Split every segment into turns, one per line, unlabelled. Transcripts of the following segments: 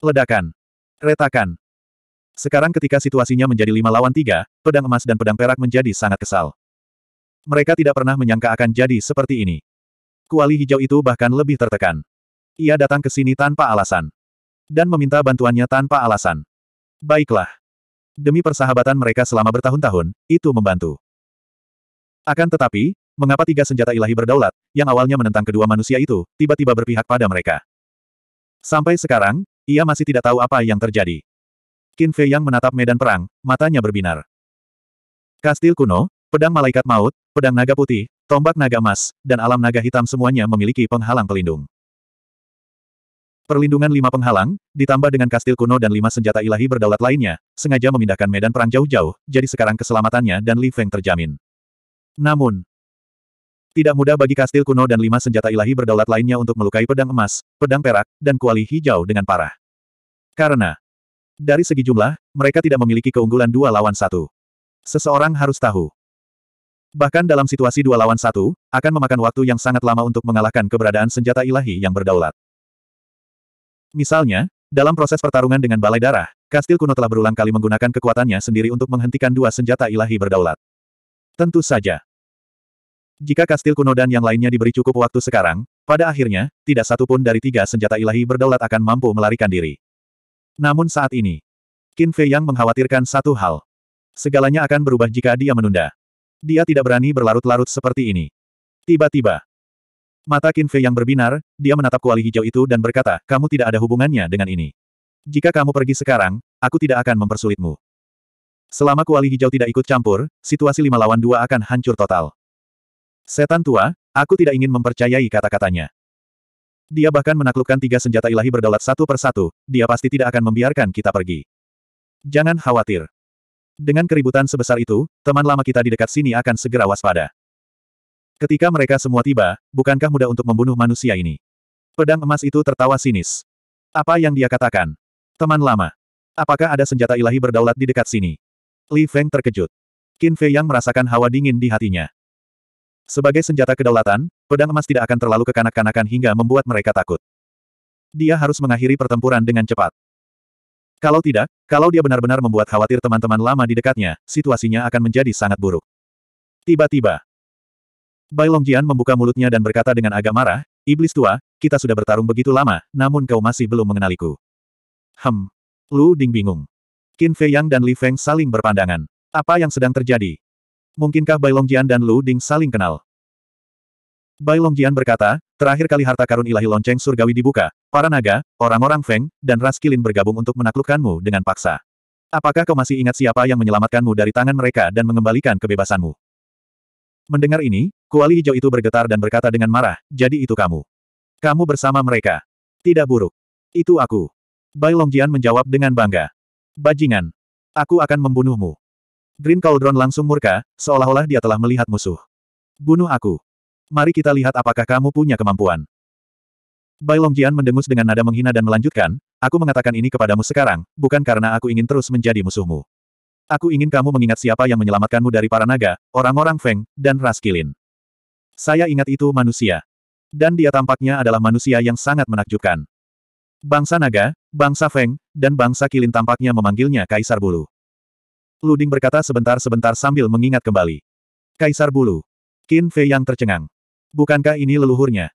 Ledakan. Retakan. Sekarang ketika situasinya menjadi lima lawan tiga, pedang emas dan pedang perak menjadi sangat kesal. Mereka tidak pernah menyangka akan jadi seperti ini. Kuali hijau itu bahkan lebih tertekan. Ia datang ke sini tanpa alasan. Dan meminta bantuannya tanpa alasan. Baiklah. Demi persahabatan mereka selama bertahun-tahun, itu membantu. Akan tetapi, mengapa tiga senjata ilahi berdaulat, yang awalnya menentang kedua manusia itu, tiba-tiba berpihak pada mereka? Sampai sekarang, ia masih tidak tahu apa yang terjadi. Qin Fei Yang menatap medan perang, matanya berbinar. Kastil kuno, pedang malaikat maut, pedang naga putih, tombak naga emas, dan alam naga hitam semuanya memiliki penghalang pelindung. Perlindungan lima penghalang, ditambah dengan kastil kuno dan lima senjata ilahi berdaulat lainnya, sengaja memindahkan medan perang jauh-jauh, jadi sekarang keselamatannya dan Li Feng terjamin. Namun, tidak mudah bagi kastil kuno dan lima senjata ilahi berdaulat lainnya untuk melukai pedang emas, pedang perak, dan kuali hijau dengan parah. Karena dari segi jumlah, mereka tidak memiliki keunggulan dua lawan satu. Seseorang harus tahu. Bahkan dalam situasi dua lawan satu, akan memakan waktu yang sangat lama untuk mengalahkan keberadaan senjata ilahi yang berdaulat. Misalnya, dalam proses pertarungan dengan Balai Darah, kastil kuno telah berulang kali menggunakan kekuatannya sendiri untuk menghentikan dua senjata ilahi berdaulat. Tentu saja. Jika kastil kuno dan yang lainnya diberi cukup waktu sekarang, pada akhirnya, tidak satu pun dari tiga senjata ilahi berdaulat akan mampu melarikan diri. Namun saat ini, Qin Fei Yang mengkhawatirkan satu hal. Segalanya akan berubah jika dia menunda. Dia tidak berani berlarut-larut seperti ini. Tiba-tiba, mata Qin Fei yang berbinar, dia menatap kuali hijau itu dan berkata, kamu tidak ada hubungannya dengan ini. Jika kamu pergi sekarang, aku tidak akan mempersulitmu. Selama kuali hijau tidak ikut campur, situasi lima lawan dua akan hancur total. Setan tua, aku tidak ingin mempercayai kata-katanya. Dia bahkan menaklukkan tiga senjata ilahi berdaulat satu persatu, dia pasti tidak akan membiarkan kita pergi. Jangan khawatir. Dengan keributan sebesar itu, teman lama kita di dekat sini akan segera waspada. Ketika mereka semua tiba, bukankah mudah untuk membunuh manusia ini? Pedang emas itu tertawa sinis. Apa yang dia katakan? Teman lama. Apakah ada senjata ilahi berdaulat di dekat sini? Li Feng terkejut. Qin Fei yang merasakan hawa dingin di hatinya. Sebagai senjata kedaulatan, pedang emas tidak akan terlalu kekanak-kanakan hingga membuat mereka takut. Dia harus mengakhiri pertempuran dengan cepat. Kalau tidak, kalau dia benar-benar membuat khawatir teman-teman lama di dekatnya, situasinya akan menjadi sangat buruk. Tiba-tiba, Bai Longjian membuka mulutnya dan berkata dengan agak marah, Iblis tua, kita sudah bertarung begitu lama, namun kau masih belum mengenaliku. Hem. Lu Ding bingung. Qin Fei Yang dan Li Feng saling berpandangan. Apa yang sedang terjadi? Mungkinkah Bai Longjian dan Lu Ding saling kenal? Bai Longjian berkata, terakhir kali harta karun ilahi lonceng surgawi dibuka, para naga, orang-orang Feng, dan ras kilin bergabung untuk menaklukkanmu dengan paksa. Apakah kau masih ingat siapa yang menyelamatkanmu dari tangan mereka dan mengembalikan kebebasanmu? Mendengar ini, kuali hijau itu bergetar dan berkata dengan marah, jadi itu kamu. Kamu bersama mereka. Tidak buruk. Itu aku. Bai Longjian menjawab dengan bangga. Bajingan. Aku akan membunuhmu. Green Cauldron langsung murka, seolah-olah dia telah melihat musuh. Bunuh aku. Mari kita lihat apakah kamu punya kemampuan. Bai Longjian mendengus dengan nada menghina dan melanjutkan, aku mengatakan ini kepadamu sekarang, bukan karena aku ingin terus menjadi musuhmu. Aku ingin kamu mengingat siapa yang menyelamatkanmu dari para naga, orang-orang Feng, dan ras kilin. Saya ingat itu manusia. Dan dia tampaknya adalah manusia yang sangat menakjubkan. Bangsa naga, bangsa Feng, dan bangsa kilin tampaknya memanggilnya Kaisar Bulu. Luding berkata sebentar-sebentar sambil mengingat kembali. Kaisar Bulu. Qin Fei yang tercengang. Bukankah ini leluhurnya?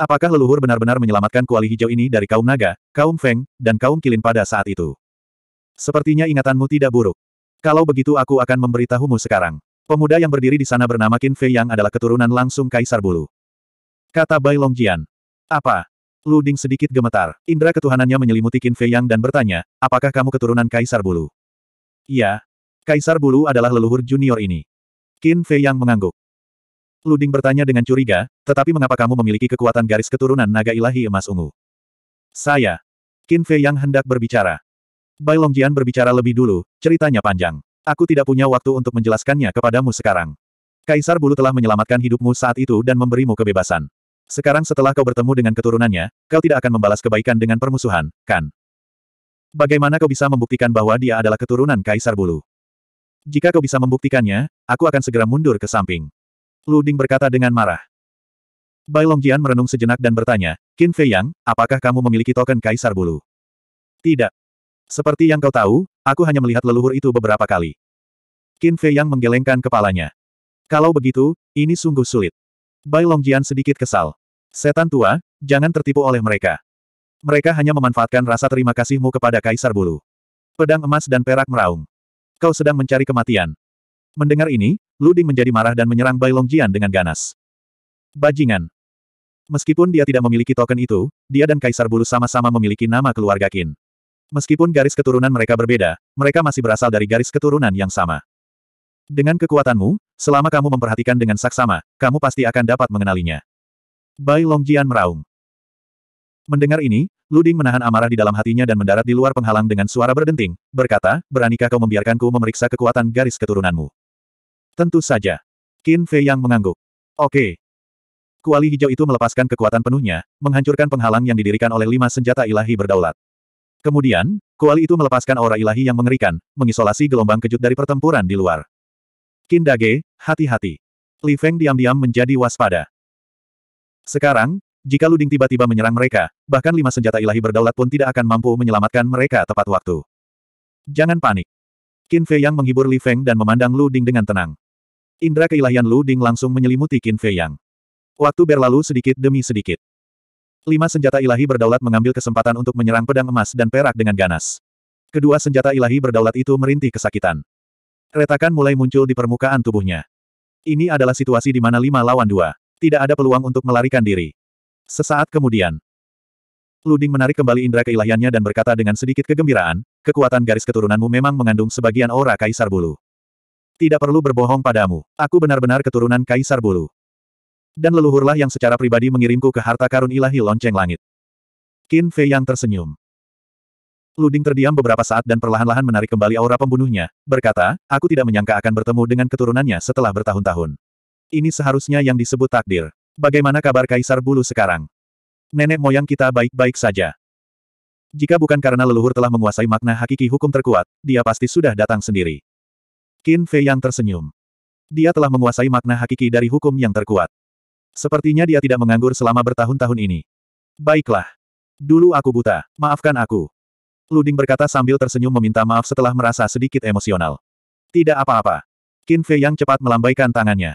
Apakah leluhur benar-benar menyelamatkan kuali hijau ini dari kaum naga, kaum feng, dan kaum kilin pada saat itu? Sepertinya ingatanmu tidak buruk. Kalau begitu aku akan memberitahumu sekarang. Pemuda yang berdiri di sana bernama Qin Fei yang adalah keturunan langsung Kaisar Bulu. Kata Bai Longjian. Apa? Luding sedikit gemetar. Indra ketuhanannya menyelimuti Qin Fei yang dan bertanya, apakah kamu keturunan Kaisar Bulu? Iya. Kaisar Bulu adalah leluhur junior ini. Qin Fei yang mengangguk. Luding bertanya dengan curiga, tetapi mengapa kamu memiliki kekuatan garis keturunan naga ilahi emas ungu? Saya. Qin Fei yang hendak berbicara. Bai Longjian berbicara lebih dulu, ceritanya panjang. Aku tidak punya waktu untuk menjelaskannya kepadamu sekarang. Kaisar Bulu telah menyelamatkan hidupmu saat itu dan memberimu kebebasan. Sekarang setelah kau bertemu dengan keturunannya, kau tidak akan membalas kebaikan dengan permusuhan, kan? Bagaimana kau bisa membuktikan bahwa dia adalah keturunan Kaisar Bulu? Jika kau bisa membuktikannya, aku akan segera mundur ke samping. Luding berkata dengan marah. Bai Longjian merenung sejenak dan bertanya, Qin Fei Yang, apakah kamu memiliki token Kaisar Bulu? Tidak. Seperti yang kau tahu, aku hanya melihat leluhur itu beberapa kali. Qin Fei Yang menggelengkan kepalanya. Kalau begitu, ini sungguh sulit. Bai Longjian sedikit kesal. Setan tua, jangan tertipu oleh mereka. Mereka hanya memanfaatkan rasa terima kasihmu kepada Kaisar Bulu. Pedang emas dan perak meraung. Kau sedang mencari kematian. Mendengar ini, Luding menjadi marah dan menyerang Bai Longjian dengan ganas. Bajingan. Meskipun dia tidak memiliki token itu, dia dan Kaisar Bulu sama-sama memiliki nama keluarga Qin. Meskipun garis keturunan mereka berbeda, mereka masih berasal dari garis keturunan yang sama. Dengan kekuatanmu, selama kamu memperhatikan dengan saksama, kamu pasti akan dapat mengenalinya. Bai Longjian meraung. Mendengar ini, Luding menahan amarah di dalam hatinya dan mendarat di luar penghalang dengan suara berdenting, berkata, beranikah kau membiarkanku memeriksa kekuatan garis keturunanmu? Tentu saja. Qin Fei yang mengangguk. Oke. Kuali hijau itu melepaskan kekuatan penuhnya, menghancurkan penghalang yang didirikan oleh lima senjata ilahi berdaulat. Kemudian, kuali itu melepaskan aura ilahi yang mengerikan, mengisolasi gelombang kejut dari pertempuran di luar. Qin Dage, hati-hati. Li Feng diam-diam menjadi waspada. Sekarang, jika Luding tiba-tiba menyerang mereka, bahkan lima senjata ilahi berdaulat pun tidak akan mampu menyelamatkan mereka tepat waktu. Jangan panik. Qin Fei Yang menghibur Li Feng dan memandang Luding dengan tenang. Indra keilahian Luding langsung menyelimuti Qin Fei Yang. Waktu berlalu sedikit demi sedikit. Lima senjata ilahi berdaulat mengambil kesempatan untuk menyerang pedang emas dan perak dengan ganas. Kedua senjata ilahi berdaulat itu merintih kesakitan. Retakan mulai muncul di permukaan tubuhnya. Ini adalah situasi di mana lima lawan dua. Tidak ada peluang untuk melarikan diri. Sesaat kemudian, Luding menarik kembali indera keilahiannya dan berkata dengan sedikit kegembiraan, kekuatan garis keturunanmu memang mengandung sebagian aura kaisar bulu. Tidak perlu berbohong padamu, aku benar-benar keturunan kaisar bulu. Dan leluhurlah yang secara pribadi mengirimku ke harta karun ilahi lonceng langit. Qin Fei yang tersenyum. Luding terdiam beberapa saat dan perlahan-lahan menarik kembali aura pembunuhnya, berkata, aku tidak menyangka akan bertemu dengan keturunannya setelah bertahun-tahun. Ini seharusnya yang disebut takdir. Bagaimana kabar Kaisar Bulu sekarang? Nenek moyang kita baik-baik saja. Jika bukan karena leluhur telah menguasai makna hakiki hukum terkuat, dia pasti sudah datang sendiri. Qin Fei yang tersenyum. Dia telah menguasai makna hakiki dari hukum yang terkuat. Sepertinya dia tidak menganggur selama bertahun-tahun ini. Baiklah. Dulu aku buta, maafkan aku. Luding berkata sambil tersenyum meminta maaf setelah merasa sedikit emosional. Tidak apa-apa. Qin Fei yang cepat melambaikan tangannya.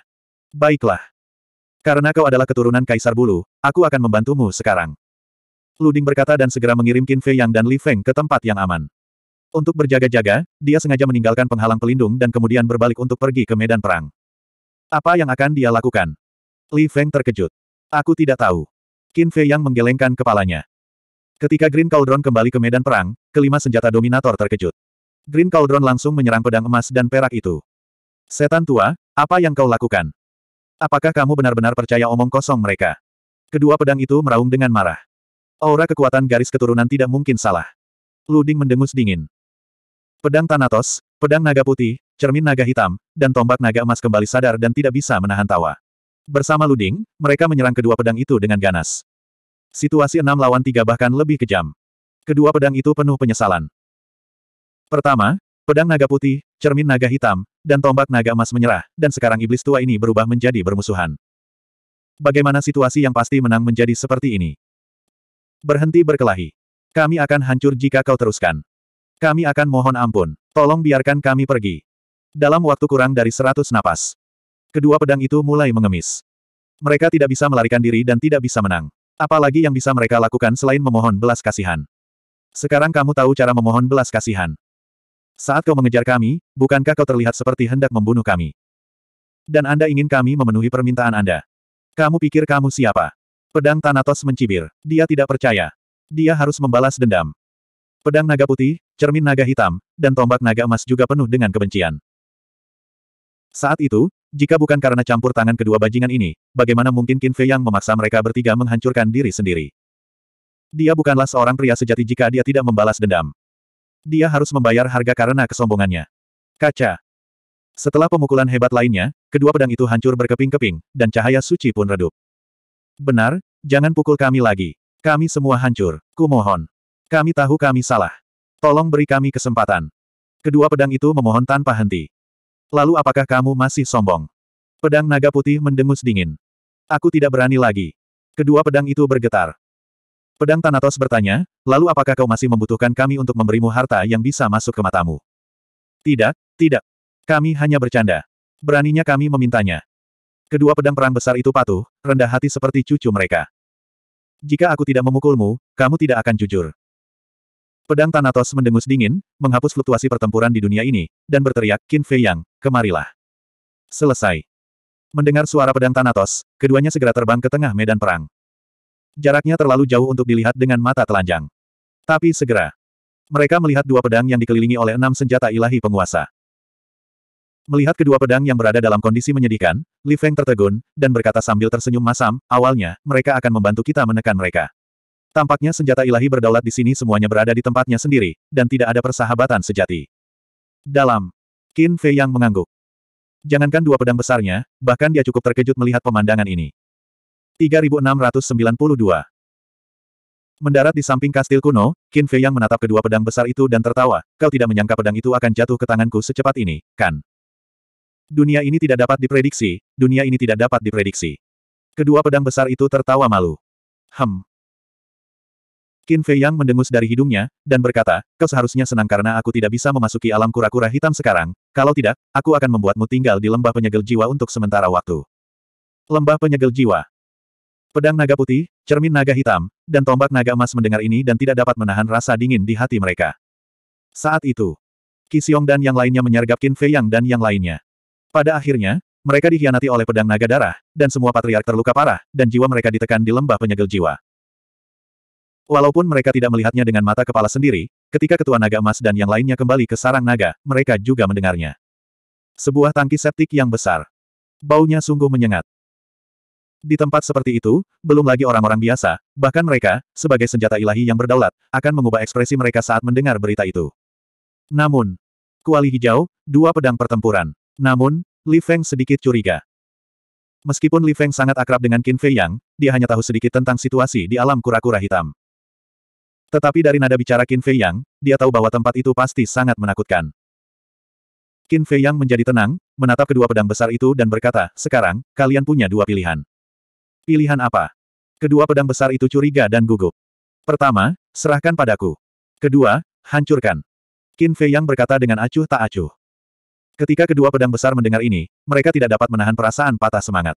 Baiklah. Karena kau adalah keturunan Kaisar Bulu, aku akan membantumu sekarang. Luding berkata dan segera mengirim Qin Fei Yang dan Li Feng ke tempat yang aman. Untuk berjaga-jaga, dia sengaja meninggalkan penghalang pelindung dan kemudian berbalik untuk pergi ke medan perang. Apa yang akan dia lakukan? Li Feng terkejut. Aku tidak tahu. Qin Fei Yang menggelengkan kepalanya. Ketika Green Cauldron kembali ke medan perang, kelima senjata dominator terkejut. Green Cauldron langsung menyerang pedang emas dan perak itu. Setan tua, apa yang kau lakukan? Apakah kamu benar-benar percaya omong kosong mereka? Kedua pedang itu meraung dengan marah. Aura kekuatan garis keturunan tidak mungkin salah. Luding mendengus dingin. Pedang Thanatos, pedang naga putih, cermin naga hitam, dan tombak naga emas kembali sadar dan tidak bisa menahan tawa. Bersama Luding, mereka menyerang kedua pedang itu dengan ganas. Situasi enam lawan tiga bahkan lebih kejam. Kedua pedang itu penuh penyesalan. Pertama, Pedang naga putih, cermin naga hitam, dan tombak naga emas menyerah, dan sekarang iblis tua ini berubah menjadi bermusuhan. Bagaimana situasi yang pasti menang menjadi seperti ini? Berhenti berkelahi. Kami akan hancur jika kau teruskan. Kami akan mohon ampun. Tolong biarkan kami pergi. Dalam waktu kurang dari seratus napas. Kedua pedang itu mulai mengemis. Mereka tidak bisa melarikan diri dan tidak bisa menang. Apalagi yang bisa mereka lakukan selain memohon belas kasihan. Sekarang kamu tahu cara memohon belas kasihan. Saat kau mengejar kami, bukankah kau terlihat seperti hendak membunuh kami? Dan Anda ingin kami memenuhi permintaan Anda. Kamu pikir kamu siapa? Pedang Thanatos mencibir. Dia tidak percaya. Dia harus membalas dendam. Pedang naga putih, cermin naga hitam, dan tombak naga emas juga penuh dengan kebencian. Saat itu, jika bukan karena campur tangan kedua bajingan ini, bagaimana mungkin Qin Fei yang memaksa mereka bertiga menghancurkan diri sendiri? Dia bukanlah seorang pria sejati jika dia tidak membalas dendam dia harus membayar harga karena kesombongannya. Kaca. Setelah pemukulan hebat lainnya, kedua pedang itu hancur berkeping-keping, dan cahaya suci pun redup. Benar, jangan pukul kami lagi. Kami semua hancur, kumohon. Kami tahu kami salah. Tolong beri kami kesempatan. Kedua pedang itu memohon tanpa henti. Lalu apakah kamu masih sombong? Pedang naga putih mendengus dingin. Aku tidak berani lagi. Kedua pedang itu bergetar. Pedang Thanatos bertanya, lalu apakah kau masih membutuhkan kami untuk memberimu harta yang bisa masuk ke matamu? Tidak, tidak. Kami hanya bercanda. Beraninya kami memintanya. Kedua pedang perang besar itu patuh, rendah hati seperti cucu mereka. Jika aku tidak memukulmu, kamu tidak akan jujur. Pedang Thanatos mendengus dingin, menghapus fluktuasi pertempuran di dunia ini, dan berteriak, Qin Fei Yang, kemarilah. Selesai. Mendengar suara pedang Thanatos, keduanya segera terbang ke tengah medan perang. Jaraknya terlalu jauh untuk dilihat dengan mata telanjang. Tapi segera, mereka melihat dua pedang yang dikelilingi oleh enam senjata ilahi penguasa. Melihat kedua pedang yang berada dalam kondisi menyedihkan, Li Feng tertegun, dan berkata sambil tersenyum masam, awalnya, mereka akan membantu kita menekan mereka. Tampaknya senjata ilahi berdaulat di sini semuanya berada di tempatnya sendiri, dan tidak ada persahabatan sejati. Dalam. Qin Fei yang mengangguk. Jangankan dua pedang besarnya, bahkan dia cukup terkejut melihat pemandangan ini. 3692. Mendarat di samping kastil kuno, Qin Fei yang menatap kedua pedang besar itu dan tertawa, kau tidak menyangka pedang itu akan jatuh ke tanganku secepat ini, kan? Dunia ini tidak dapat diprediksi, dunia ini tidak dapat diprediksi. Kedua pedang besar itu tertawa malu. Hem. Qin Fei yang mendengus dari hidungnya, dan berkata, kau seharusnya senang karena aku tidak bisa memasuki alam kura-kura hitam sekarang, kalau tidak, aku akan membuatmu tinggal di lembah penyegel jiwa untuk sementara waktu. Lembah penyegel jiwa. Pedang naga putih, cermin naga hitam, dan tombak naga emas mendengar ini dan tidak dapat menahan rasa dingin di hati mereka. Saat itu, Kisiong dan yang lainnya menyergap Qin Fei Yang dan yang lainnya. Pada akhirnya, mereka dikhianati oleh pedang naga darah, dan semua patriark terluka parah, dan jiwa mereka ditekan di lembah penyegel jiwa. Walaupun mereka tidak melihatnya dengan mata kepala sendiri, ketika ketua naga emas dan yang lainnya kembali ke sarang naga, mereka juga mendengarnya. Sebuah tangki septik yang besar. Baunya sungguh menyengat. Di tempat seperti itu, belum lagi orang-orang biasa, bahkan mereka, sebagai senjata ilahi yang berdaulat, akan mengubah ekspresi mereka saat mendengar berita itu. Namun, kuali hijau, dua pedang pertempuran. Namun, Li Feng sedikit curiga. Meskipun Li Feng sangat akrab dengan Qin Fei Yang, dia hanya tahu sedikit tentang situasi di alam kura-kura hitam. Tetapi dari nada bicara Qin Fei Yang, dia tahu bahwa tempat itu pasti sangat menakutkan. Qin Fei Yang menjadi tenang, menatap kedua pedang besar itu dan berkata, sekarang, kalian punya dua pilihan. Pilihan apa? Kedua pedang besar itu curiga dan gugup. Pertama, serahkan padaku. Kedua, hancurkan. Qin Fei Yang berkata dengan acuh tak acuh. Ketika kedua pedang besar mendengar ini, mereka tidak dapat menahan perasaan patah semangat.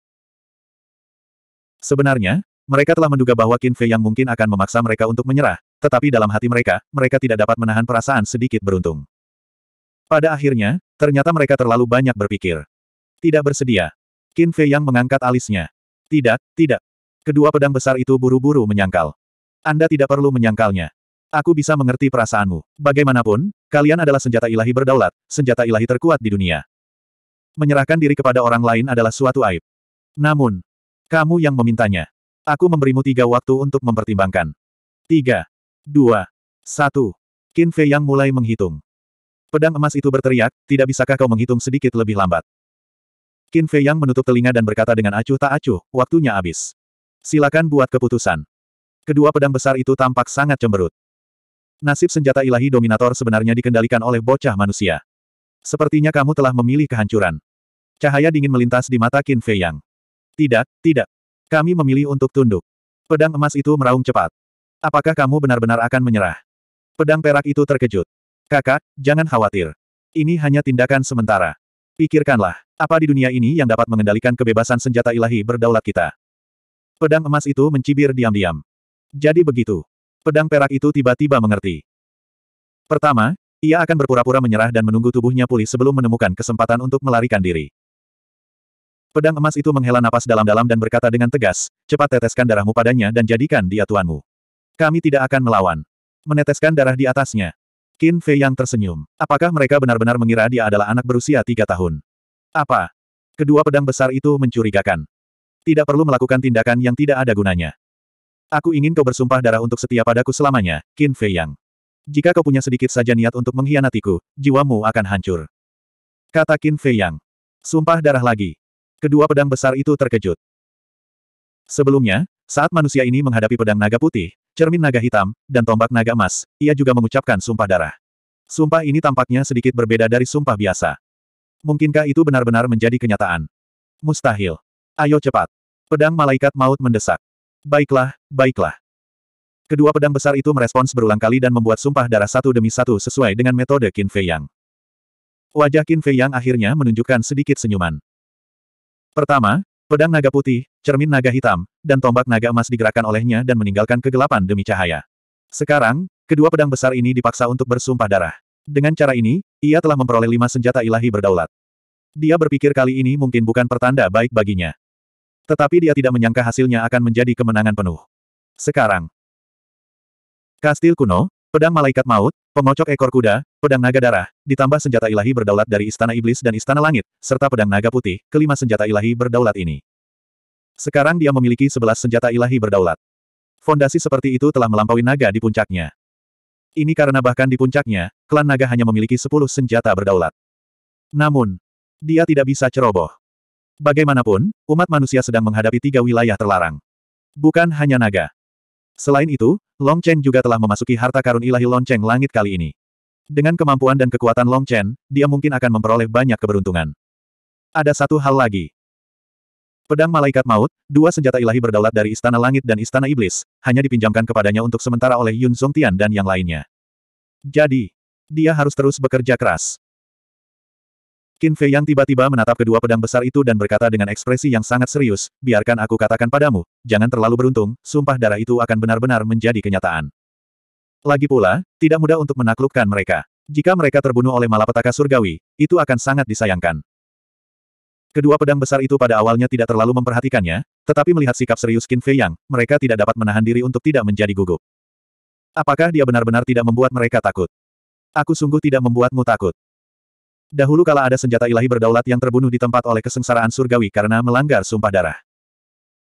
Sebenarnya, mereka telah menduga bahwa Qin Fei Yang mungkin akan memaksa mereka untuk menyerah, tetapi dalam hati mereka, mereka tidak dapat menahan perasaan sedikit beruntung. Pada akhirnya, ternyata mereka terlalu banyak berpikir. Tidak bersedia. Qin Fei Yang mengangkat alisnya. Tidak, tidak. Kedua pedang besar itu buru-buru menyangkal. Anda tidak perlu menyangkalnya. Aku bisa mengerti perasaanmu. Bagaimanapun, kalian adalah senjata ilahi berdaulat, senjata ilahi terkuat di dunia. Menyerahkan diri kepada orang lain adalah suatu aib. Namun, kamu yang memintanya. Aku memberimu tiga waktu untuk mempertimbangkan. Tiga, dua, satu. Qin Fei yang mulai menghitung. Pedang emas itu berteriak, tidak bisakah kau menghitung sedikit lebih lambat? Qin Fei Yang menutup telinga dan berkata dengan acuh tak acuh, waktunya habis. Silakan buat keputusan. Kedua pedang besar itu tampak sangat cemberut. Nasib senjata ilahi dominator sebenarnya dikendalikan oleh bocah manusia. Sepertinya kamu telah memilih kehancuran. Cahaya dingin melintas di mata Qin Fei Yang. Tidak, tidak. Kami memilih untuk tunduk. Pedang emas itu meraung cepat. Apakah kamu benar-benar akan menyerah? Pedang perak itu terkejut. Kakak, jangan khawatir. Ini hanya tindakan sementara. Pikirkanlah, apa di dunia ini yang dapat mengendalikan kebebasan senjata ilahi berdaulat kita? Pedang emas itu mencibir diam-diam. Jadi begitu. Pedang perak itu tiba-tiba mengerti. Pertama, ia akan berpura-pura menyerah dan menunggu tubuhnya pulih sebelum menemukan kesempatan untuk melarikan diri. Pedang emas itu menghela napas dalam-dalam dan berkata dengan tegas, cepat teteskan darahmu padanya dan jadikan dia tuanmu. Kami tidak akan melawan. Meneteskan darah di atasnya. Qin Fei yang tersenyum. Apakah mereka benar-benar mengira dia adalah anak berusia tiga tahun? Apa? Kedua pedang besar itu mencurigakan. Tidak perlu melakukan tindakan yang tidak ada gunanya. Aku ingin kau bersumpah darah untuk setia padaku selamanya, Qin Fei Yang. Jika kau punya sedikit saja niat untuk mengkhianatiku, jiwamu akan hancur. Kata Qin Fei Yang. Sumpah darah lagi. Kedua pedang besar itu terkejut. Sebelumnya, saat manusia ini menghadapi pedang naga putih, cermin naga hitam, dan tombak naga emas, ia juga mengucapkan sumpah darah. Sumpah ini tampaknya sedikit berbeda dari sumpah biasa. Mungkinkah itu benar-benar menjadi kenyataan? Mustahil. Ayo cepat. Pedang malaikat maut mendesak. Baiklah, baiklah. Kedua pedang besar itu merespons berulang kali dan membuat sumpah darah satu demi satu sesuai dengan metode Qin Fei Yang. Wajah Qin Fei Yang akhirnya menunjukkan sedikit senyuman. Pertama, Pedang naga putih, cermin naga hitam, dan tombak naga emas digerakkan olehnya dan meninggalkan kegelapan demi cahaya. Sekarang, kedua pedang besar ini dipaksa untuk bersumpah darah. Dengan cara ini, ia telah memperoleh lima senjata ilahi berdaulat. Dia berpikir kali ini mungkin bukan pertanda baik baginya. Tetapi dia tidak menyangka hasilnya akan menjadi kemenangan penuh. Sekarang, kastil kuno, Pedang malaikat maut, pengocok ekor kuda, pedang naga darah, ditambah senjata ilahi berdaulat dari istana iblis dan istana langit, serta pedang naga putih, kelima senjata ilahi berdaulat ini. Sekarang dia memiliki sebelas senjata ilahi berdaulat. Fondasi seperti itu telah melampaui naga di puncaknya. Ini karena bahkan di puncaknya, klan naga hanya memiliki sepuluh senjata berdaulat. Namun, dia tidak bisa ceroboh. Bagaimanapun, umat manusia sedang menghadapi tiga wilayah terlarang. Bukan hanya naga. Selain itu, Long Chen juga telah memasuki harta karun ilahi Long Chen langit kali ini. Dengan kemampuan dan kekuatan Long Chen, dia mungkin akan memperoleh banyak keberuntungan. Ada satu hal lagi. Pedang Malaikat Maut, dua senjata ilahi berdaulat dari Istana Langit dan Istana Iblis, hanya dipinjamkan kepadanya untuk sementara oleh Yun Songtian dan yang lainnya. Jadi, dia harus terus bekerja keras. Qin Fei yang tiba-tiba menatap kedua pedang besar itu dan berkata dengan ekspresi yang sangat serius, biarkan aku katakan padamu, jangan terlalu beruntung, sumpah darah itu akan benar-benar menjadi kenyataan. Lagi pula, tidak mudah untuk menaklukkan mereka. Jika mereka terbunuh oleh malapetaka surgawi, itu akan sangat disayangkan. Kedua pedang besar itu pada awalnya tidak terlalu memperhatikannya, tetapi melihat sikap serius Qin Fei Yang, mereka tidak dapat menahan diri untuk tidak menjadi gugup. Apakah dia benar-benar tidak membuat mereka takut? Aku sungguh tidak membuatmu takut. Dahulu kala ada senjata ilahi berdaulat yang terbunuh di tempat oleh kesengsaraan surgawi karena melanggar sumpah darah.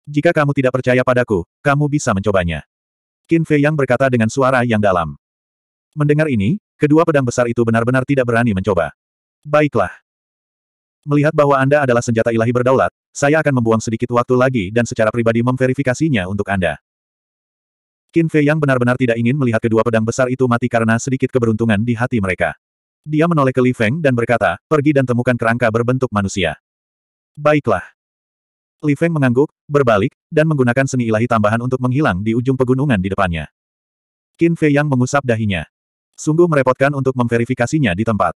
Jika kamu tidak percaya padaku, kamu bisa mencobanya. Qin Fei Yang berkata dengan suara yang dalam. Mendengar ini, kedua pedang besar itu benar-benar tidak berani mencoba. Baiklah. Melihat bahwa Anda adalah senjata ilahi berdaulat, saya akan membuang sedikit waktu lagi dan secara pribadi memverifikasinya untuk Anda. Qin Fei yang benar-benar tidak ingin melihat kedua pedang besar itu mati karena sedikit keberuntungan di hati mereka. Dia menoleh ke Li Feng dan berkata, pergi dan temukan kerangka berbentuk manusia. Baiklah. Li Feng mengangguk, berbalik, dan menggunakan seni ilahi tambahan untuk menghilang di ujung pegunungan di depannya. Qin Fei Yang mengusap dahinya. Sungguh merepotkan untuk memverifikasinya di tempat.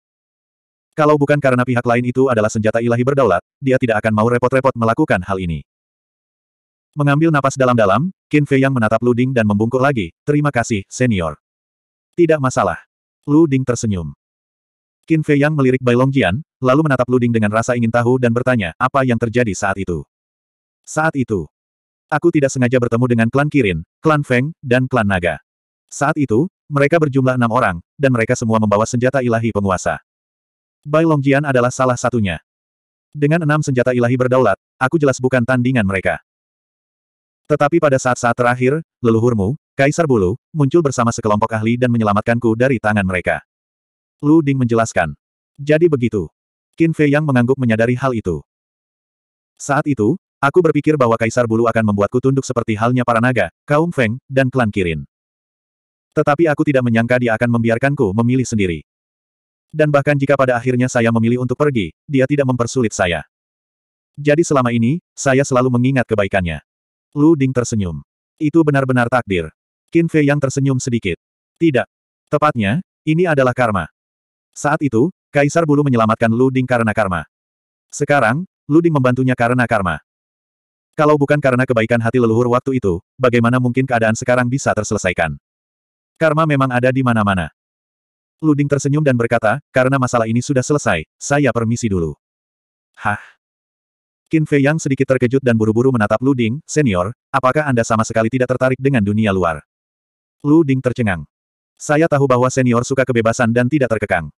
Kalau bukan karena pihak lain itu adalah senjata ilahi berdaulat, dia tidak akan mau repot-repot melakukan hal ini. Mengambil napas dalam-dalam, Qin Fei Yang menatap Lu Ding dan membungkuk lagi, terima kasih, senior. Tidak masalah. Lu Ding tersenyum. Qin Fei Yang melirik Bai Longjian, lalu menatap Luding dengan rasa ingin tahu dan bertanya, apa yang terjadi saat itu? Saat itu, aku tidak sengaja bertemu dengan klan Kirin, klan Feng, dan klan Naga. Saat itu, mereka berjumlah enam orang, dan mereka semua membawa senjata ilahi penguasa. Bai Longjian adalah salah satunya. Dengan enam senjata ilahi berdaulat, aku jelas bukan tandingan mereka. Tetapi pada saat-saat terakhir, leluhurmu, Kaisar Bulu, muncul bersama sekelompok ahli dan menyelamatkanku dari tangan mereka. Lu Ding menjelaskan. Jadi begitu. Qin Fei yang mengangguk menyadari hal itu. Saat itu, aku berpikir bahwa Kaisar Bulu akan membuatku tunduk seperti halnya para naga, kaum Feng, dan klan Kirin. Tetapi aku tidak menyangka dia akan membiarkanku memilih sendiri. Dan bahkan jika pada akhirnya saya memilih untuk pergi, dia tidak mempersulit saya. Jadi selama ini, saya selalu mengingat kebaikannya. Lu Ding tersenyum. Itu benar-benar takdir. Qin Fei yang tersenyum sedikit. Tidak. Tepatnya, ini adalah karma. Saat itu, Kaisar Bulu menyelamatkan Luding karena karma. Sekarang, Luding membantunya karena karma. Kalau bukan karena kebaikan hati leluhur waktu itu, bagaimana mungkin keadaan sekarang bisa terselesaikan? Karma memang ada di mana-mana. Luding tersenyum dan berkata, karena masalah ini sudah selesai, saya permisi dulu. Hah? Qin Fei yang sedikit terkejut dan buru-buru menatap Luding, senior, apakah Anda sama sekali tidak tertarik dengan dunia luar? Luding tercengang. Saya tahu bahwa senior suka kebebasan dan tidak terkekang.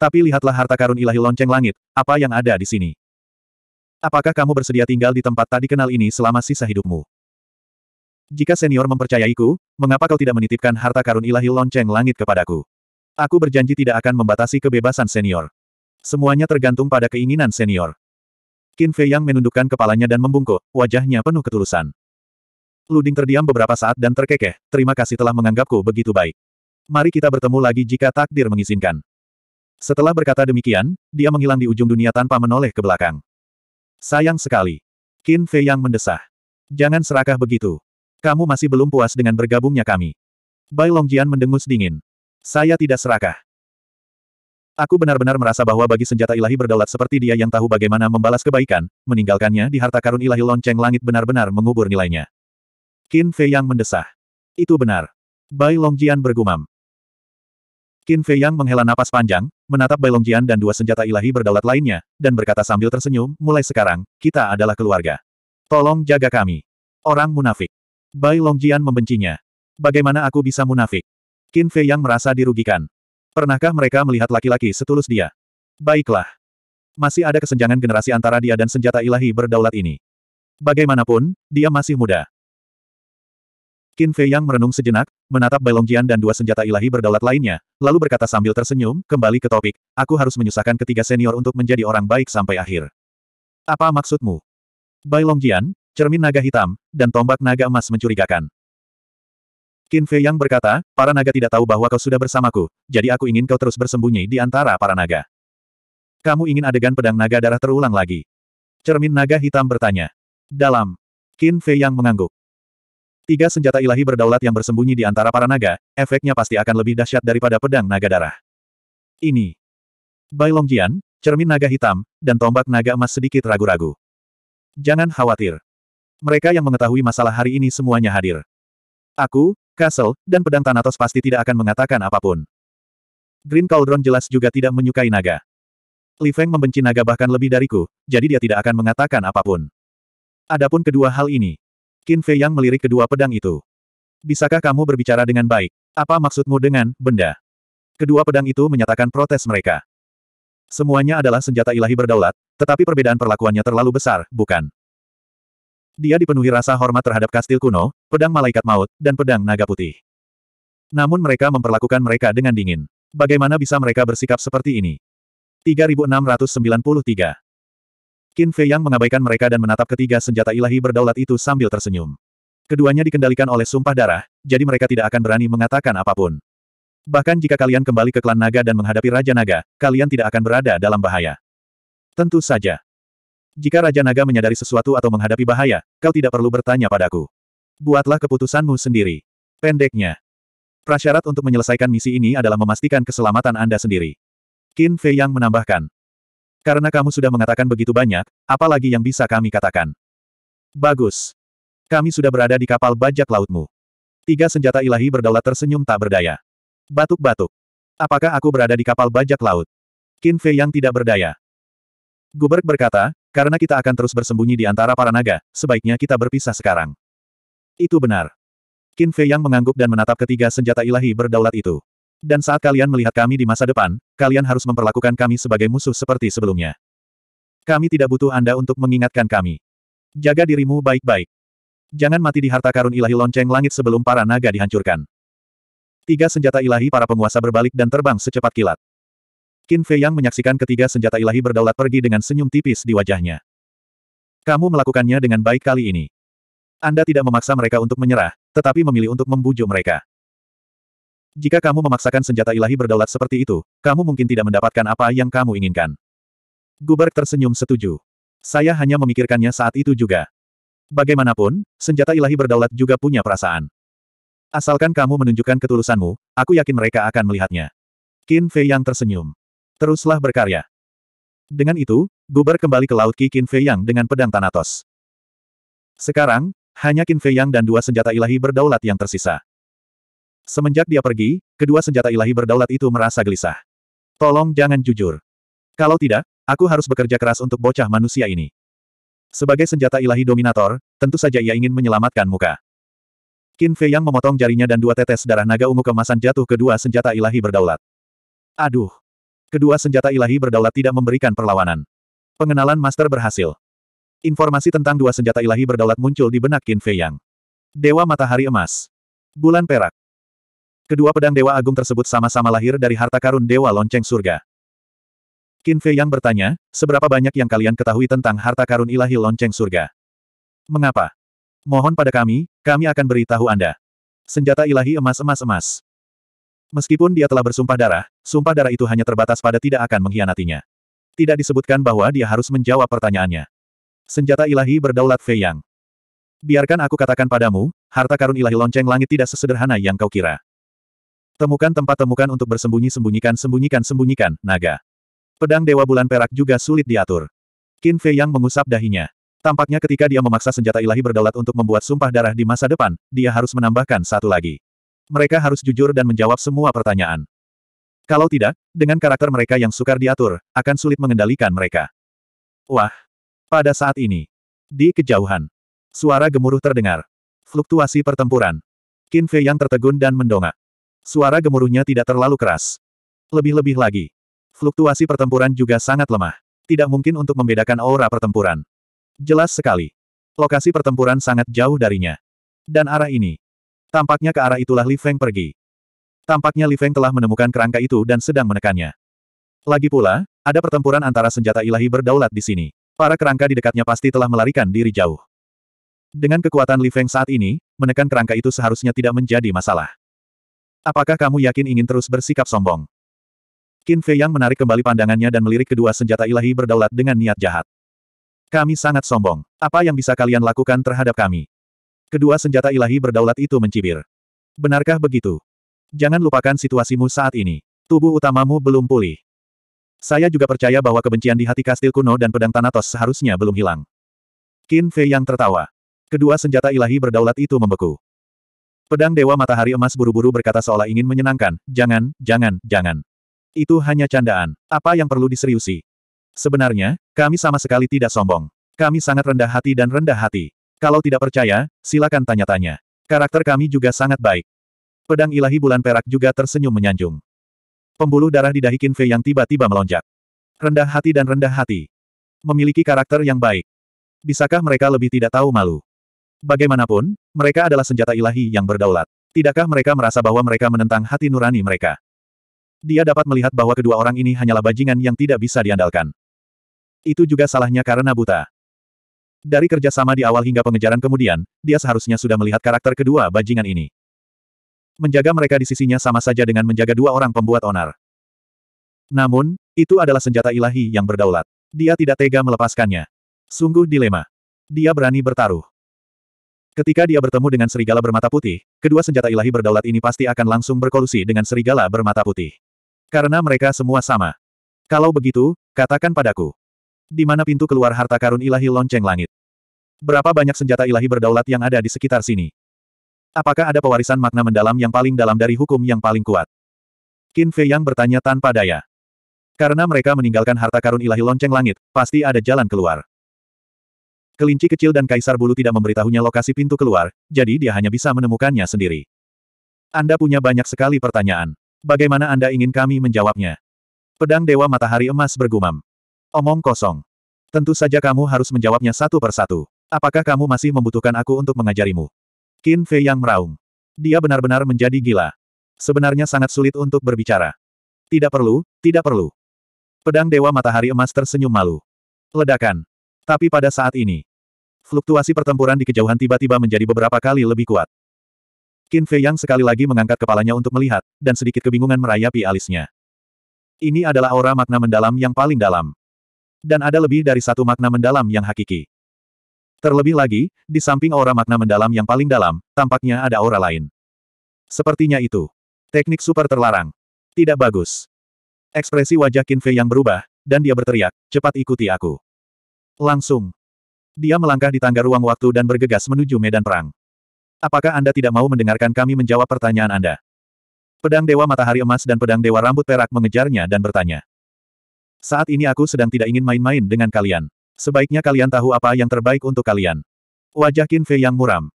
Tapi lihatlah harta karun ilahi lonceng langit, apa yang ada di sini. Apakah kamu bersedia tinggal di tempat tak dikenal ini selama sisa hidupmu? Jika senior mempercayaiku, mengapa kau tidak menitipkan harta karun ilahi lonceng langit kepadaku? Aku berjanji tidak akan membatasi kebebasan senior. Semuanya tergantung pada keinginan senior. Qin Fei Yang menundukkan kepalanya dan membungkuk, wajahnya penuh ketulusan. Luding terdiam beberapa saat dan terkekeh, terima kasih telah menganggapku begitu baik. Mari kita bertemu lagi jika takdir mengizinkan. Setelah berkata demikian, dia menghilang di ujung dunia tanpa menoleh ke belakang. Sayang sekali. Qin Fei yang mendesah. Jangan serakah begitu. Kamu masih belum puas dengan bergabungnya kami. Bai Longjian mendengus dingin. Saya tidak serakah. Aku benar-benar merasa bahwa bagi senjata ilahi berdaulat seperti dia yang tahu bagaimana membalas kebaikan, meninggalkannya di harta karun ilahi lonceng langit benar-benar mengubur nilainya. Qin Fei yang mendesah. Itu benar. Bai Longjian bergumam. Qin Fei yang menghela napas panjang, menatap Bailongjian dan dua senjata ilahi berdaulat lainnya, dan berkata sambil tersenyum, mulai sekarang, kita adalah keluarga. Tolong jaga kami. Orang munafik. Bai Longjian membencinya. Bagaimana aku bisa munafik? Qin Fei yang merasa dirugikan. Pernahkah mereka melihat laki-laki setulus dia? Baiklah. Masih ada kesenjangan generasi antara dia dan senjata ilahi berdaulat ini. Bagaimanapun, dia masih muda. Qin Fei Yang merenung sejenak, menatap Balongjian dan dua senjata ilahi berdaulat lainnya, lalu berkata sambil tersenyum, kembali ke topik, aku harus menyusahkan ketiga senior untuk menjadi orang baik sampai akhir. Apa maksudmu? Bailongjian, cermin naga hitam, dan tombak naga emas mencurigakan. Qin Fei Yang berkata, para naga tidak tahu bahwa kau sudah bersamaku, jadi aku ingin kau terus bersembunyi di antara para naga. Kamu ingin adegan pedang naga darah terulang lagi? Cermin naga hitam bertanya. Dalam. Qin Fei Yang mengangguk. Tiga senjata ilahi berdaulat yang bersembunyi di antara para naga, efeknya pasti akan lebih dahsyat daripada pedang naga darah. Ini. Bai Longjian, cermin naga hitam, dan tombak naga emas sedikit ragu-ragu. Jangan khawatir. Mereka yang mengetahui masalah hari ini semuanya hadir. Aku, Castle, dan pedang Thanatos pasti tidak akan mengatakan apapun. Green Cauldron jelas juga tidak menyukai naga. Li Feng membenci naga bahkan lebih dariku, jadi dia tidak akan mengatakan apapun. Adapun kedua hal ini, Qin Fei Yang melirik kedua pedang itu. Bisakah kamu berbicara dengan baik? Apa maksudmu dengan benda? Kedua pedang itu menyatakan protes mereka. Semuanya adalah senjata ilahi berdaulat, tetapi perbedaan perlakuannya terlalu besar, bukan? Dia dipenuhi rasa hormat terhadap kastil kuno, pedang malaikat maut, dan pedang naga putih. Namun mereka memperlakukan mereka dengan dingin. Bagaimana bisa mereka bersikap seperti ini? 3693 Qin Fei Yang mengabaikan mereka dan menatap ketiga senjata ilahi berdaulat itu sambil tersenyum. Keduanya dikendalikan oleh sumpah darah, jadi mereka tidak akan berani mengatakan apapun. Bahkan jika kalian kembali ke klan naga dan menghadapi Raja Naga, kalian tidak akan berada dalam bahaya. Tentu saja. Jika Raja Naga menyadari sesuatu atau menghadapi bahaya, kau tidak perlu bertanya padaku. Buatlah keputusanmu sendiri. Pendeknya. Prasyarat untuk menyelesaikan misi ini adalah memastikan keselamatan Anda sendiri. Qin Fei Yang menambahkan. Karena kamu sudah mengatakan begitu banyak, apalagi yang bisa kami katakan. Bagus. Kami sudah berada di kapal bajak lautmu. Tiga senjata ilahi berdaulat tersenyum tak berdaya. Batuk-batuk. Apakah aku berada di kapal bajak laut? Qin Fei yang tidak berdaya. Gubert berkata, karena kita akan terus bersembunyi di antara para naga, sebaiknya kita berpisah sekarang. Itu benar. Qin Fei yang mengangguk dan menatap ketiga senjata ilahi berdaulat itu. Dan saat kalian melihat kami di masa depan, kalian harus memperlakukan kami sebagai musuh seperti sebelumnya. Kami tidak butuh Anda untuk mengingatkan kami. Jaga dirimu baik-baik. Jangan mati di harta karun ilahi lonceng langit sebelum para naga dihancurkan. Tiga senjata ilahi para penguasa berbalik dan terbang secepat kilat. Qin Fei Yang menyaksikan ketiga senjata ilahi berdaulat pergi dengan senyum tipis di wajahnya. Kamu melakukannya dengan baik kali ini. Anda tidak memaksa mereka untuk menyerah, tetapi memilih untuk membujuk mereka. Jika kamu memaksakan senjata ilahi berdaulat seperti itu, kamu mungkin tidak mendapatkan apa yang kamu inginkan. Guberg tersenyum setuju. Saya hanya memikirkannya saat itu juga. Bagaimanapun, senjata ilahi berdaulat juga punya perasaan. Asalkan kamu menunjukkan ketulusanmu, aku yakin mereka akan melihatnya. Qin Fei Yang tersenyum. Teruslah berkarya. Dengan itu, Guber kembali ke laut Ki Qin Fei Yang dengan pedang Thanatos. Sekarang, hanya Qin Fei Yang dan dua senjata ilahi berdaulat yang tersisa. Semenjak dia pergi, kedua senjata ilahi berdaulat itu merasa gelisah. Tolong jangan jujur. Kalau tidak, aku harus bekerja keras untuk bocah manusia ini. Sebagai senjata ilahi dominator, tentu saja ia ingin menyelamatkan muka. Qin Fei yang memotong jarinya dan dua tetes darah naga ungu kemasan jatuh kedua senjata ilahi berdaulat. Aduh. Kedua senjata ilahi berdaulat tidak memberikan perlawanan. Pengenalan master berhasil. Informasi tentang dua senjata ilahi berdaulat muncul di benak Qin Fei Yang. Dewa Matahari Emas. Bulan Perak. Kedua pedang Dewa Agung tersebut sama-sama lahir dari harta karun Dewa Lonceng Surga. Qin Fei yang bertanya, seberapa banyak yang kalian ketahui tentang harta karun ilahi Lonceng Surga? Mengapa? Mohon pada kami, kami akan beritahu Anda. Senjata ilahi emas-emas-emas. Meskipun dia telah bersumpah darah, sumpah darah itu hanya terbatas pada tidak akan mengkhianatinya. Tidak disebutkan bahwa dia harus menjawab pertanyaannya. Senjata ilahi berdaulat Fei Yang. Biarkan aku katakan padamu, harta karun ilahi lonceng langit tidak sesederhana yang kau kira. Temukan tempat temukan untuk bersembunyi-sembunyikan sembunyikan-sembunyikan, naga. Pedang Dewa Bulan Perak juga sulit diatur. Qin Fei Yang mengusap dahinya. Tampaknya ketika dia memaksa senjata ilahi berdaulat untuk membuat sumpah darah di masa depan, dia harus menambahkan satu lagi. Mereka harus jujur dan menjawab semua pertanyaan. Kalau tidak, dengan karakter mereka yang sukar diatur, akan sulit mengendalikan mereka. Wah! Pada saat ini, di kejauhan, suara gemuruh terdengar. Fluktuasi pertempuran. Qin Fei Yang tertegun dan mendongak. Suara gemuruhnya tidak terlalu keras. Lebih-lebih lagi. Fluktuasi pertempuran juga sangat lemah. Tidak mungkin untuk membedakan aura pertempuran. Jelas sekali. Lokasi pertempuran sangat jauh darinya. Dan arah ini. Tampaknya ke arah itulah Li Feng pergi. Tampaknya Li Feng telah menemukan kerangka itu dan sedang menekannya. Lagi pula, ada pertempuran antara senjata ilahi berdaulat di sini. Para kerangka di dekatnya pasti telah melarikan diri jauh. Dengan kekuatan Li Feng saat ini, menekan kerangka itu seharusnya tidak menjadi masalah. Apakah kamu yakin ingin terus bersikap sombong? Qin Fei Yang menarik kembali pandangannya dan melirik kedua senjata ilahi berdaulat dengan niat jahat. Kami sangat sombong. Apa yang bisa kalian lakukan terhadap kami? Kedua senjata ilahi berdaulat itu mencibir. Benarkah begitu? Jangan lupakan situasimu saat ini. Tubuh utamamu belum pulih. Saya juga percaya bahwa kebencian di hati kastil kuno dan pedang Thanatos seharusnya belum hilang. Qin Fei Yang tertawa. Kedua senjata ilahi berdaulat itu membeku. Pedang Dewa Matahari Emas buru-buru berkata seolah ingin menyenangkan, jangan, jangan, jangan. Itu hanya candaan. Apa yang perlu diseriusi? Sebenarnya, kami sama sekali tidak sombong. Kami sangat rendah hati dan rendah hati. Kalau tidak percaya, silakan tanya-tanya. Karakter kami juga sangat baik. Pedang ilahi bulan perak juga tersenyum menyanjung. Pembuluh darah di dahi Fei yang tiba-tiba melonjak. Rendah hati dan rendah hati. Memiliki karakter yang baik. Bisakah mereka lebih tidak tahu malu? Bagaimanapun, mereka adalah senjata ilahi yang berdaulat. Tidakkah mereka merasa bahwa mereka menentang hati nurani mereka? Dia dapat melihat bahwa kedua orang ini hanyalah bajingan yang tidak bisa diandalkan. Itu juga salahnya karena buta. Dari kerjasama di awal hingga pengejaran kemudian, dia seharusnya sudah melihat karakter kedua bajingan ini. Menjaga mereka di sisinya sama saja dengan menjaga dua orang pembuat onar. Namun, itu adalah senjata ilahi yang berdaulat. Dia tidak tega melepaskannya. Sungguh dilema. Dia berani bertaruh. Ketika dia bertemu dengan serigala bermata putih, kedua senjata ilahi berdaulat ini pasti akan langsung berkolusi dengan serigala bermata putih. Karena mereka semua sama. Kalau begitu, katakan padaku. Di mana pintu keluar harta karun ilahi lonceng langit? Berapa banyak senjata ilahi berdaulat yang ada di sekitar sini? Apakah ada pewarisan makna mendalam yang paling dalam dari hukum yang paling kuat? Qin Fei Yang bertanya tanpa daya. Karena mereka meninggalkan harta karun ilahi lonceng langit, pasti ada jalan keluar. Kelinci kecil dan kaisar bulu tidak memberitahunya lokasi pintu keluar, jadi dia hanya bisa menemukannya sendiri. Anda punya banyak sekali pertanyaan. Bagaimana Anda ingin kami menjawabnya? Pedang Dewa Matahari Emas bergumam. Omong kosong. Tentu saja kamu harus menjawabnya satu persatu. Apakah kamu masih membutuhkan aku untuk mengajarimu? Qin Fei yang meraung. Dia benar-benar menjadi gila. Sebenarnya sangat sulit untuk berbicara. Tidak perlu, tidak perlu. Pedang Dewa Matahari Emas tersenyum malu. Ledakan. Tapi pada saat ini, fluktuasi pertempuran di kejauhan tiba-tiba menjadi beberapa kali lebih kuat. Qin Fei Yang sekali lagi mengangkat kepalanya untuk melihat, dan sedikit kebingungan merayapi alisnya. Ini adalah aura makna mendalam yang paling dalam. Dan ada lebih dari satu makna mendalam yang hakiki. Terlebih lagi, di samping aura makna mendalam yang paling dalam, tampaknya ada aura lain. Sepertinya itu. Teknik super terlarang. Tidak bagus. Ekspresi wajah Qin Fei yang berubah, dan dia berteriak, cepat ikuti aku. Langsung, dia melangkah di tangga ruang waktu dan bergegas menuju medan perang. Apakah Anda tidak mau mendengarkan kami menjawab pertanyaan Anda? Pedang Dewa Matahari Emas dan Pedang Dewa Rambut Perak mengejarnya dan bertanya. Saat ini aku sedang tidak ingin main-main dengan kalian. Sebaiknya kalian tahu apa yang terbaik untuk kalian. Wajah Qin Fei yang muram.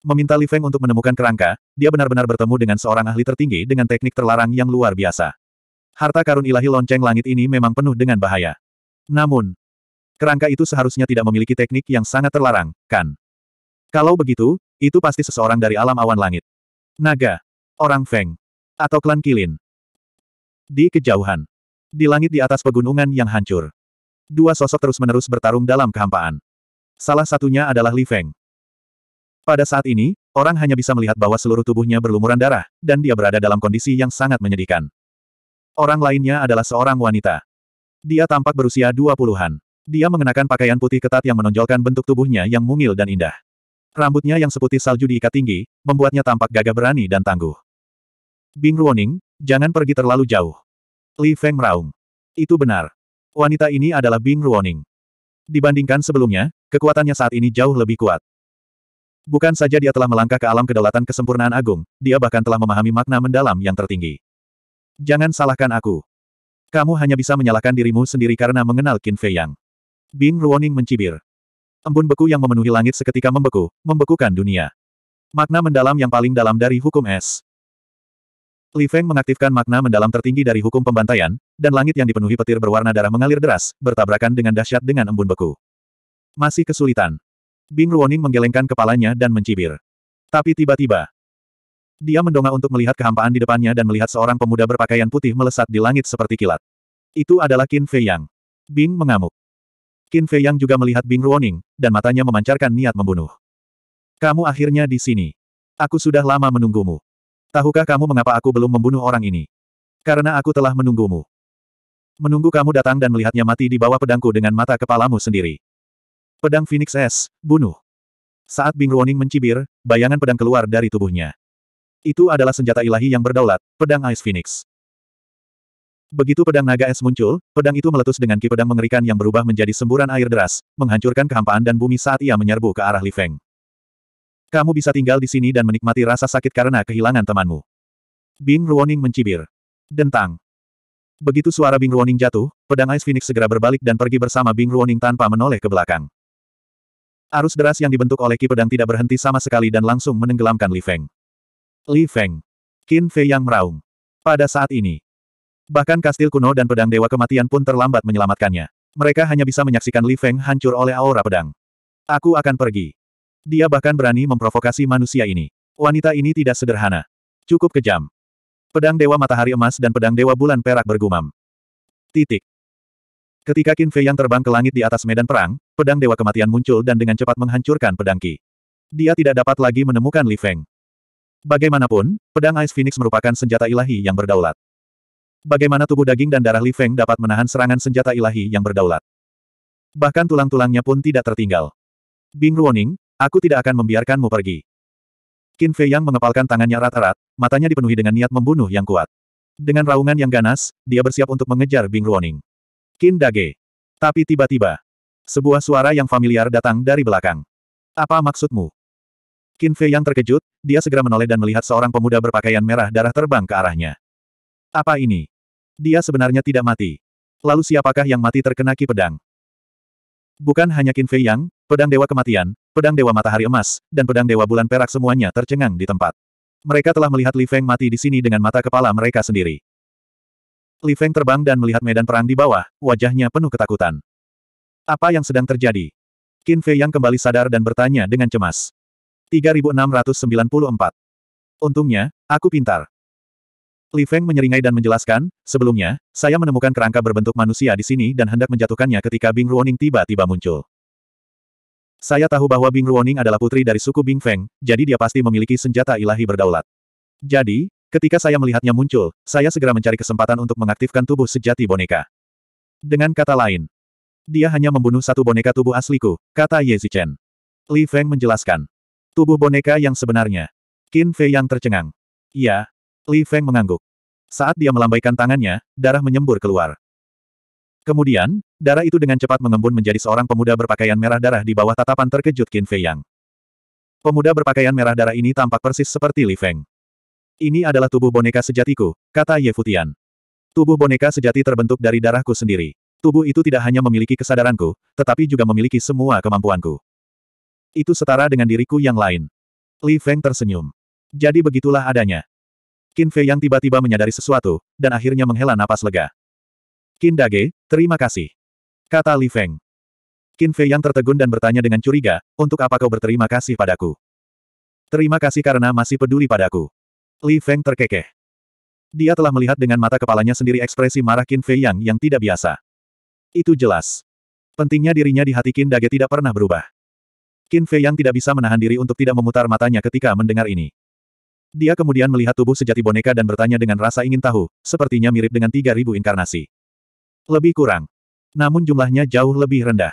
Meminta Li Feng untuk menemukan kerangka, dia benar-benar bertemu dengan seorang ahli tertinggi dengan teknik terlarang yang luar biasa. Harta karun ilahi lonceng langit ini memang penuh dengan bahaya. Namun, kerangka itu seharusnya tidak memiliki teknik yang sangat terlarang, kan? Kalau begitu, itu pasti seseorang dari alam awan langit. Naga. Orang Feng. Atau klan Kilin. Di kejauhan. Di langit di atas pegunungan yang hancur. Dua sosok terus-menerus bertarung dalam kehampaan. Salah satunya adalah Li Feng. Pada saat ini, orang hanya bisa melihat bahwa seluruh tubuhnya berlumuran darah, dan dia berada dalam kondisi yang sangat menyedihkan. Orang lainnya adalah seorang wanita. Dia tampak berusia dua puluhan. Dia mengenakan pakaian putih ketat yang menonjolkan bentuk tubuhnya yang mungil dan indah. Rambutnya yang seputih salju diikat tinggi, membuatnya tampak gagah berani dan tangguh. Bing Ruoning, jangan pergi terlalu jauh. Li Feng meraung. Itu benar. Wanita ini adalah Bing Ruoning. Dibandingkan sebelumnya, kekuatannya saat ini jauh lebih kuat. Bukan saja dia telah melangkah ke alam kedaulatan kesempurnaan agung, dia bahkan telah memahami makna mendalam yang tertinggi. Jangan salahkan aku. Kamu hanya bisa menyalahkan dirimu sendiri karena mengenal Qin Fei Yang. Bing Ruoning mencibir. Embun beku yang memenuhi langit seketika membeku, membekukan dunia. Makna mendalam yang paling dalam dari hukum es. Li Feng mengaktifkan makna mendalam tertinggi dari hukum pembantaian, dan langit yang dipenuhi petir berwarna darah mengalir deras, bertabrakan dengan dahsyat dengan embun beku. Masih kesulitan. Bing Ruoning menggelengkan kepalanya dan mencibir. Tapi tiba-tiba, dia mendongak untuk melihat kehampaan di depannya dan melihat seorang pemuda berpakaian putih melesat di langit seperti kilat. Itu adalah Qin Fei Yang. Bing mengamuk. Qin Fei Yang juga melihat Bing Ruoning, dan matanya memancarkan niat membunuh. Kamu akhirnya di sini. Aku sudah lama menunggumu. Tahukah kamu mengapa aku belum membunuh orang ini? Karena aku telah menunggumu. Menunggu kamu datang dan melihatnya mati di bawah pedangku dengan mata kepalamu sendiri. Pedang Phoenix S, bunuh. Saat Bing Ruoning mencibir, bayangan pedang keluar dari tubuhnya. Itu adalah senjata ilahi yang berdaulat, pedang Ice Phoenix. Begitu pedang naga es muncul, pedang itu meletus dengan ki pedang mengerikan yang berubah menjadi semburan air deras, menghancurkan kehampaan dan bumi saat ia menyerbu ke arah Li Feng. Kamu bisa tinggal di sini dan menikmati rasa sakit karena kehilangan temanmu. Bing Ruoning mencibir. Dentang. Begitu suara Bing Ruoning jatuh, pedang Ice Phoenix segera berbalik dan pergi bersama Bing Ruoning tanpa menoleh ke belakang. Arus deras yang dibentuk oleh ki pedang tidak berhenti sama sekali dan langsung menenggelamkan Li Feng. Li Feng. Qin Fei yang meraung. Pada saat ini, Bahkan kastil kuno dan pedang dewa kematian pun terlambat menyelamatkannya. Mereka hanya bisa menyaksikan Li Feng hancur oleh aura pedang. Aku akan pergi. Dia bahkan berani memprovokasi manusia ini. Wanita ini tidak sederhana. Cukup kejam. Pedang Dewa Matahari Emas dan Pedang Dewa Bulan Perak bergumam. Titik. Ketika Qin Fei yang terbang ke langit di atas medan perang, Pedang Dewa Kematian muncul dan dengan cepat menghancurkan pedang Qi. Dia tidak dapat lagi menemukan Li Feng. Bagaimanapun, pedang Ice Phoenix merupakan senjata ilahi yang berdaulat. Bagaimana tubuh daging dan darah Li Feng dapat menahan serangan senjata ilahi yang berdaulat? Bahkan tulang-tulangnya pun tidak tertinggal. Bing Ruoning, aku tidak akan membiarkanmu pergi. Qin Fei Yang mengepalkan tangannya rat-rat, matanya dipenuhi dengan niat membunuh yang kuat. Dengan raungan yang ganas, dia bersiap untuk mengejar Bing Ruoning. Qin Dage. Tapi tiba-tiba, sebuah suara yang familiar datang dari belakang. Apa maksudmu? Qin Fei Yang terkejut, dia segera menoleh dan melihat seorang pemuda berpakaian merah darah terbang ke arahnya. Apa ini? dia sebenarnya tidak mati. Lalu siapakah yang mati terkena ki pedang? Bukan hanya Qin Fei Yang, pedang dewa kematian, pedang dewa matahari emas, dan pedang dewa bulan perak semuanya tercengang di tempat. Mereka telah melihat Li Feng mati di sini dengan mata kepala mereka sendiri. Li Feng terbang dan melihat medan perang di bawah, wajahnya penuh ketakutan. Apa yang sedang terjadi? Qin Fei Yang kembali sadar dan bertanya dengan cemas. 3694. Untungnya, aku pintar. Li Feng menyeringai dan menjelaskan, sebelumnya, saya menemukan kerangka berbentuk manusia di sini dan hendak menjatuhkannya ketika Bing Ruoning tiba-tiba muncul. Saya tahu bahwa Bing Ruoning adalah putri dari suku Bing Feng, jadi dia pasti memiliki senjata ilahi berdaulat. Jadi, ketika saya melihatnya muncul, saya segera mencari kesempatan untuk mengaktifkan tubuh sejati boneka. Dengan kata lain, dia hanya membunuh satu boneka tubuh asliku, kata Ye Zichen. Li Feng menjelaskan. Tubuh boneka yang sebenarnya. Qin Fei yang tercengang. Iya, Li Feng mengangguk. Saat dia melambaikan tangannya, darah menyembur keluar. Kemudian, darah itu dengan cepat mengembun menjadi seorang pemuda berpakaian merah darah di bawah tatapan terkejut Qin Fei Yang. Pemuda berpakaian merah darah ini tampak persis seperti Li Feng. Ini adalah tubuh boneka sejatiku, kata Ye Futian. Tubuh boneka sejati terbentuk dari darahku sendiri. Tubuh itu tidak hanya memiliki kesadaranku, tetapi juga memiliki semua kemampuanku. Itu setara dengan diriku yang lain. Li Feng tersenyum. Jadi begitulah adanya. Qin Fei yang tiba-tiba menyadari sesuatu, dan akhirnya menghela napas lega. Qin Dage, terima kasih. Kata Li Feng. Qin Fei yang tertegun dan bertanya dengan curiga, untuk apa kau berterima kasih padaku? Terima kasih karena masih peduli padaku. Li Feng terkekeh. Dia telah melihat dengan mata kepalanya sendiri ekspresi marah Qin Fei Yang yang tidak biasa. Itu jelas. Pentingnya dirinya di hati Qin Dage tidak pernah berubah. Qin Fei Yang tidak bisa menahan diri untuk tidak memutar matanya ketika mendengar ini. Dia kemudian melihat tubuh sejati boneka dan bertanya dengan rasa ingin tahu, sepertinya mirip dengan 3000 inkarnasi. Lebih kurang. Namun jumlahnya jauh lebih rendah.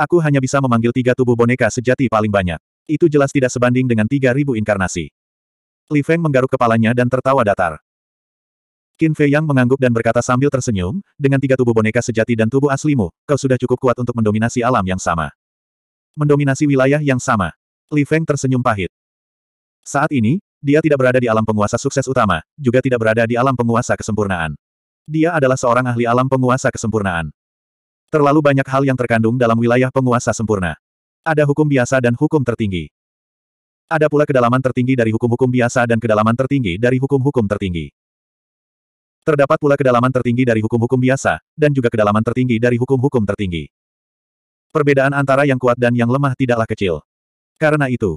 Aku hanya bisa memanggil tiga tubuh boneka sejati paling banyak. Itu jelas tidak sebanding dengan 3000 inkarnasi. Li Feng menggaruk kepalanya dan tertawa datar. Qin Fei Yang mengangguk dan berkata sambil tersenyum, dengan tiga tubuh boneka sejati dan tubuh aslimu, kau sudah cukup kuat untuk mendominasi alam yang sama. Mendominasi wilayah yang sama. Li Feng tersenyum pahit. Saat ini, dia tidak berada di alam penguasa sukses utama, juga tidak berada di alam penguasa kesempurnaan. Dia adalah seorang ahli alam penguasa kesempurnaan. Terlalu banyak hal yang terkandung dalam wilayah penguasa sempurna. Ada hukum biasa dan hukum tertinggi. Ada pula kedalaman tertinggi dari hukum-hukum biasa dan kedalaman tertinggi dari hukum-hukum tertinggi. Terdapat pula kedalaman tertinggi dari hukum-hukum biasa, dan juga kedalaman tertinggi dari hukum-hukum tertinggi. Perbedaan antara yang kuat dan yang lemah tidaklah kecil. Karena itu,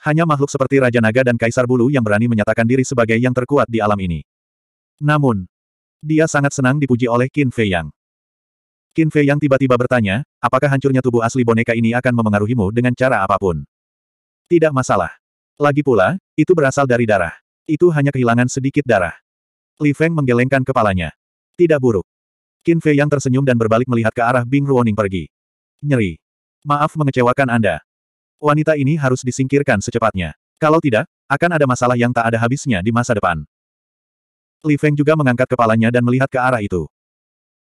hanya makhluk seperti Raja Naga dan Kaisar Bulu yang berani menyatakan diri sebagai yang terkuat di alam ini. Namun, dia sangat senang dipuji oleh Qin Fei Yang. Qin Fei Yang tiba-tiba bertanya, apakah hancurnya tubuh asli boneka ini akan memengaruhimu dengan cara apapun? Tidak masalah. Lagi pula, itu berasal dari darah. Itu hanya kehilangan sedikit darah. Li Feng menggelengkan kepalanya. Tidak buruk. Qin Fei Yang tersenyum dan berbalik melihat ke arah Bing Ruoning pergi. Nyeri. Maaf mengecewakan Anda wanita ini harus disingkirkan secepatnya. Kalau tidak, akan ada masalah yang tak ada habisnya di masa depan. Li Feng juga mengangkat kepalanya dan melihat ke arah itu.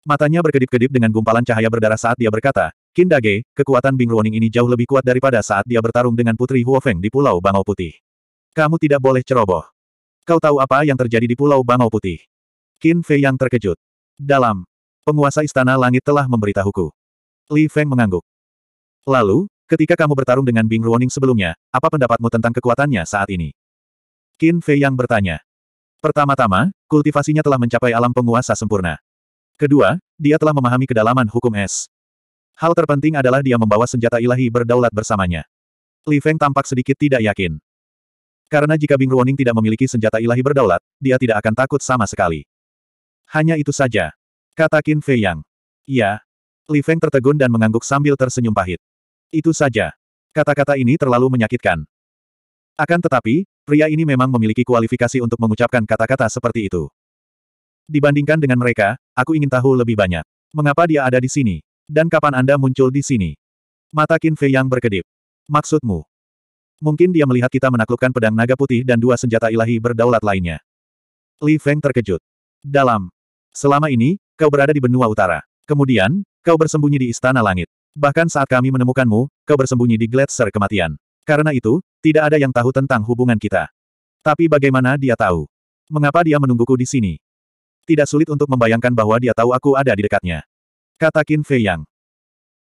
Matanya berkedip-kedip dengan gumpalan cahaya berdarah saat dia berkata, Dage, kekuatan Bing Ruoning ini jauh lebih kuat daripada saat dia bertarung dengan Putri Huofeng di Pulau Bangau Putih. Kamu tidak boleh ceroboh. Kau tahu apa yang terjadi di Pulau Bangau Putih? Qin Fei yang terkejut. Dalam. Penguasa Istana Langit telah memberitahuku. Li Feng mengangguk. Lalu, Ketika kamu bertarung dengan Bing Ruoning sebelumnya, apa pendapatmu tentang kekuatannya saat ini? Qin Fei yang bertanya. Pertama-tama, kultivasinya telah mencapai alam penguasa sempurna. Kedua, dia telah memahami kedalaman hukum es. Hal terpenting adalah dia membawa senjata ilahi berdaulat bersamanya. Li Feng tampak sedikit tidak yakin. Karena jika Bing Ruoning tidak memiliki senjata ilahi berdaulat, dia tidak akan takut sama sekali. Hanya itu saja. Kata Qin Fei Yang. Iya. Li Feng tertegun dan mengangguk sambil tersenyum pahit. Itu saja. Kata-kata ini terlalu menyakitkan. Akan tetapi, pria ini memang memiliki kualifikasi untuk mengucapkan kata-kata seperti itu. Dibandingkan dengan mereka, aku ingin tahu lebih banyak. Mengapa dia ada di sini? Dan kapan Anda muncul di sini? Mata Qin Fei yang berkedip. Maksudmu? Mungkin dia melihat kita menaklukkan pedang naga putih dan dua senjata ilahi berdaulat lainnya. Li Feng terkejut. Dalam. Selama ini, kau berada di benua utara. Kemudian, kau bersembunyi di istana langit. Bahkan saat kami menemukanmu, kau bersembunyi di gletser kematian. Karena itu, tidak ada yang tahu tentang hubungan kita. Tapi bagaimana dia tahu? Mengapa dia menungguku di sini? Tidak sulit untuk membayangkan bahwa dia tahu aku ada di dekatnya. Kata Qin Fei Yang.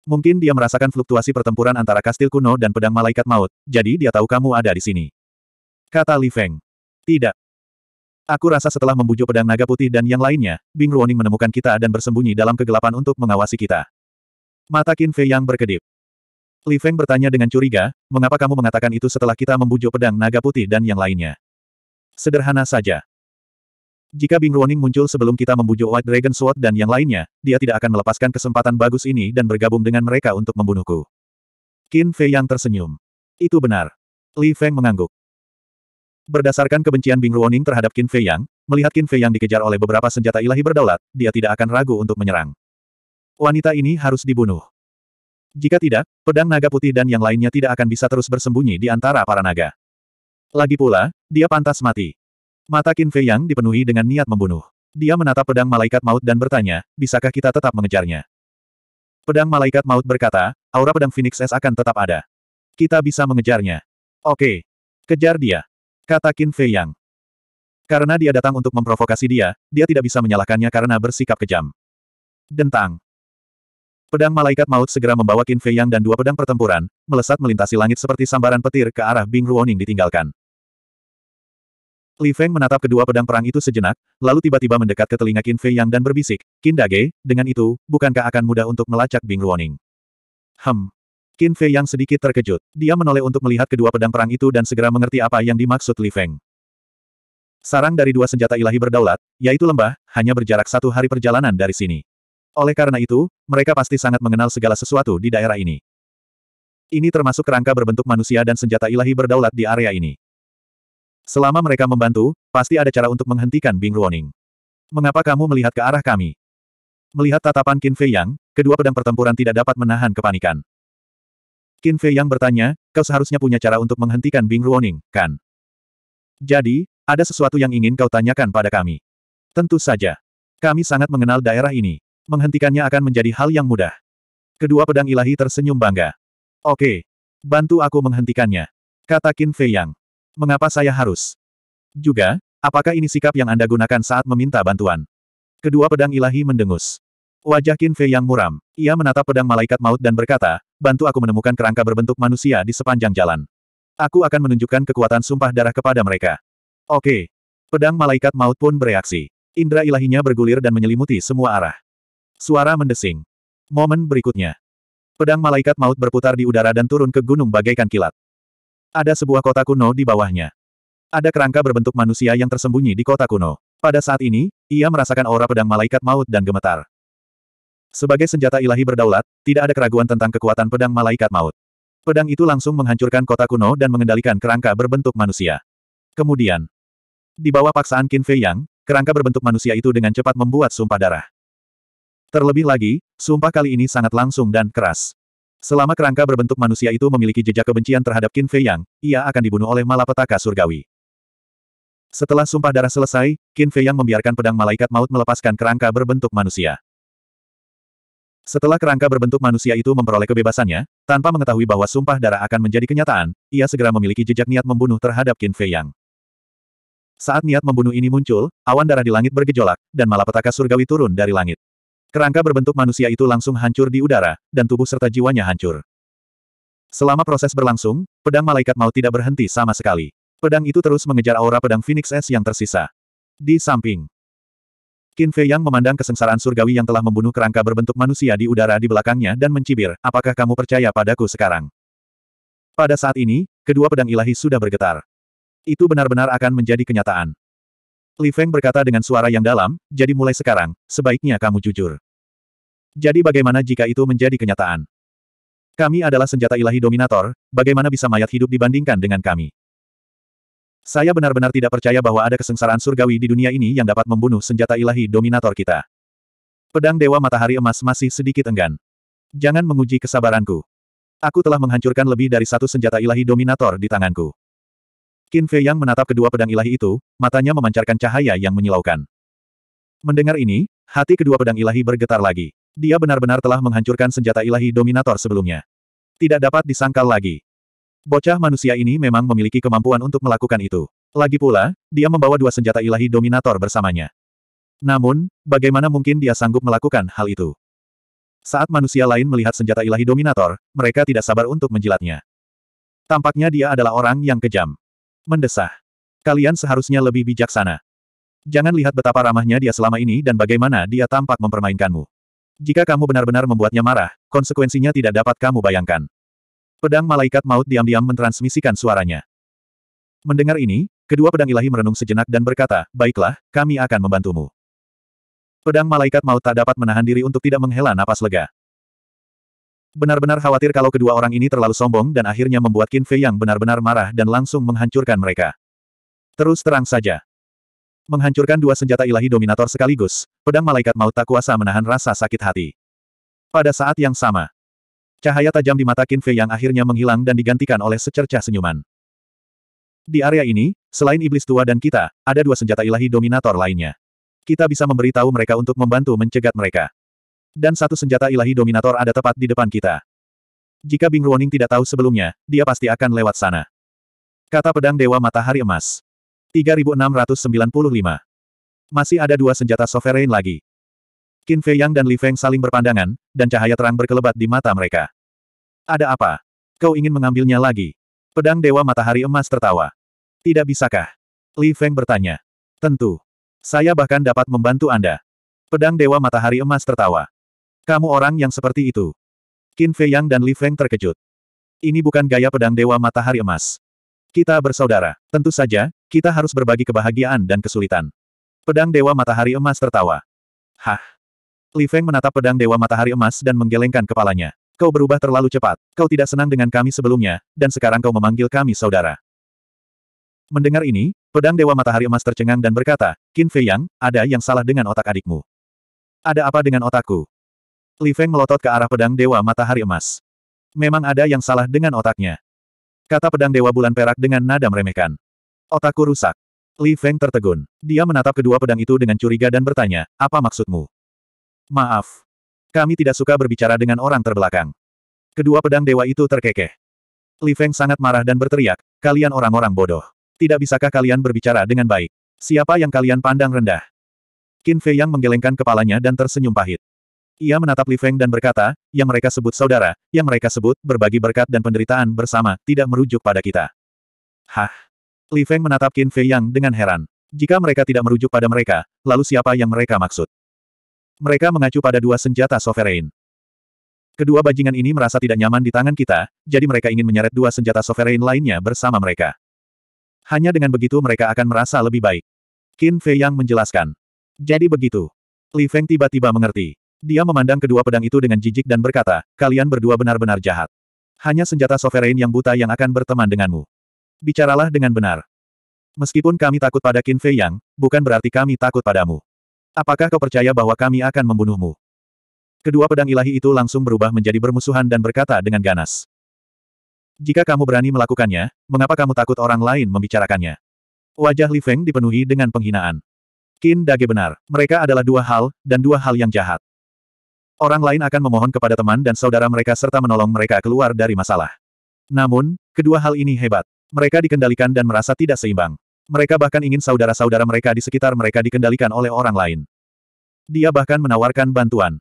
Mungkin dia merasakan fluktuasi pertempuran antara kastil kuno dan pedang malaikat maut, jadi dia tahu kamu ada di sini. Kata Li Feng. Tidak. Aku rasa setelah membujuk pedang naga putih dan yang lainnya, Bing Ruoning menemukan kita dan bersembunyi dalam kegelapan untuk mengawasi kita. Mata Qin Fei yang berkedip. Li Feng bertanya dengan curiga, mengapa kamu mengatakan itu setelah kita membujuk pedang naga putih dan yang lainnya? Sederhana saja. Jika Bing Ruoning muncul sebelum kita membujuk White Dragon Sword dan yang lainnya, dia tidak akan melepaskan kesempatan bagus ini dan bergabung dengan mereka untuk membunuhku. Qin Fei yang tersenyum. Itu benar. Li Feng mengangguk. Berdasarkan kebencian Bing Ruoning terhadap Qin Fei Yang, melihat Qin Fei Yang dikejar oleh beberapa senjata ilahi berdaulat, dia tidak akan ragu untuk menyerang. Wanita ini harus dibunuh. Jika tidak, pedang naga putih dan yang lainnya tidak akan bisa terus bersembunyi di antara para naga. Lagi pula, dia pantas mati. Mata Qin Fei Yang dipenuhi dengan niat membunuh. Dia menatap pedang malaikat maut dan bertanya, bisakah kita tetap mengejarnya? Pedang malaikat maut berkata, aura pedang Phoenix S akan tetap ada. Kita bisa mengejarnya. Oke. Kejar dia. Kata Qin Fei Yang. Karena dia datang untuk memprovokasi dia, dia tidak bisa menyalahkannya karena bersikap kejam. Dentang. Pedang malaikat maut segera membawa Qin Fei Yang dan dua pedang pertempuran, melesat melintasi langit seperti sambaran petir ke arah Bing Ruoning ditinggalkan. Li Feng menatap kedua pedang perang itu sejenak, lalu tiba-tiba mendekat ke telinga Qin Fei Yang dan berbisik, Qin Dage, dengan itu, bukankah akan mudah untuk melacak Bing Ruoning? Hem. Qin Fei Yang sedikit terkejut. Dia menoleh untuk melihat kedua pedang perang itu dan segera mengerti apa yang dimaksud Li Feng. Sarang dari dua senjata ilahi berdaulat, yaitu lembah, hanya berjarak satu hari perjalanan dari sini. Oleh karena itu, mereka pasti sangat mengenal segala sesuatu di daerah ini. Ini termasuk kerangka berbentuk manusia dan senjata ilahi berdaulat di area ini. Selama mereka membantu, pasti ada cara untuk menghentikan Bing Ruoning. Mengapa kamu melihat ke arah kami? Melihat tatapan Qin Fei Yang, kedua pedang pertempuran tidak dapat menahan kepanikan. Qin Fei Yang bertanya, kau seharusnya punya cara untuk menghentikan Bing Ruoning, kan? Jadi, ada sesuatu yang ingin kau tanyakan pada kami. Tentu saja. Kami sangat mengenal daerah ini. Menghentikannya akan menjadi hal yang mudah. Kedua pedang ilahi tersenyum bangga. Oke. Bantu aku menghentikannya. Kata Qin Fei Yang. Mengapa saya harus? Juga, apakah ini sikap yang Anda gunakan saat meminta bantuan? Kedua pedang ilahi mendengus. Wajah Qin Fei Yang muram. Ia menatap pedang malaikat maut dan berkata, bantu aku menemukan kerangka berbentuk manusia di sepanjang jalan. Aku akan menunjukkan kekuatan sumpah darah kepada mereka. Oke. Pedang malaikat maut pun bereaksi. Indra ilahinya bergulir dan menyelimuti semua arah. Suara mendesing. Momen berikutnya. Pedang malaikat maut berputar di udara dan turun ke gunung bagaikan kilat. Ada sebuah kota kuno di bawahnya. Ada kerangka berbentuk manusia yang tersembunyi di kota kuno. Pada saat ini, ia merasakan aura pedang malaikat maut dan gemetar. Sebagai senjata ilahi berdaulat, tidak ada keraguan tentang kekuatan pedang malaikat maut. Pedang itu langsung menghancurkan kota kuno dan mengendalikan kerangka berbentuk manusia. Kemudian, di bawah paksaan Qin Fei Yang, kerangka berbentuk manusia itu dengan cepat membuat sumpah darah. Terlebih lagi, sumpah kali ini sangat langsung dan keras. Selama kerangka berbentuk manusia itu memiliki jejak kebencian terhadap Qin Fei Yang, ia akan dibunuh oleh malapetaka surgawi. Setelah sumpah darah selesai, Qin Fei Yang membiarkan pedang malaikat maut melepaskan kerangka berbentuk manusia. Setelah kerangka berbentuk manusia itu memperoleh kebebasannya, tanpa mengetahui bahwa sumpah darah akan menjadi kenyataan, ia segera memiliki jejak niat membunuh terhadap Qin Fei Yang. Saat niat membunuh ini muncul, awan darah di langit bergejolak, dan malapetaka surgawi turun dari langit. Kerangka berbentuk manusia itu langsung hancur di udara, dan tubuh serta jiwanya hancur. Selama proses berlangsung, pedang malaikat maut tidak berhenti sama sekali. Pedang itu terus mengejar aura pedang Phoenix S yang tersisa. Di samping, Qin Fei yang memandang kesengsaraan surgawi yang telah membunuh kerangka berbentuk manusia di udara di belakangnya dan mencibir, apakah kamu percaya padaku sekarang? Pada saat ini, kedua pedang ilahi sudah bergetar. Itu benar-benar akan menjadi kenyataan. Li Feng berkata dengan suara yang dalam, jadi mulai sekarang, sebaiknya kamu jujur. Jadi bagaimana jika itu menjadi kenyataan? Kami adalah senjata ilahi dominator, bagaimana bisa mayat hidup dibandingkan dengan kami? Saya benar-benar tidak percaya bahwa ada kesengsaraan surgawi di dunia ini yang dapat membunuh senjata ilahi dominator kita. Pedang Dewa Matahari Emas masih sedikit enggan. Jangan menguji kesabaranku. Aku telah menghancurkan lebih dari satu senjata ilahi dominator di tanganku. Qin Fei Yang menatap kedua pedang ilahi itu, matanya memancarkan cahaya yang menyilaukan. Mendengar ini, hati kedua pedang ilahi bergetar lagi. Dia benar-benar telah menghancurkan senjata ilahi dominator sebelumnya. Tidak dapat disangkal lagi. Bocah manusia ini memang memiliki kemampuan untuk melakukan itu. Lagi pula, dia membawa dua senjata ilahi dominator bersamanya. Namun, bagaimana mungkin dia sanggup melakukan hal itu? Saat manusia lain melihat senjata ilahi dominator, mereka tidak sabar untuk menjilatnya. Tampaknya dia adalah orang yang kejam. Mendesah. Kalian seharusnya lebih bijaksana. Jangan lihat betapa ramahnya dia selama ini dan bagaimana dia tampak mempermainkanmu. Jika kamu benar-benar membuatnya marah, konsekuensinya tidak dapat kamu bayangkan. Pedang malaikat maut diam-diam mentransmisikan suaranya. Mendengar ini, kedua pedang ilahi merenung sejenak dan berkata, Baiklah, kami akan membantumu. Pedang malaikat maut tak dapat menahan diri untuk tidak menghela napas lega. Benar-benar khawatir kalau kedua orang ini terlalu sombong dan akhirnya membuat Qin Fei yang benar-benar marah dan langsung menghancurkan mereka. Terus terang saja, Menghancurkan dua senjata ilahi dominator sekaligus, pedang malaikat maut tak kuasa menahan rasa sakit hati. Pada saat yang sama, cahaya tajam di mata Qin Fei yang akhirnya menghilang dan digantikan oleh secercah senyuman. Di area ini, selain iblis tua dan kita, ada dua senjata ilahi dominator lainnya. Kita bisa memberitahu mereka untuk membantu mencegat mereka. Dan satu senjata ilahi dominator ada tepat di depan kita. Jika Bing Ruoning tidak tahu sebelumnya, dia pasti akan lewat sana. Kata pedang Dewa Matahari Emas. 3695. Masih ada dua senjata sovereign lagi. Qin Fei Yang dan Li Feng saling berpandangan, dan cahaya terang berkelebat di mata mereka. Ada apa? Kau ingin mengambilnya lagi? Pedang Dewa Matahari Emas tertawa. Tidak bisakah? Li Feng bertanya. Tentu. Saya bahkan dapat membantu Anda. Pedang Dewa Matahari Emas tertawa. Kamu orang yang seperti itu. Qin Fei Yang dan Li Feng terkejut. Ini bukan gaya pedang Dewa Matahari Emas. Kita bersaudara. Tentu saja, kita harus berbagi kebahagiaan dan kesulitan. Pedang Dewa Matahari Emas tertawa. Hah? Li Feng menatap pedang Dewa Matahari Emas dan menggelengkan kepalanya. Kau berubah terlalu cepat, kau tidak senang dengan kami sebelumnya, dan sekarang kau memanggil kami saudara. Mendengar ini, pedang Dewa Matahari Emas tercengang dan berkata, Qin Fei Yang, ada yang salah dengan otak adikmu. Ada apa dengan otakku? Li Feng melotot ke arah pedang Dewa Matahari Emas. Memang ada yang salah dengan otaknya. Kata pedang Dewa Bulan Perak dengan nada meremehkan. Otakku rusak. Li Feng tertegun. Dia menatap kedua pedang itu dengan curiga dan bertanya, apa maksudmu? Maaf. Kami tidak suka berbicara dengan orang terbelakang. Kedua pedang dewa itu terkekeh. Li Feng sangat marah dan berteriak, kalian orang-orang bodoh. Tidak bisakah kalian berbicara dengan baik? Siapa yang kalian pandang rendah? Qin Fei yang menggelengkan kepalanya dan tersenyum pahit. Ia menatap Li Feng dan berkata, yang mereka sebut saudara, yang mereka sebut berbagi berkat dan penderitaan bersama, tidak merujuk pada kita. Hah? Li Feng menatap Qin Fei Yang dengan heran. Jika mereka tidak merujuk pada mereka, lalu siapa yang mereka maksud? Mereka mengacu pada dua senjata sovereign. Kedua bajingan ini merasa tidak nyaman di tangan kita, jadi mereka ingin menyeret dua senjata sovereign lainnya bersama mereka. Hanya dengan begitu mereka akan merasa lebih baik. Qin Fei Yang menjelaskan. Jadi begitu. Li Feng tiba-tiba mengerti. Dia memandang kedua pedang itu dengan jijik dan berkata, kalian berdua benar-benar jahat. Hanya senjata sovereign yang buta yang akan berteman denganmu. Bicaralah dengan benar. Meskipun kami takut pada Qin Fei Yang, bukan berarti kami takut padamu. Apakah kau percaya bahwa kami akan membunuhmu? Kedua pedang ilahi itu langsung berubah menjadi bermusuhan dan berkata dengan ganas. Jika kamu berani melakukannya, mengapa kamu takut orang lain membicarakannya? Wajah Li Feng dipenuhi dengan penghinaan. Qin Dage benar, mereka adalah dua hal, dan dua hal yang jahat. Orang lain akan memohon kepada teman dan saudara mereka serta menolong mereka keluar dari masalah. Namun, kedua hal ini hebat. Mereka dikendalikan dan merasa tidak seimbang. Mereka bahkan ingin saudara-saudara mereka di sekitar mereka dikendalikan oleh orang lain. Dia bahkan menawarkan bantuan.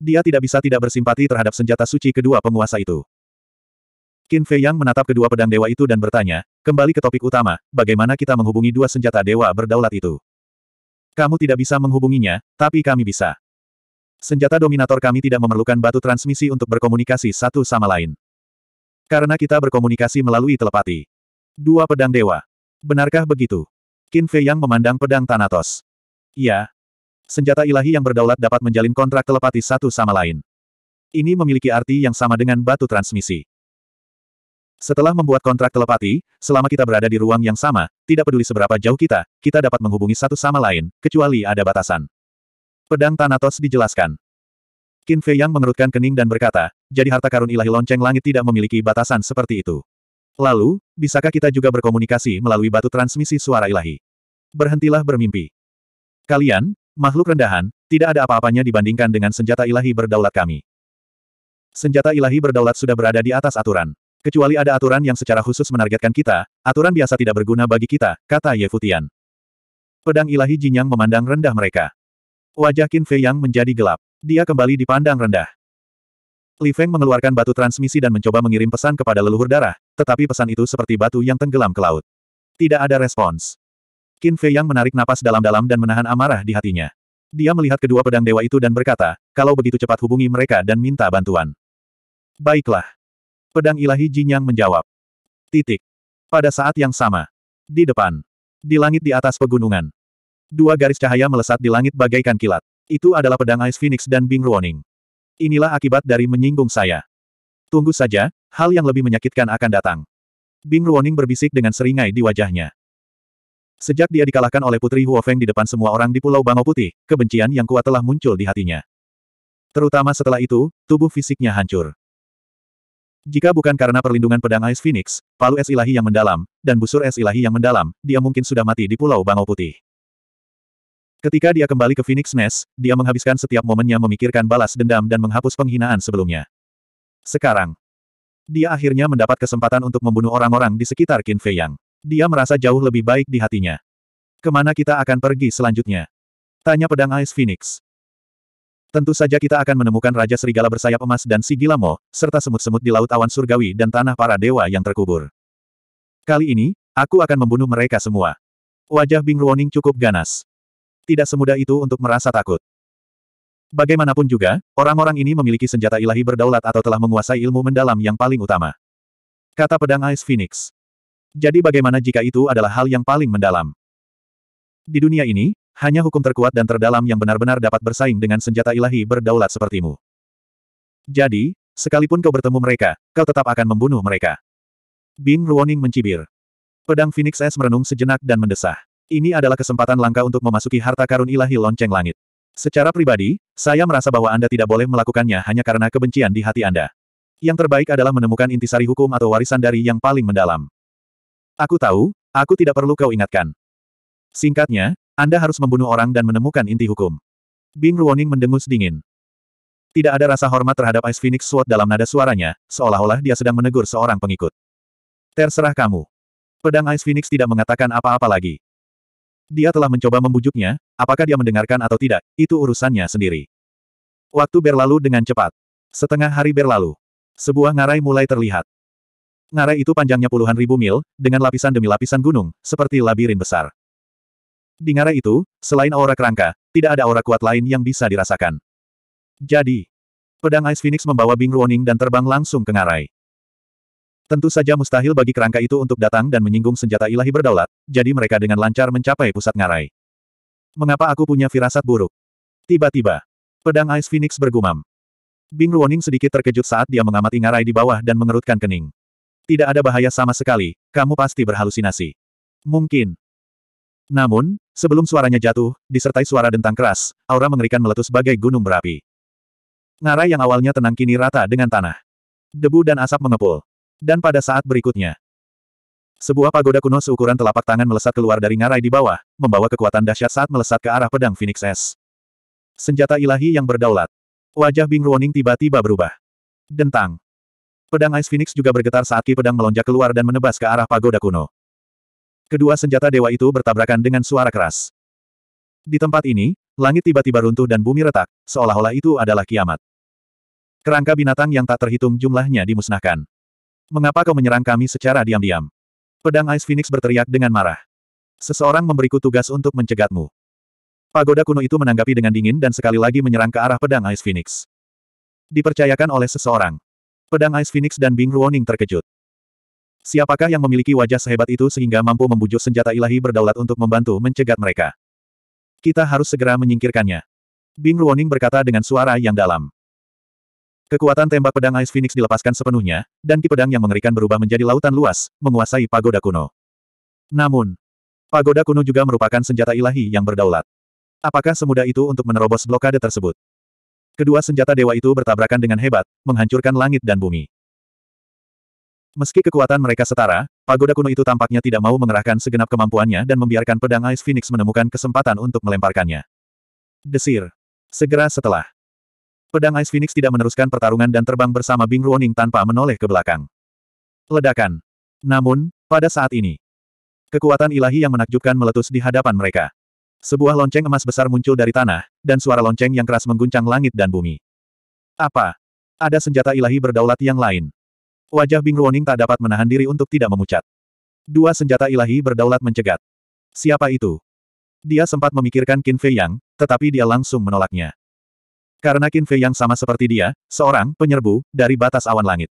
Dia tidak bisa tidak bersimpati terhadap senjata suci kedua penguasa itu. Qin Fei Yang menatap kedua pedang dewa itu dan bertanya, kembali ke topik utama, bagaimana kita menghubungi dua senjata dewa berdaulat itu? Kamu tidak bisa menghubunginya, tapi kami bisa. Senjata dominator kami tidak memerlukan batu transmisi untuk berkomunikasi satu sama lain. Karena kita berkomunikasi melalui telepati. Dua pedang dewa. Benarkah begitu? Qin Fei yang memandang pedang Thanatos. Ya, Senjata ilahi yang berdaulat dapat menjalin kontrak telepati satu sama lain. Ini memiliki arti yang sama dengan batu transmisi. Setelah membuat kontrak telepati, selama kita berada di ruang yang sama, tidak peduli seberapa jauh kita, kita dapat menghubungi satu sama lain, kecuali ada batasan. Pedang Thanatos dijelaskan. Qin Fei yang mengerutkan kening dan berkata, jadi harta karun ilahi lonceng langit tidak memiliki batasan seperti itu. Lalu, bisakah kita juga berkomunikasi melalui batu transmisi suara ilahi? Berhentilah bermimpi. Kalian, makhluk rendahan, tidak ada apa-apanya dibandingkan dengan senjata ilahi berdaulat kami. Senjata ilahi berdaulat sudah berada di atas aturan. Kecuali ada aturan yang secara khusus menargetkan kita, aturan biasa tidak berguna bagi kita, kata Ye Futian. Pedang ilahi Jinyang memandang rendah mereka. Wajah Qin Fei yang menjadi gelap. Dia kembali dipandang rendah. Li Feng mengeluarkan batu transmisi dan mencoba mengirim pesan kepada leluhur darah, tetapi pesan itu seperti batu yang tenggelam ke laut. Tidak ada respons. Qin Fei yang menarik napas dalam-dalam dan menahan amarah di hatinya. Dia melihat kedua pedang dewa itu dan berkata, kalau begitu cepat hubungi mereka dan minta bantuan. Baiklah. Pedang ilahi Jin yang menjawab. Titik. Pada saat yang sama. Di depan. Di langit di atas pegunungan. Dua garis cahaya melesat di langit bagaikan kilat. Itu adalah pedang Ice Phoenix dan Bing Ruoning. Inilah akibat dari menyinggung saya. Tunggu saja, hal yang lebih menyakitkan akan datang. Bing Ruoning berbisik dengan seringai di wajahnya. Sejak dia dikalahkan oleh Putri Huofeng di depan semua orang di Pulau Bangau Putih, kebencian yang kuat telah muncul di hatinya. Terutama setelah itu, tubuh fisiknya hancur. Jika bukan karena perlindungan pedang Ice Phoenix, palu es ilahi yang mendalam, dan busur es ilahi yang mendalam, dia mungkin sudah mati di Pulau Bangau Putih. Ketika dia kembali ke Phoenix Nest, dia menghabiskan setiap momennya memikirkan balas dendam dan menghapus penghinaan sebelumnya. Sekarang, dia akhirnya mendapat kesempatan untuk membunuh orang-orang di sekitar Qin Fei Yang. Dia merasa jauh lebih baik di hatinya. Kemana kita akan pergi selanjutnya? Tanya pedang Ice Phoenix. Tentu saja kita akan menemukan Raja Serigala bersayap emas dan si Gilamo, serta semut-semut di Laut Awan Surgawi dan Tanah Para Dewa yang terkubur. Kali ini, aku akan membunuh mereka semua. Wajah Bing Ruoning cukup ganas. Tidak semudah itu untuk merasa takut. Bagaimanapun juga, orang-orang ini memiliki senjata ilahi berdaulat atau telah menguasai ilmu mendalam yang paling utama. Kata pedang Ice Phoenix. Jadi bagaimana jika itu adalah hal yang paling mendalam? Di dunia ini, hanya hukum terkuat dan terdalam yang benar-benar dapat bersaing dengan senjata ilahi berdaulat sepertimu. Jadi, sekalipun kau bertemu mereka, kau tetap akan membunuh mereka. Bing Ruoning mencibir. Pedang Phoenix S merenung sejenak dan mendesah. Ini adalah kesempatan langka untuk memasuki harta karun ilahi lonceng langit. Secara pribadi, saya merasa bahwa Anda tidak boleh melakukannya hanya karena kebencian di hati Anda. Yang terbaik adalah menemukan intisari hukum atau warisan dari yang paling mendalam. Aku tahu, aku tidak perlu kau ingatkan. Singkatnya, Anda harus membunuh orang dan menemukan inti hukum. Bing Ruoning mendengus dingin. Tidak ada rasa hormat terhadap Ice Phoenix Sword dalam nada suaranya, seolah-olah dia sedang menegur seorang pengikut. Terserah kamu. Pedang Ice Phoenix tidak mengatakan apa-apa lagi. Dia telah mencoba membujuknya, apakah dia mendengarkan atau tidak, itu urusannya sendiri. Waktu berlalu dengan cepat. Setengah hari berlalu. Sebuah ngarai mulai terlihat. Ngarai itu panjangnya puluhan ribu mil, dengan lapisan demi lapisan gunung, seperti labirin besar. Di ngarai itu, selain aura kerangka, tidak ada aura kuat lain yang bisa dirasakan. Jadi, pedang Ice Phoenix membawa Bing Ruoning dan terbang langsung ke ngarai. Tentu saja mustahil bagi kerangka itu untuk datang dan menyinggung senjata ilahi berdaulat, jadi mereka dengan lancar mencapai pusat ngarai. Mengapa aku punya firasat buruk? Tiba-tiba, pedang Ice Phoenix bergumam. Bing Ruoning sedikit terkejut saat dia mengamati ngarai di bawah dan mengerutkan kening. Tidak ada bahaya sama sekali, kamu pasti berhalusinasi. Mungkin. Namun, sebelum suaranya jatuh, disertai suara dentang keras, aura mengerikan meletus bagai gunung berapi. Ngarai yang awalnya tenang kini rata dengan tanah. Debu dan asap mengepul. Dan pada saat berikutnya, sebuah pagoda kuno seukuran telapak tangan melesat keluar dari ngarai di bawah, membawa kekuatan dahsyat saat melesat ke arah pedang Phoenix S. Senjata ilahi yang berdaulat. Wajah Bing Ruoning tiba-tiba berubah. Dentang. Pedang Ice Phoenix juga bergetar saat ki pedang melonjak keluar dan menebas ke arah pagoda kuno. Kedua senjata dewa itu bertabrakan dengan suara keras. Di tempat ini, langit tiba-tiba runtuh dan bumi retak, seolah-olah itu adalah kiamat. Kerangka binatang yang tak terhitung jumlahnya dimusnahkan. Mengapa kau menyerang kami secara diam-diam? Pedang Ice Phoenix berteriak dengan marah. Seseorang memberiku tugas untuk mencegatmu. Pagoda kuno itu menanggapi dengan dingin dan sekali lagi menyerang ke arah pedang Ice Phoenix. Dipercayakan oleh seseorang. Pedang Ice Phoenix dan Bing Ruoning terkejut. Siapakah yang memiliki wajah sehebat itu sehingga mampu membujuk senjata ilahi berdaulat untuk membantu mencegat mereka? Kita harus segera menyingkirkannya. Bing Ruoning berkata dengan suara yang dalam. Kekuatan tembak pedang Ice Phoenix dilepaskan sepenuhnya, dan ki pedang yang mengerikan berubah menjadi lautan luas, menguasai pagoda kuno. Namun, pagoda kuno juga merupakan senjata ilahi yang berdaulat. Apakah semudah itu untuk menerobos blokade tersebut? Kedua senjata dewa itu bertabrakan dengan hebat, menghancurkan langit dan bumi. Meski kekuatan mereka setara, pagoda kuno itu tampaknya tidak mau mengerahkan segenap kemampuannya dan membiarkan pedang Ice Phoenix menemukan kesempatan untuk melemparkannya. Desir. Segera setelah Pedang Ice Phoenix tidak meneruskan pertarungan dan terbang bersama Bing Ruoning tanpa menoleh ke belakang. Ledakan. Namun, pada saat ini, kekuatan ilahi yang menakjubkan meletus di hadapan mereka. Sebuah lonceng emas besar muncul dari tanah, dan suara lonceng yang keras mengguncang langit dan bumi. Apa? Ada senjata ilahi berdaulat yang lain. Wajah Bing Ruoning tak dapat menahan diri untuk tidak memucat. Dua senjata ilahi berdaulat mencegat. Siapa itu? Dia sempat memikirkan Qin Fei Yang, tetapi dia langsung menolaknya. Karena Qin Fei yang sama seperti dia, seorang penyerbu, dari batas awan langit.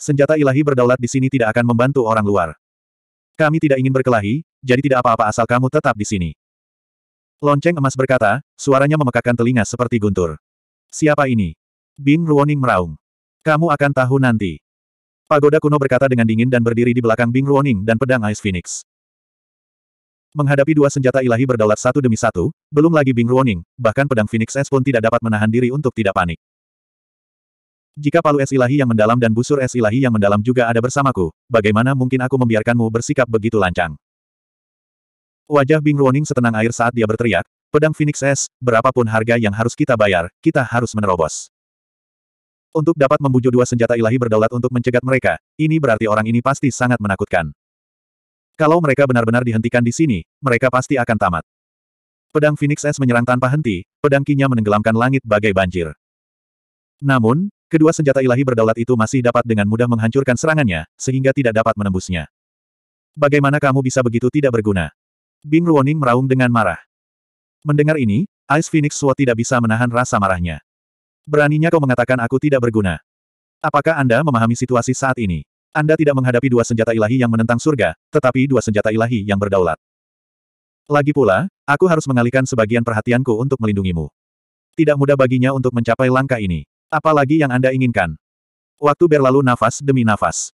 Senjata ilahi berdaulat di sini tidak akan membantu orang luar. Kami tidak ingin berkelahi, jadi tidak apa-apa asal kamu tetap di sini. Lonceng emas berkata, suaranya memekakkan telinga seperti guntur. Siapa ini? Bing Ruoning meraung. Kamu akan tahu nanti. Pagoda kuno berkata dengan dingin dan berdiri di belakang Bing Ruoning dan pedang Ice Phoenix. Menghadapi dua senjata ilahi berdaulat satu demi satu, belum lagi Bing Ruoning, bahkan pedang Phoenix S pun tidak dapat menahan diri untuk tidak panik. Jika palu es ilahi yang mendalam dan busur es ilahi yang mendalam juga ada bersamaku, bagaimana mungkin aku membiarkanmu bersikap begitu lancang? Wajah Bing Ruoning setenang air saat dia berteriak, pedang Phoenix S, berapapun harga yang harus kita bayar, kita harus menerobos. Untuk dapat membujuk dua senjata ilahi berdaulat untuk mencegat mereka, ini berarti orang ini pasti sangat menakutkan. Kalau mereka benar-benar dihentikan di sini, mereka pasti akan tamat. Pedang Phoenix S menyerang tanpa henti, pedang kinya menenggelamkan langit bagai banjir. Namun, kedua senjata ilahi berdaulat itu masih dapat dengan mudah menghancurkan serangannya, sehingga tidak dapat menembusnya. Bagaimana kamu bisa begitu tidak berguna? Bing Ruoning meraung dengan marah. Mendengar ini, Ice Phoenix Suo tidak bisa menahan rasa marahnya. Beraninya kau mengatakan aku tidak berguna. Apakah Anda memahami situasi saat ini? Anda tidak menghadapi dua senjata ilahi yang menentang surga, tetapi dua senjata ilahi yang berdaulat. Lagi pula, aku harus mengalihkan sebagian perhatianku untuk melindungimu. Tidak mudah baginya untuk mencapai langkah ini. Apalagi yang Anda inginkan. Waktu berlalu nafas demi nafas.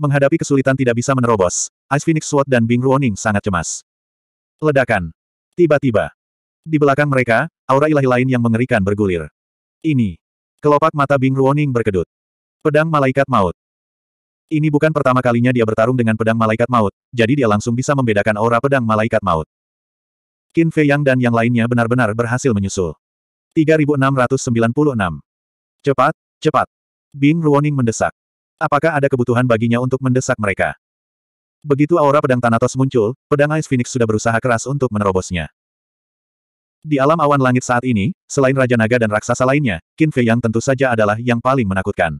Menghadapi kesulitan tidak bisa menerobos, Ice Phoenix Sword dan Bing Ruoning sangat cemas. Ledakan. Tiba-tiba. Di belakang mereka, aura ilahi lain yang mengerikan bergulir. Ini. Kelopak mata Bing Ruoning berkedut. Pedang Malaikat Maut. Ini bukan pertama kalinya dia bertarung dengan pedang malaikat maut, jadi dia langsung bisa membedakan aura pedang malaikat maut. Qin Fei Yang dan yang lainnya benar-benar berhasil menyusul. 3696. Cepat, cepat. Bing Ruoning mendesak. Apakah ada kebutuhan baginya untuk mendesak mereka? Begitu aura pedang Thanatos muncul, pedang Ice Phoenix sudah berusaha keras untuk menerobosnya. Di alam awan langit saat ini, selain Raja Naga dan raksasa lainnya, Qin Fei Yang tentu saja adalah yang paling menakutkan.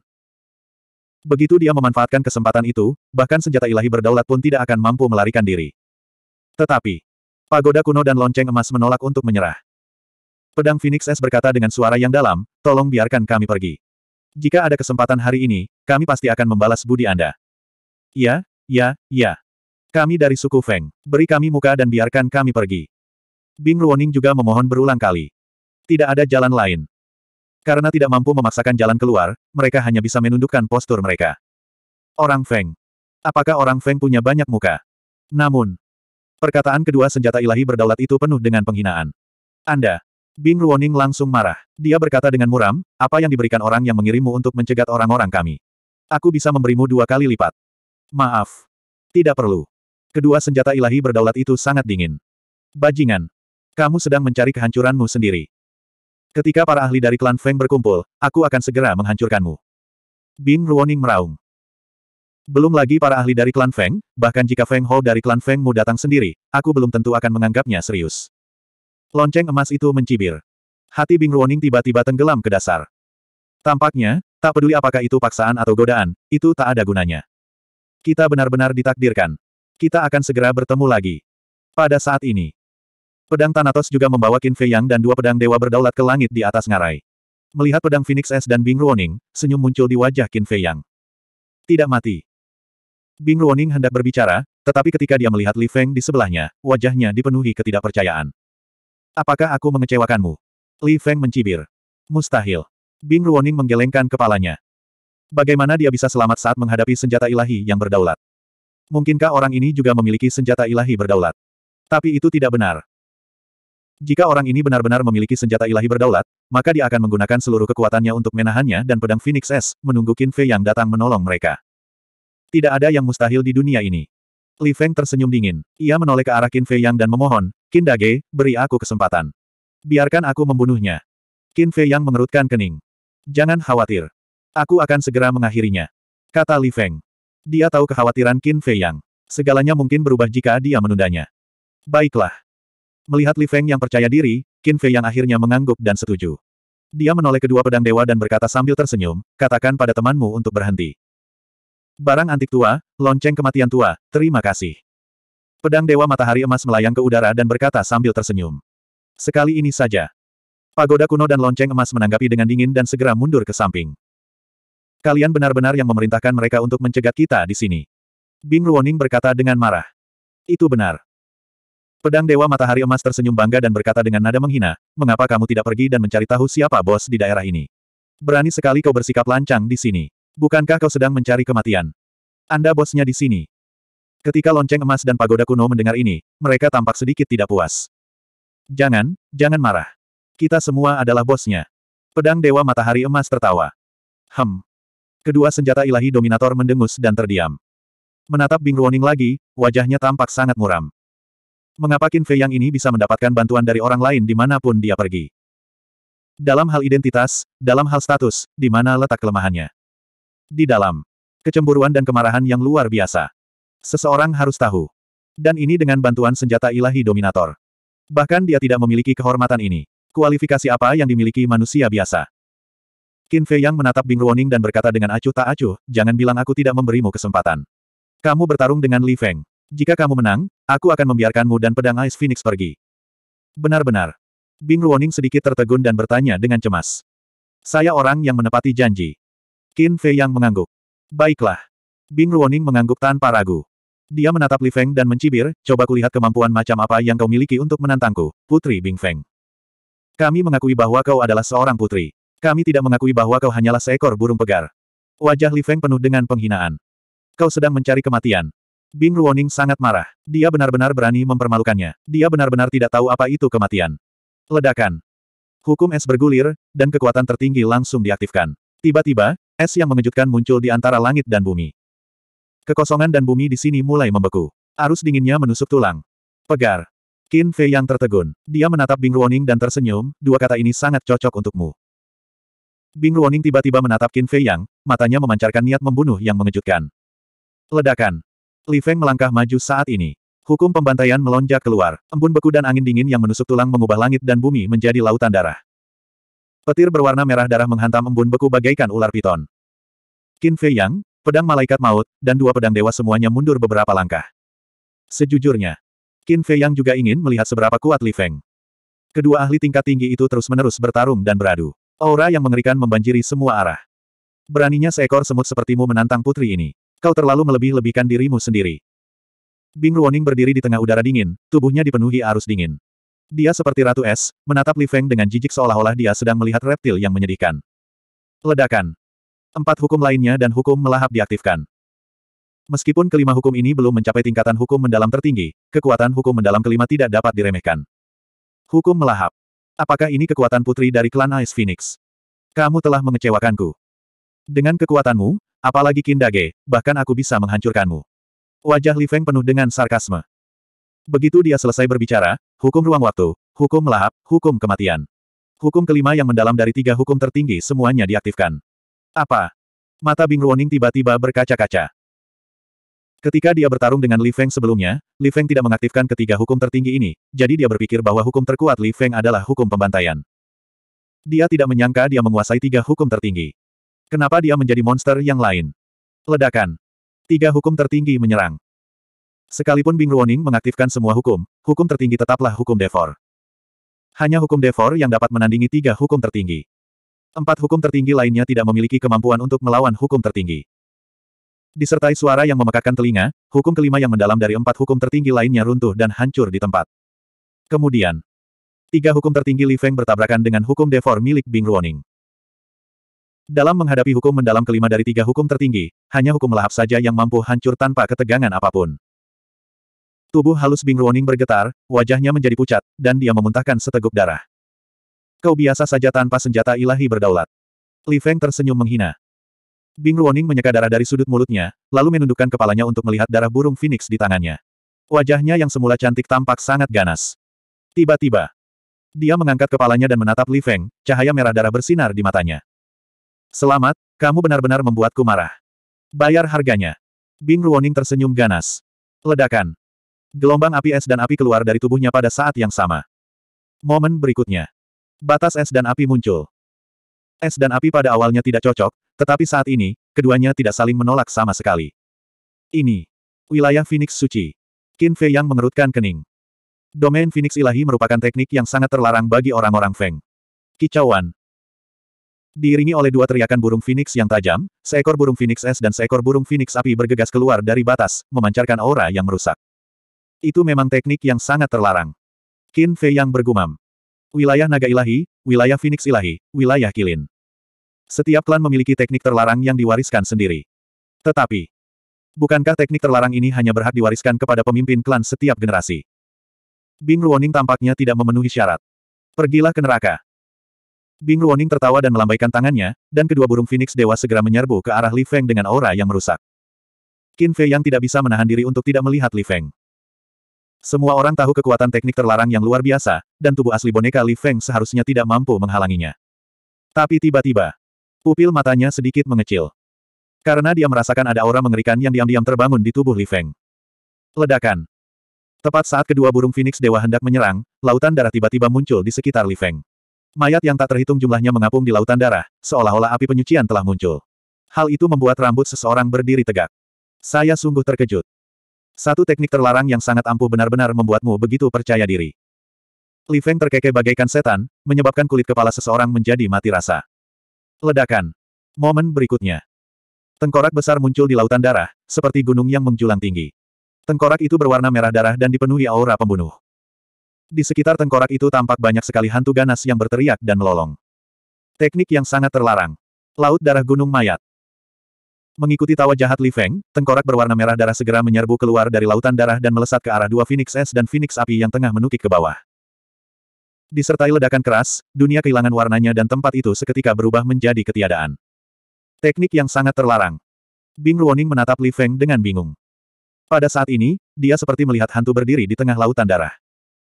Begitu dia memanfaatkan kesempatan itu, bahkan senjata ilahi berdaulat pun tidak akan mampu melarikan diri. Tetapi, pagoda kuno dan lonceng emas menolak untuk menyerah. Pedang Phoenix S berkata dengan suara yang dalam, tolong biarkan kami pergi. Jika ada kesempatan hari ini, kami pasti akan membalas budi Anda. Ya, ya, ya. Kami dari suku Feng, beri kami muka dan biarkan kami pergi. Bing Ruoning juga memohon berulang kali. Tidak ada jalan lain. Karena tidak mampu memaksakan jalan keluar, mereka hanya bisa menundukkan postur mereka. Orang Feng. Apakah orang Feng punya banyak muka? Namun, perkataan kedua senjata ilahi berdaulat itu penuh dengan penghinaan. Anda. Bing Ruoning langsung marah. Dia berkata dengan muram, apa yang diberikan orang yang mengirimmu untuk mencegat orang-orang kami? Aku bisa memberimu dua kali lipat. Maaf. Tidak perlu. Kedua senjata ilahi berdaulat itu sangat dingin. Bajingan. Kamu sedang mencari kehancuranmu sendiri. Ketika para ahli dari klan Feng berkumpul, aku akan segera menghancurkanmu. Bing Ruoning meraung. Belum lagi para ahli dari klan Feng, bahkan jika Feng Ho dari klan Fengmu datang sendiri, aku belum tentu akan menganggapnya serius. Lonceng emas itu mencibir. Hati Bing Ruoning tiba-tiba tenggelam ke dasar. Tampaknya, tak peduli apakah itu paksaan atau godaan, itu tak ada gunanya. Kita benar-benar ditakdirkan. Kita akan segera bertemu lagi. Pada saat ini, Pedang Thanatos juga membawa Qin Fei Yang dan dua pedang dewa berdaulat ke langit di atas ngarai. Melihat pedang Phoenix S dan Bing Ruoning, senyum muncul di wajah Qin Fei Yang. Tidak mati. Bing Ruoning hendak berbicara, tetapi ketika dia melihat Li Feng di sebelahnya, wajahnya dipenuhi ketidakpercayaan. Apakah aku mengecewakanmu? Li Feng mencibir. Mustahil. Bing Ruoning menggelengkan kepalanya. Bagaimana dia bisa selamat saat menghadapi senjata ilahi yang berdaulat? Mungkinkah orang ini juga memiliki senjata ilahi berdaulat? Tapi itu tidak benar. Jika orang ini benar-benar memiliki senjata ilahi berdaulat, maka dia akan menggunakan seluruh kekuatannya untuk menahannya dan pedang Phoenix S, menunggu Qin Fei yang datang menolong mereka. Tidak ada yang mustahil di dunia ini. Li Feng tersenyum dingin. Ia menoleh ke arah Qin Fei Yang dan memohon, Qin Dage, beri aku kesempatan. Biarkan aku membunuhnya. Qin Fei Yang mengerutkan kening. Jangan khawatir. Aku akan segera mengakhirinya. Kata Li Feng. Dia tahu kekhawatiran Qin Fei Yang. Segalanya mungkin berubah jika dia menundanya. Baiklah. Melihat Li Feng yang percaya diri, Qin Fei yang akhirnya mengangguk dan setuju. Dia menoleh kedua pedang dewa dan berkata sambil tersenyum, katakan pada temanmu untuk berhenti. Barang antik tua, lonceng kematian tua, terima kasih. Pedang dewa matahari emas melayang ke udara dan berkata sambil tersenyum. Sekali ini saja. Pagoda kuno dan lonceng emas menanggapi dengan dingin dan segera mundur ke samping. Kalian benar-benar yang memerintahkan mereka untuk mencegat kita di sini. Bing Ruoning berkata dengan marah. Itu benar. Pedang Dewa Matahari Emas tersenyum bangga dan berkata dengan nada menghina, mengapa kamu tidak pergi dan mencari tahu siapa bos di daerah ini? Berani sekali kau bersikap lancang di sini. Bukankah kau sedang mencari kematian? Anda bosnya di sini. Ketika lonceng emas dan pagoda kuno mendengar ini, mereka tampak sedikit tidak puas. Jangan, jangan marah. Kita semua adalah bosnya. Pedang Dewa Matahari Emas tertawa. Hem. Kedua senjata ilahi dominator mendengus dan terdiam. Menatap Bing Ruoning lagi, wajahnya tampak sangat muram. Mengapa Qin Fei Yang ini bisa mendapatkan bantuan dari orang lain dimanapun dia pergi? Dalam hal identitas, dalam hal status, di mana letak kelemahannya? Di dalam. Kecemburuan dan kemarahan yang luar biasa. Seseorang harus tahu. Dan ini dengan bantuan senjata ilahi dominator. Bahkan dia tidak memiliki kehormatan ini. Kualifikasi apa yang dimiliki manusia biasa? Qin Fei Yang menatap Bing Ruoning dan berkata dengan acuh tak acuh, jangan bilang aku tidak memberimu kesempatan. Kamu bertarung dengan Li Feng. Jika kamu menang, aku akan membiarkanmu dan pedang Ice Phoenix pergi. Benar-benar. Bing Ruoning sedikit tertegun dan bertanya dengan cemas. Saya orang yang menepati janji. Qin Fei yang mengangguk. Baiklah. Bing Ruoning mengangguk tanpa ragu. Dia menatap Li Feng dan mencibir, coba kulihat kemampuan macam apa yang kau miliki untuk menantangku, Putri Bing Feng. Kami mengakui bahwa kau adalah seorang putri. Kami tidak mengakui bahwa kau hanyalah seekor burung pegar. Wajah Li Feng penuh dengan penghinaan. Kau sedang mencari kematian. Bing Ruoning sangat marah. Dia benar-benar berani mempermalukannya. Dia benar-benar tidak tahu apa itu kematian. Ledakan. Hukum es bergulir, dan kekuatan tertinggi langsung diaktifkan. Tiba-tiba, es yang mengejutkan muncul di antara langit dan bumi. Kekosongan dan bumi di sini mulai membeku. Arus dinginnya menusuk tulang. Pegar. Qin Fei yang tertegun. Dia menatap Bing Ruoning dan tersenyum, dua kata ini sangat cocok untukmu. Bing Ruoning tiba-tiba menatap Qin Fei Yang, matanya memancarkan niat membunuh yang mengejutkan. Ledakan. Li Feng melangkah maju saat ini. Hukum pembantaian melonjak keluar, embun beku dan angin dingin yang menusuk tulang mengubah langit dan bumi menjadi lautan darah. Petir berwarna merah darah menghantam embun beku bagaikan ular piton. Qin Fei Yang, pedang malaikat maut, dan dua pedang dewa semuanya mundur beberapa langkah. Sejujurnya, Qin Fei Yang juga ingin melihat seberapa kuat Li Feng. Kedua ahli tingkat tinggi itu terus-menerus bertarung dan beradu. Aura yang mengerikan membanjiri semua arah. Beraninya seekor semut sepertimu menantang putri ini. Kau terlalu melebih-lebihkan dirimu sendiri. Bing Ruoning berdiri di tengah udara dingin, tubuhnya dipenuhi arus dingin. Dia seperti ratu es, menatap Li Feng dengan jijik seolah-olah dia sedang melihat reptil yang menyedihkan. Ledakan. Empat hukum lainnya dan hukum melahap diaktifkan. Meskipun kelima hukum ini belum mencapai tingkatan hukum mendalam tertinggi, kekuatan hukum mendalam kelima tidak dapat diremehkan. Hukum melahap. Apakah ini kekuatan putri dari klan Ice Phoenix? Kamu telah mengecewakanku. Dengan kekuatanmu, Apalagi Kindage, bahkan aku bisa menghancurkanmu. Wajah Li Feng penuh dengan sarkasme. Begitu dia selesai berbicara, hukum ruang waktu, hukum melahap, hukum kematian. Hukum kelima yang mendalam dari tiga hukum tertinggi semuanya diaktifkan. Apa? Mata Bing Ruoning tiba-tiba berkaca-kaca. Ketika dia bertarung dengan Li Feng sebelumnya, Li Feng tidak mengaktifkan ketiga hukum tertinggi ini, jadi dia berpikir bahwa hukum terkuat Li Feng adalah hukum pembantaian. Dia tidak menyangka dia menguasai tiga hukum tertinggi. Kenapa dia menjadi monster yang lain? Ledakan. Tiga hukum tertinggi menyerang. Sekalipun Bing Ruoning mengaktifkan semua hukum, hukum tertinggi tetaplah hukum Devor. Hanya hukum Devor yang dapat menandingi tiga hukum tertinggi. Empat hukum tertinggi lainnya tidak memiliki kemampuan untuk melawan hukum tertinggi. Disertai suara yang memekakkan telinga, hukum kelima yang mendalam dari empat hukum tertinggi lainnya runtuh dan hancur di tempat. Kemudian, tiga hukum tertinggi Li Feng bertabrakan dengan hukum Devor milik Bing Ruoning. Dalam menghadapi hukum mendalam kelima dari tiga hukum tertinggi, hanya hukum lahap saja yang mampu hancur tanpa ketegangan apapun. Tubuh halus Bing Ruoning bergetar, wajahnya menjadi pucat, dan dia memuntahkan seteguk darah. Kau biasa saja tanpa senjata ilahi berdaulat. Li Feng tersenyum menghina. Bing Ruoning menyeka darah dari sudut mulutnya, lalu menundukkan kepalanya untuk melihat darah burung phoenix di tangannya. Wajahnya yang semula cantik tampak sangat ganas. Tiba-tiba, dia mengangkat kepalanya dan menatap Li Feng, cahaya merah darah bersinar di matanya. Selamat, kamu benar-benar membuatku marah. Bayar harganya. Bing Ruoning tersenyum ganas. Ledakan. Gelombang api es dan api keluar dari tubuhnya pada saat yang sama. Momen berikutnya. Batas es dan api muncul. Es dan api pada awalnya tidak cocok, tetapi saat ini, keduanya tidak saling menolak sama sekali. Ini. Wilayah Phoenix Suci. Qin Fei yang mengerutkan kening. Domain Phoenix Ilahi merupakan teknik yang sangat terlarang bagi orang-orang Feng. Kicauan. Diiringi oleh dua teriakan burung phoenix yang tajam, seekor burung phoenix es dan seekor burung phoenix api bergegas keluar dari batas, memancarkan aura yang merusak. Itu memang teknik yang sangat terlarang. Qin Fei yang bergumam. Wilayah naga ilahi, wilayah phoenix ilahi, wilayah kilin. Setiap klan memiliki teknik terlarang yang diwariskan sendiri. Tetapi, bukankah teknik terlarang ini hanya berhak diwariskan kepada pemimpin klan setiap generasi? Bing Ruoning tampaknya tidak memenuhi syarat. Pergilah ke neraka. Bing Ruoning tertawa dan melambaikan tangannya, dan kedua burung Phoenix Dewa segera menyerbu ke arah Li Feng dengan aura yang merusak. Qin Fei yang tidak bisa menahan diri untuk tidak melihat Li Feng. Semua orang tahu kekuatan teknik terlarang yang luar biasa, dan tubuh asli boneka Li Feng seharusnya tidak mampu menghalanginya. Tapi tiba-tiba, pupil matanya sedikit mengecil. Karena dia merasakan ada aura mengerikan yang diam-diam terbangun di tubuh Li Feng. Ledakan. Tepat saat kedua burung Phoenix Dewa hendak menyerang, lautan darah tiba-tiba muncul di sekitar Li Feng. Mayat yang tak terhitung jumlahnya mengapung di lautan darah, seolah-olah api penyucian telah muncul. Hal itu membuat rambut seseorang berdiri tegak. Saya sungguh terkejut. Satu teknik terlarang yang sangat ampuh benar-benar membuatmu begitu percaya diri. Li Feng terkekeh bagaikan setan, menyebabkan kulit kepala seseorang menjadi mati rasa. Ledakan. Momen berikutnya. Tengkorak besar muncul di lautan darah, seperti gunung yang menjulang tinggi. Tengkorak itu berwarna merah darah dan dipenuhi aura pembunuh. Di sekitar tengkorak itu tampak banyak sekali hantu ganas yang berteriak dan melolong. Teknik yang sangat terlarang. Laut darah gunung mayat. Mengikuti tawa jahat Li Feng, tengkorak berwarna merah darah segera menyerbu keluar dari lautan darah dan melesat ke arah dua Phoenix Es dan Phoenix Api yang tengah menukik ke bawah. Disertai ledakan keras, dunia kehilangan warnanya dan tempat itu seketika berubah menjadi ketiadaan. Teknik yang sangat terlarang. Bing Ruoning menatap Li Feng dengan bingung. Pada saat ini, dia seperti melihat hantu berdiri di tengah lautan darah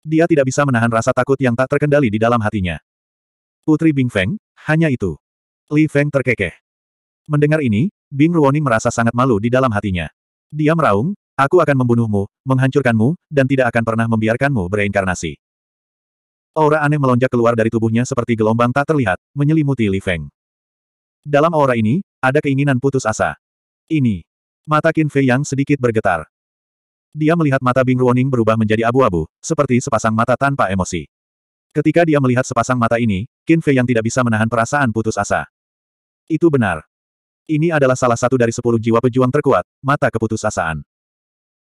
dia tidak bisa menahan rasa takut yang tak terkendali di dalam hatinya. Putri Bing Feng, hanya itu. Li Feng terkekeh. Mendengar ini, Bing Ruoning merasa sangat malu di dalam hatinya. Dia meraung, aku akan membunuhmu, menghancurkanmu, dan tidak akan pernah membiarkanmu bereinkarnasi. Aura aneh melonjak keluar dari tubuhnya seperti gelombang tak terlihat, menyelimuti Li Feng. Dalam aura ini, ada keinginan putus asa. Ini. Mata Qin Fei yang sedikit bergetar. Dia melihat mata Bing Ruoning berubah menjadi abu-abu, seperti sepasang mata tanpa emosi. Ketika dia melihat sepasang mata ini, Qin Fei yang tidak bisa menahan perasaan putus asa. Itu benar. Ini adalah salah satu dari sepuluh jiwa pejuang terkuat, mata keputusasaan.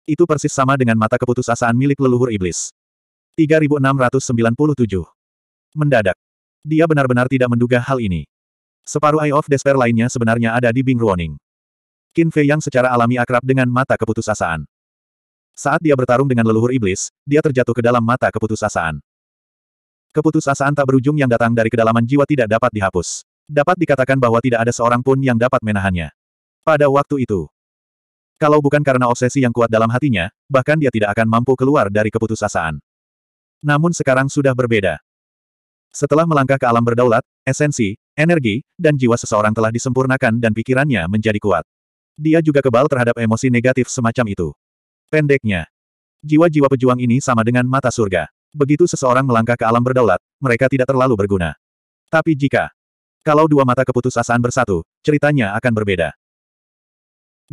Itu persis sama dengan mata keputusasaan milik leluhur iblis. 3697. Mendadak. Dia benar-benar tidak menduga hal ini. Separuh Eye of Despair lainnya sebenarnya ada di Bing Ruoning. Qin Fei yang secara alami akrab dengan mata keputusasaan. Saat dia bertarung dengan leluhur iblis, dia terjatuh ke dalam mata keputusasaan. Keputusasaan tak berujung yang datang dari kedalaman jiwa tidak dapat dihapus. Dapat dikatakan bahwa tidak ada seorang pun yang dapat menahannya. Pada waktu itu, kalau bukan karena obsesi yang kuat dalam hatinya, bahkan dia tidak akan mampu keluar dari keputusasaan. Namun sekarang sudah berbeda. Setelah melangkah ke alam berdaulat, esensi, energi, dan jiwa seseorang telah disempurnakan dan pikirannya menjadi kuat. Dia juga kebal terhadap emosi negatif semacam itu. Pendeknya, jiwa-jiwa pejuang ini sama dengan mata surga. Begitu seseorang melangkah ke alam berdaulat, mereka tidak terlalu berguna. Tapi jika kalau dua mata keputusasaan bersatu, ceritanya akan berbeda.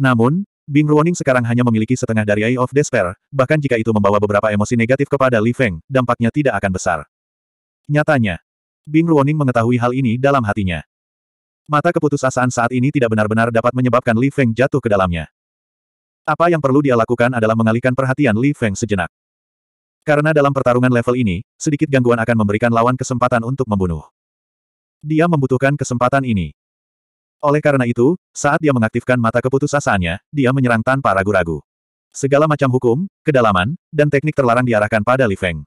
Namun, Bing Ruoning sekarang hanya memiliki setengah dari Eye of Despair, bahkan jika itu membawa beberapa emosi negatif kepada Li Feng, dampaknya tidak akan besar. Nyatanya, Bing Ruoning mengetahui hal ini dalam hatinya. Mata keputusasaan saat ini tidak benar-benar dapat menyebabkan Li Feng jatuh ke dalamnya. Apa yang perlu dia lakukan adalah mengalihkan perhatian Li Feng sejenak. Karena dalam pertarungan level ini, sedikit gangguan akan memberikan lawan kesempatan untuk membunuh. Dia membutuhkan kesempatan ini. Oleh karena itu, saat dia mengaktifkan mata keputusasaannya, dia menyerang tanpa ragu-ragu. Segala macam hukum, kedalaman, dan teknik terlarang diarahkan pada Li Feng.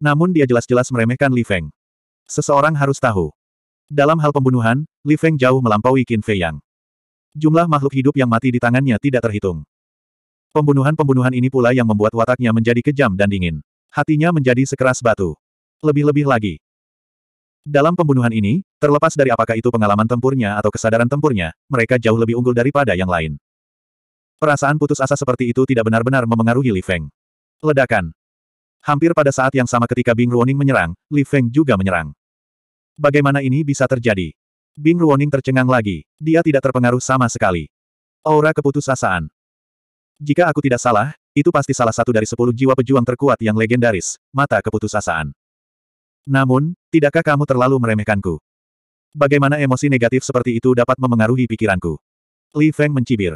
Namun dia jelas-jelas meremehkan Li Feng. Seseorang harus tahu. Dalam hal pembunuhan, Li Feng jauh melampaui Qin Fei Yang jumlah makhluk hidup yang mati di tangannya tidak terhitung. Pembunuhan-pembunuhan ini pula yang membuat wataknya menjadi kejam dan dingin. Hatinya menjadi sekeras batu. Lebih-lebih lagi. Dalam pembunuhan ini, terlepas dari apakah itu pengalaman tempurnya atau kesadaran tempurnya, mereka jauh lebih unggul daripada yang lain. Perasaan putus asa seperti itu tidak benar-benar memengaruhi Li Feng. Ledakan. Hampir pada saat yang sama ketika Bing Ruoning menyerang, Li Feng juga menyerang. Bagaimana ini bisa terjadi? Bing Ruoning tercengang lagi, dia tidak terpengaruh sama sekali. Aura keputusasaan. Jika aku tidak salah, itu pasti salah satu dari sepuluh jiwa pejuang terkuat yang legendaris, mata keputusasaan. Namun, tidakkah kamu terlalu meremehkanku? Bagaimana emosi negatif seperti itu dapat memengaruhi pikiranku? Li Feng mencibir.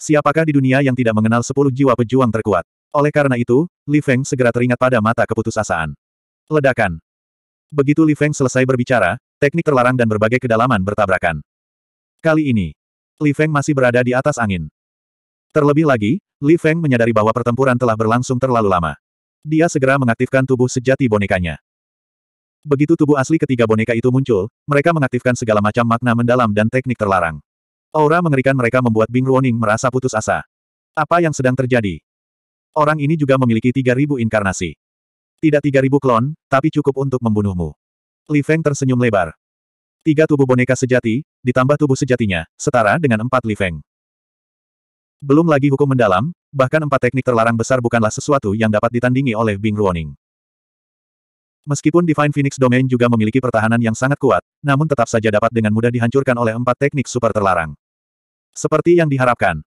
Siapakah di dunia yang tidak mengenal sepuluh jiwa pejuang terkuat? Oleh karena itu, Li Feng segera teringat pada mata keputusasaan. Ledakan. Begitu Li Feng selesai berbicara, teknik terlarang dan berbagai kedalaman bertabrakan. Kali ini, Li Feng masih berada di atas angin. Terlebih lagi, Li Feng menyadari bahwa pertempuran telah berlangsung terlalu lama. Dia segera mengaktifkan tubuh sejati bonekanya. Begitu tubuh asli ketiga boneka itu muncul, mereka mengaktifkan segala macam makna mendalam dan teknik terlarang. Aura mengerikan mereka membuat Bing Ruoning merasa putus asa. Apa yang sedang terjadi? Orang ini juga memiliki 3000 inkarnasi. Tidak tiga ribu klon, tapi cukup untuk membunuhmu. Li Feng tersenyum lebar. Tiga tubuh boneka sejati, ditambah tubuh sejatinya, setara dengan empat Li Feng. Belum lagi hukum mendalam, bahkan empat teknik terlarang besar bukanlah sesuatu yang dapat ditandingi oleh Bing Ruoning. Meskipun Divine Phoenix Domain juga memiliki pertahanan yang sangat kuat, namun tetap saja dapat dengan mudah dihancurkan oleh empat teknik super terlarang. Seperti yang diharapkan.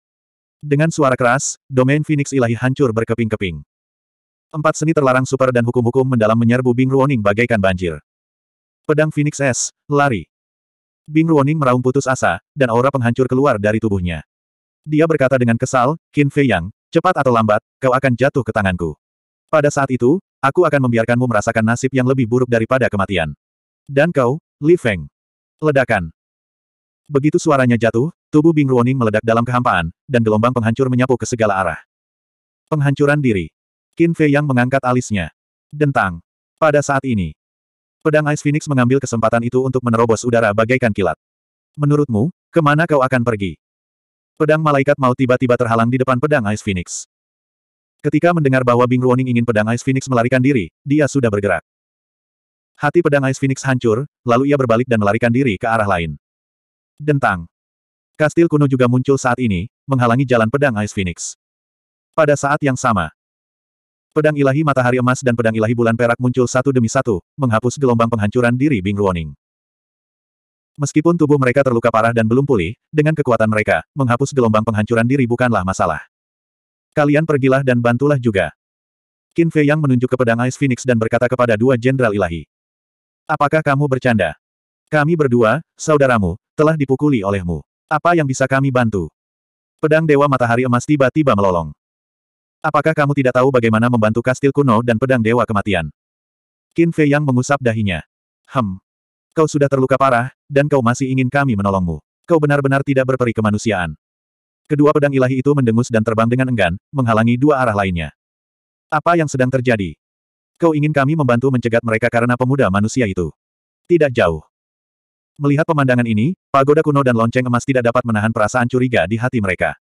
Dengan suara keras, domain Phoenix ilahi hancur berkeping-keping. Empat seni terlarang super dan hukum-hukum mendalam menyerbu Bing Ruoning bagaikan banjir. Pedang Phoenix S, lari. Bing Ruoning meraung putus asa, dan aura penghancur keluar dari tubuhnya. Dia berkata dengan kesal, Qin Fei Yang, cepat atau lambat, kau akan jatuh ke tanganku. Pada saat itu, aku akan membiarkanmu merasakan nasib yang lebih buruk daripada kematian. Dan kau, Li Feng. Ledakan. Begitu suaranya jatuh, tubuh Bing Ruoning meledak dalam kehampaan, dan gelombang penghancur menyapu ke segala arah. Penghancuran diri. Qin Fei yang mengangkat alisnya. Dentang. Pada saat ini, pedang Ice Phoenix mengambil kesempatan itu untuk menerobos udara bagaikan kilat. Menurutmu, kemana kau akan pergi? Pedang malaikat mau tiba-tiba terhalang di depan pedang Ice Phoenix. Ketika mendengar bahwa Bing Ruoning ingin pedang Ice Phoenix melarikan diri, dia sudah bergerak. Hati pedang Ice Phoenix hancur, lalu ia berbalik dan melarikan diri ke arah lain. Dentang. Kastil kuno juga muncul saat ini, menghalangi jalan pedang Ice Phoenix. Pada saat yang sama, Pedang ilahi matahari emas dan pedang ilahi bulan perak muncul satu demi satu, menghapus gelombang penghancuran diri Bing Ruoning. Meskipun tubuh mereka terluka parah dan belum pulih, dengan kekuatan mereka, menghapus gelombang penghancuran diri bukanlah masalah. Kalian pergilah dan bantulah juga. Qin Fei Yang menunjuk ke pedang Ice Phoenix dan berkata kepada dua jenderal ilahi. Apakah kamu bercanda? Kami berdua, saudaramu, telah dipukuli olehmu. Apa yang bisa kami bantu? Pedang Dewa Matahari Emas tiba-tiba melolong. Apakah kamu tidak tahu bagaimana membantu kastil kuno dan pedang dewa kematian? Qin Fei Yang mengusap dahinya. Hem. Kau sudah terluka parah, dan kau masih ingin kami menolongmu. Kau benar-benar tidak berperi kemanusiaan. Kedua pedang ilahi itu mendengus dan terbang dengan enggan, menghalangi dua arah lainnya. Apa yang sedang terjadi? Kau ingin kami membantu mencegat mereka karena pemuda manusia itu. Tidak jauh. Melihat pemandangan ini, pagoda kuno dan lonceng emas tidak dapat menahan perasaan curiga di hati mereka.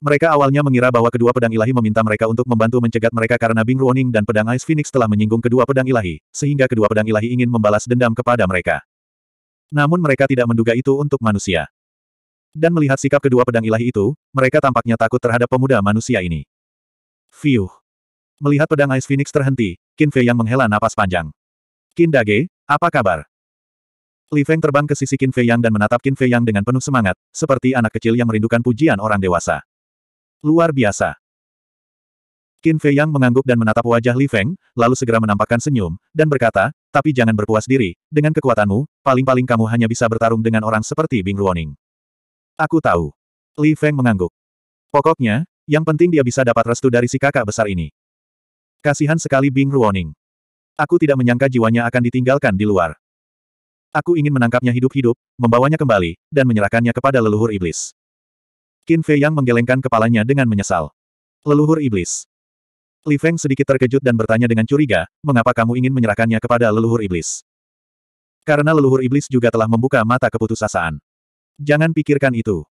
Mereka awalnya mengira bahwa kedua pedang ilahi meminta mereka untuk membantu mencegat mereka karena Bing Ruoning dan pedang Ice Phoenix telah menyinggung kedua pedang ilahi, sehingga kedua pedang ilahi ingin membalas dendam kepada mereka. Namun mereka tidak menduga itu untuk manusia. Dan melihat sikap kedua pedang ilahi itu, mereka tampaknya takut terhadap pemuda manusia ini. Fiuh. Melihat pedang Ice Phoenix terhenti, Qin Fei yang menghela napas panjang. Qin Dage, apa kabar? Li Feng terbang ke sisi Qin Fei Yang dan menatap Qin Fei Yang dengan penuh semangat, seperti anak kecil yang merindukan pujian orang dewasa. Luar biasa. Qin Fei Yang mengangguk dan menatap wajah Li Feng, lalu segera menampakkan senyum, dan berkata, tapi jangan berpuas diri, dengan kekuatanmu, paling-paling kamu hanya bisa bertarung dengan orang seperti Bing Ruoning. Aku tahu. Li Feng mengangguk. Pokoknya, yang penting dia bisa dapat restu dari si kakak besar ini. Kasihan sekali Bing Ruoning. Aku tidak menyangka jiwanya akan ditinggalkan di luar. Aku ingin menangkapnya hidup-hidup, membawanya kembali, dan menyerahkannya kepada leluhur iblis. Qin Fei Yang menggelengkan kepalanya dengan menyesal. Leluhur Iblis. Li Feng sedikit terkejut dan bertanya dengan curiga, mengapa kamu ingin menyerahkannya kepada leluhur iblis? Karena leluhur iblis juga telah membuka mata keputusasaan. Jangan pikirkan itu.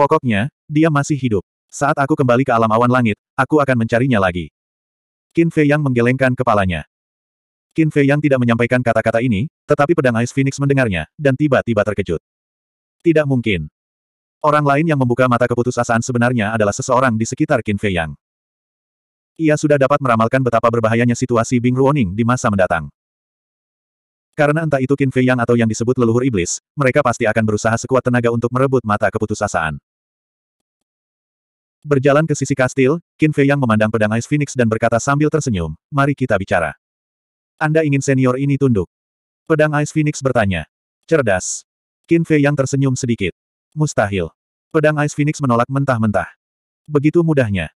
Pokoknya, dia masih hidup. Saat aku kembali ke alam awan langit, aku akan mencarinya lagi. Qin Fei Yang menggelengkan kepalanya. Qin Fei Yang tidak menyampaikan kata-kata ini, tetapi pedang Ice Phoenix mendengarnya, dan tiba-tiba terkejut. Tidak mungkin. Orang lain yang membuka mata keputusasaan sebenarnya adalah seseorang di sekitar Qin Fei Yang. Ia sudah dapat meramalkan betapa berbahayanya situasi Bing Ruoning di masa mendatang. Karena entah itu Qin Fei Yang atau yang disebut leluhur iblis, mereka pasti akan berusaha sekuat tenaga untuk merebut mata keputusasaan. Berjalan ke sisi kastil, Qin Fei Yang memandang pedang Ice Phoenix dan berkata sambil tersenyum, mari kita bicara. Anda ingin senior ini tunduk? Pedang Ice Phoenix bertanya. Cerdas. Qin Fei Yang tersenyum sedikit. Mustahil. Pedang Ice Phoenix menolak mentah-mentah. Begitu mudahnya.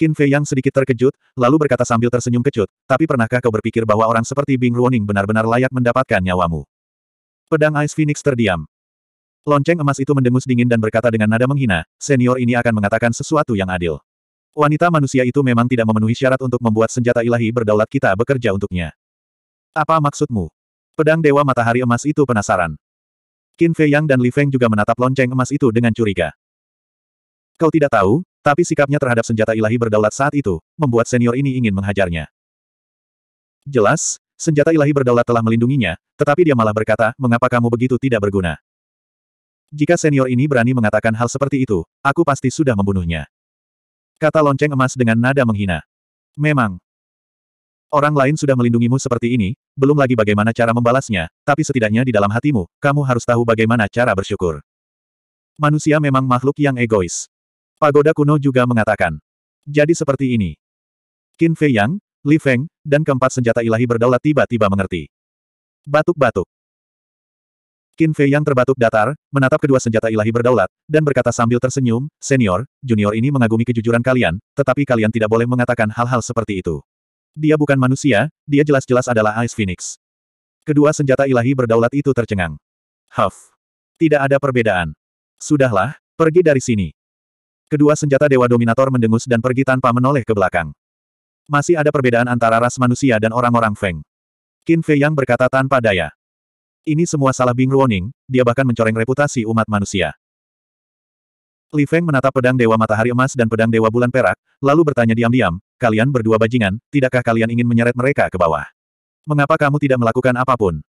Qin Fei yang sedikit terkejut, lalu berkata sambil tersenyum kecut, tapi pernahkah kau berpikir bahwa orang seperti Bing Ruoning benar-benar layak mendapatkan nyawamu? Pedang Ice Phoenix terdiam. Lonceng emas itu mendengus dingin dan berkata dengan nada menghina, senior ini akan mengatakan sesuatu yang adil. Wanita manusia itu memang tidak memenuhi syarat untuk membuat senjata ilahi berdaulat kita bekerja untuknya. Apa maksudmu? Pedang Dewa Matahari Emas itu penasaran. Qin Fei Yang dan Li Feng juga menatap lonceng emas itu dengan curiga. Kau tidak tahu, tapi sikapnya terhadap senjata ilahi berdaulat saat itu, membuat senior ini ingin menghajarnya. Jelas, senjata ilahi berdaulat telah melindunginya, tetapi dia malah berkata, mengapa kamu begitu tidak berguna? Jika senior ini berani mengatakan hal seperti itu, aku pasti sudah membunuhnya. Kata lonceng emas dengan nada menghina. Memang, Orang lain sudah melindungimu seperti ini, belum lagi bagaimana cara membalasnya, tapi setidaknya di dalam hatimu, kamu harus tahu bagaimana cara bersyukur. Manusia memang makhluk yang egois. Pagoda kuno juga mengatakan. Jadi seperti ini. Qin Fei Yang, Li Feng, dan keempat senjata ilahi berdaulat tiba-tiba mengerti. Batuk-batuk. Qin Fei Yang terbatuk datar, menatap kedua senjata ilahi berdaulat, dan berkata sambil tersenyum, Senior, junior ini mengagumi kejujuran kalian, tetapi kalian tidak boleh mengatakan hal-hal seperti itu. Dia bukan manusia, dia jelas-jelas adalah Ice Phoenix. Kedua senjata ilahi berdaulat itu tercengang. Huff. Tidak ada perbedaan. Sudahlah, pergi dari sini. Kedua senjata Dewa Dominator mendengus dan pergi tanpa menoleh ke belakang. Masih ada perbedaan antara ras manusia dan orang-orang Feng. Qin Fei Yang berkata tanpa daya. Ini semua salah Bing Ruoning, dia bahkan mencoreng reputasi umat manusia. Li Feng menatap pedang Dewa Matahari Emas dan pedang Dewa Bulan Perak, lalu bertanya diam-diam, kalian berdua bajingan, tidakkah kalian ingin menyeret mereka ke bawah? Mengapa kamu tidak melakukan apapun?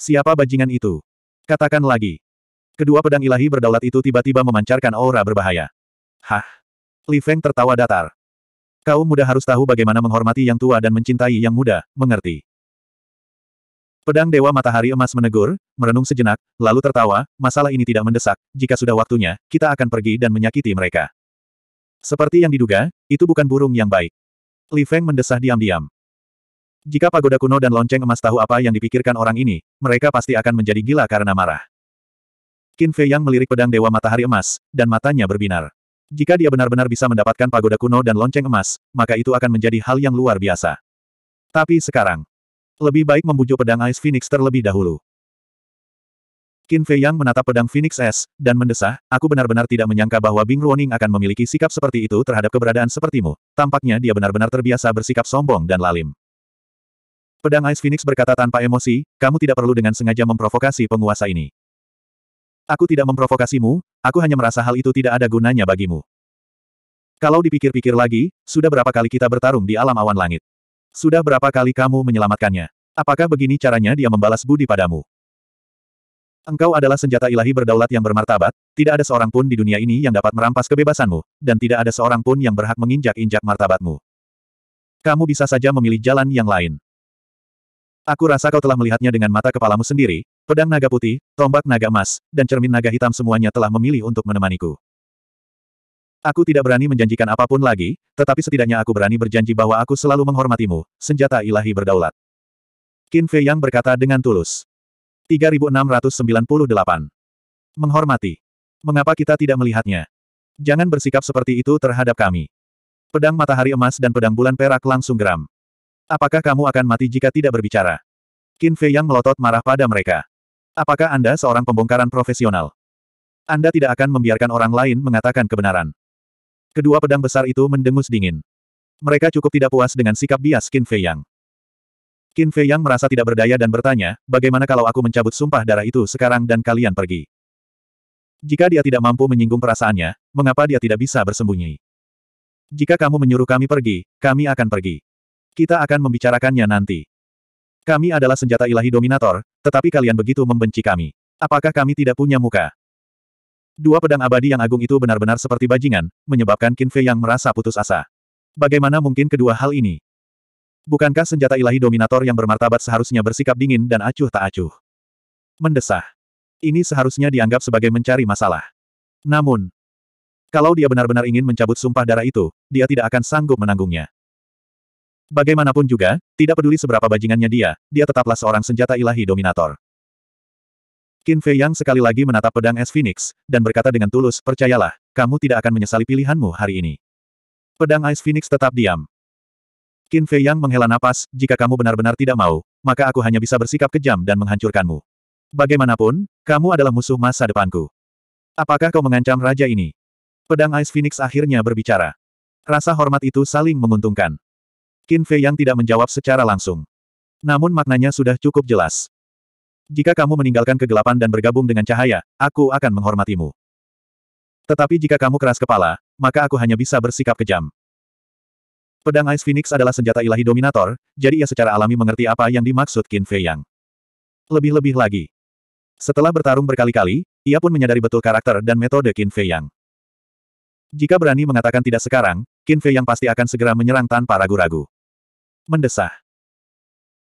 Siapa bajingan itu? Katakan lagi. Kedua pedang ilahi berdaulat itu tiba-tiba memancarkan aura berbahaya. Hah? Li Feng tertawa datar. Kau muda harus tahu bagaimana menghormati yang tua dan mencintai yang muda, mengerti. Pedang Dewa Matahari Emas menegur, merenung sejenak, lalu tertawa, masalah ini tidak mendesak, jika sudah waktunya, kita akan pergi dan menyakiti mereka. Seperti yang diduga, itu bukan burung yang baik. Li Feng mendesah diam-diam. Jika pagoda kuno dan lonceng emas tahu apa yang dipikirkan orang ini, mereka pasti akan menjadi gila karena marah. Qin Fei Yang melirik pedang Dewa Matahari Emas, dan matanya berbinar. Jika dia benar-benar bisa mendapatkan pagoda kuno dan lonceng emas, maka itu akan menjadi hal yang luar biasa. Tapi sekarang, lebih baik membujuk pedang Ice Phoenix terlebih dahulu. Qin Fei Yang menatap pedang Phoenix S, dan mendesah, aku benar-benar tidak menyangka bahwa Bing Ruoning akan memiliki sikap seperti itu terhadap keberadaan sepertimu. Tampaknya dia benar-benar terbiasa bersikap sombong dan lalim. Pedang Ice Phoenix berkata tanpa emosi, kamu tidak perlu dengan sengaja memprovokasi penguasa ini. Aku tidak memprovokasimu, aku hanya merasa hal itu tidak ada gunanya bagimu. Kalau dipikir-pikir lagi, sudah berapa kali kita bertarung di alam awan langit. Sudah berapa kali kamu menyelamatkannya? Apakah begini caranya dia membalas budi padamu? Engkau adalah senjata ilahi berdaulat yang bermartabat, tidak ada seorang pun di dunia ini yang dapat merampas kebebasanmu, dan tidak ada seorang pun yang berhak menginjak-injak martabatmu. Kamu bisa saja memilih jalan yang lain. Aku rasa kau telah melihatnya dengan mata kepalamu sendiri, pedang naga putih, tombak naga emas, dan cermin naga hitam semuanya telah memilih untuk menemaniku. Aku tidak berani menjanjikan apapun lagi, tetapi setidaknya aku berani berjanji bahwa aku selalu menghormatimu, senjata ilahi berdaulat. Qin Fei Yang berkata dengan tulus. 3698. Menghormati. Mengapa kita tidak melihatnya? Jangan bersikap seperti itu terhadap kami. Pedang matahari emas dan pedang bulan perak langsung geram. Apakah kamu akan mati jika tidak berbicara? Qin Fei Yang melotot marah pada mereka. Apakah Anda seorang pembongkaran profesional? Anda tidak akan membiarkan orang lain mengatakan kebenaran. Kedua pedang besar itu mendengus dingin. Mereka cukup tidak puas dengan sikap bias Qin Fei Yang. Qin Fei Yang merasa tidak berdaya dan bertanya, bagaimana kalau aku mencabut sumpah darah itu sekarang dan kalian pergi? Jika dia tidak mampu menyinggung perasaannya, mengapa dia tidak bisa bersembunyi? Jika kamu menyuruh kami pergi, kami akan pergi. Kita akan membicarakannya nanti. Kami adalah senjata ilahi dominator, tetapi kalian begitu membenci kami. Apakah kami tidak punya muka? Dua pedang abadi yang agung itu benar-benar seperti bajingan, menyebabkan Qin Fei yang merasa putus asa. Bagaimana mungkin kedua hal ini? Bukankah senjata ilahi dominator yang bermartabat seharusnya bersikap dingin dan acuh tak acuh? Mendesah. Ini seharusnya dianggap sebagai mencari masalah. Namun, kalau dia benar-benar ingin mencabut sumpah darah itu, dia tidak akan sanggup menanggungnya. Bagaimanapun juga, tidak peduli seberapa bajingannya dia, dia tetaplah seorang senjata ilahi dominator. Qin Fei Yang sekali lagi menatap pedang es Phoenix, dan berkata dengan tulus, percayalah, kamu tidak akan menyesali pilihanmu hari ini. Pedang Es Phoenix tetap diam. Qin Fei Yang menghela napas, jika kamu benar-benar tidak mau, maka aku hanya bisa bersikap kejam dan menghancurkanmu. Bagaimanapun, kamu adalah musuh masa depanku. Apakah kau mengancam raja ini? Pedang Ice Phoenix akhirnya berbicara. Rasa hormat itu saling menguntungkan. Qin Fei Yang tidak menjawab secara langsung. Namun maknanya sudah cukup jelas. Jika kamu meninggalkan kegelapan dan bergabung dengan cahaya, aku akan menghormatimu. Tetapi jika kamu keras kepala, maka aku hanya bisa bersikap kejam. Pedang Ice Phoenix adalah senjata ilahi dominator, jadi ia secara alami mengerti apa yang dimaksud Qin Fei Yang. Lebih-lebih lagi. Setelah bertarung berkali-kali, ia pun menyadari betul karakter dan metode Qin Fei Yang. Jika berani mengatakan tidak sekarang, Qin Fei Yang pasti akan segera menyerang tanpa ragu-ragu. Mendesah.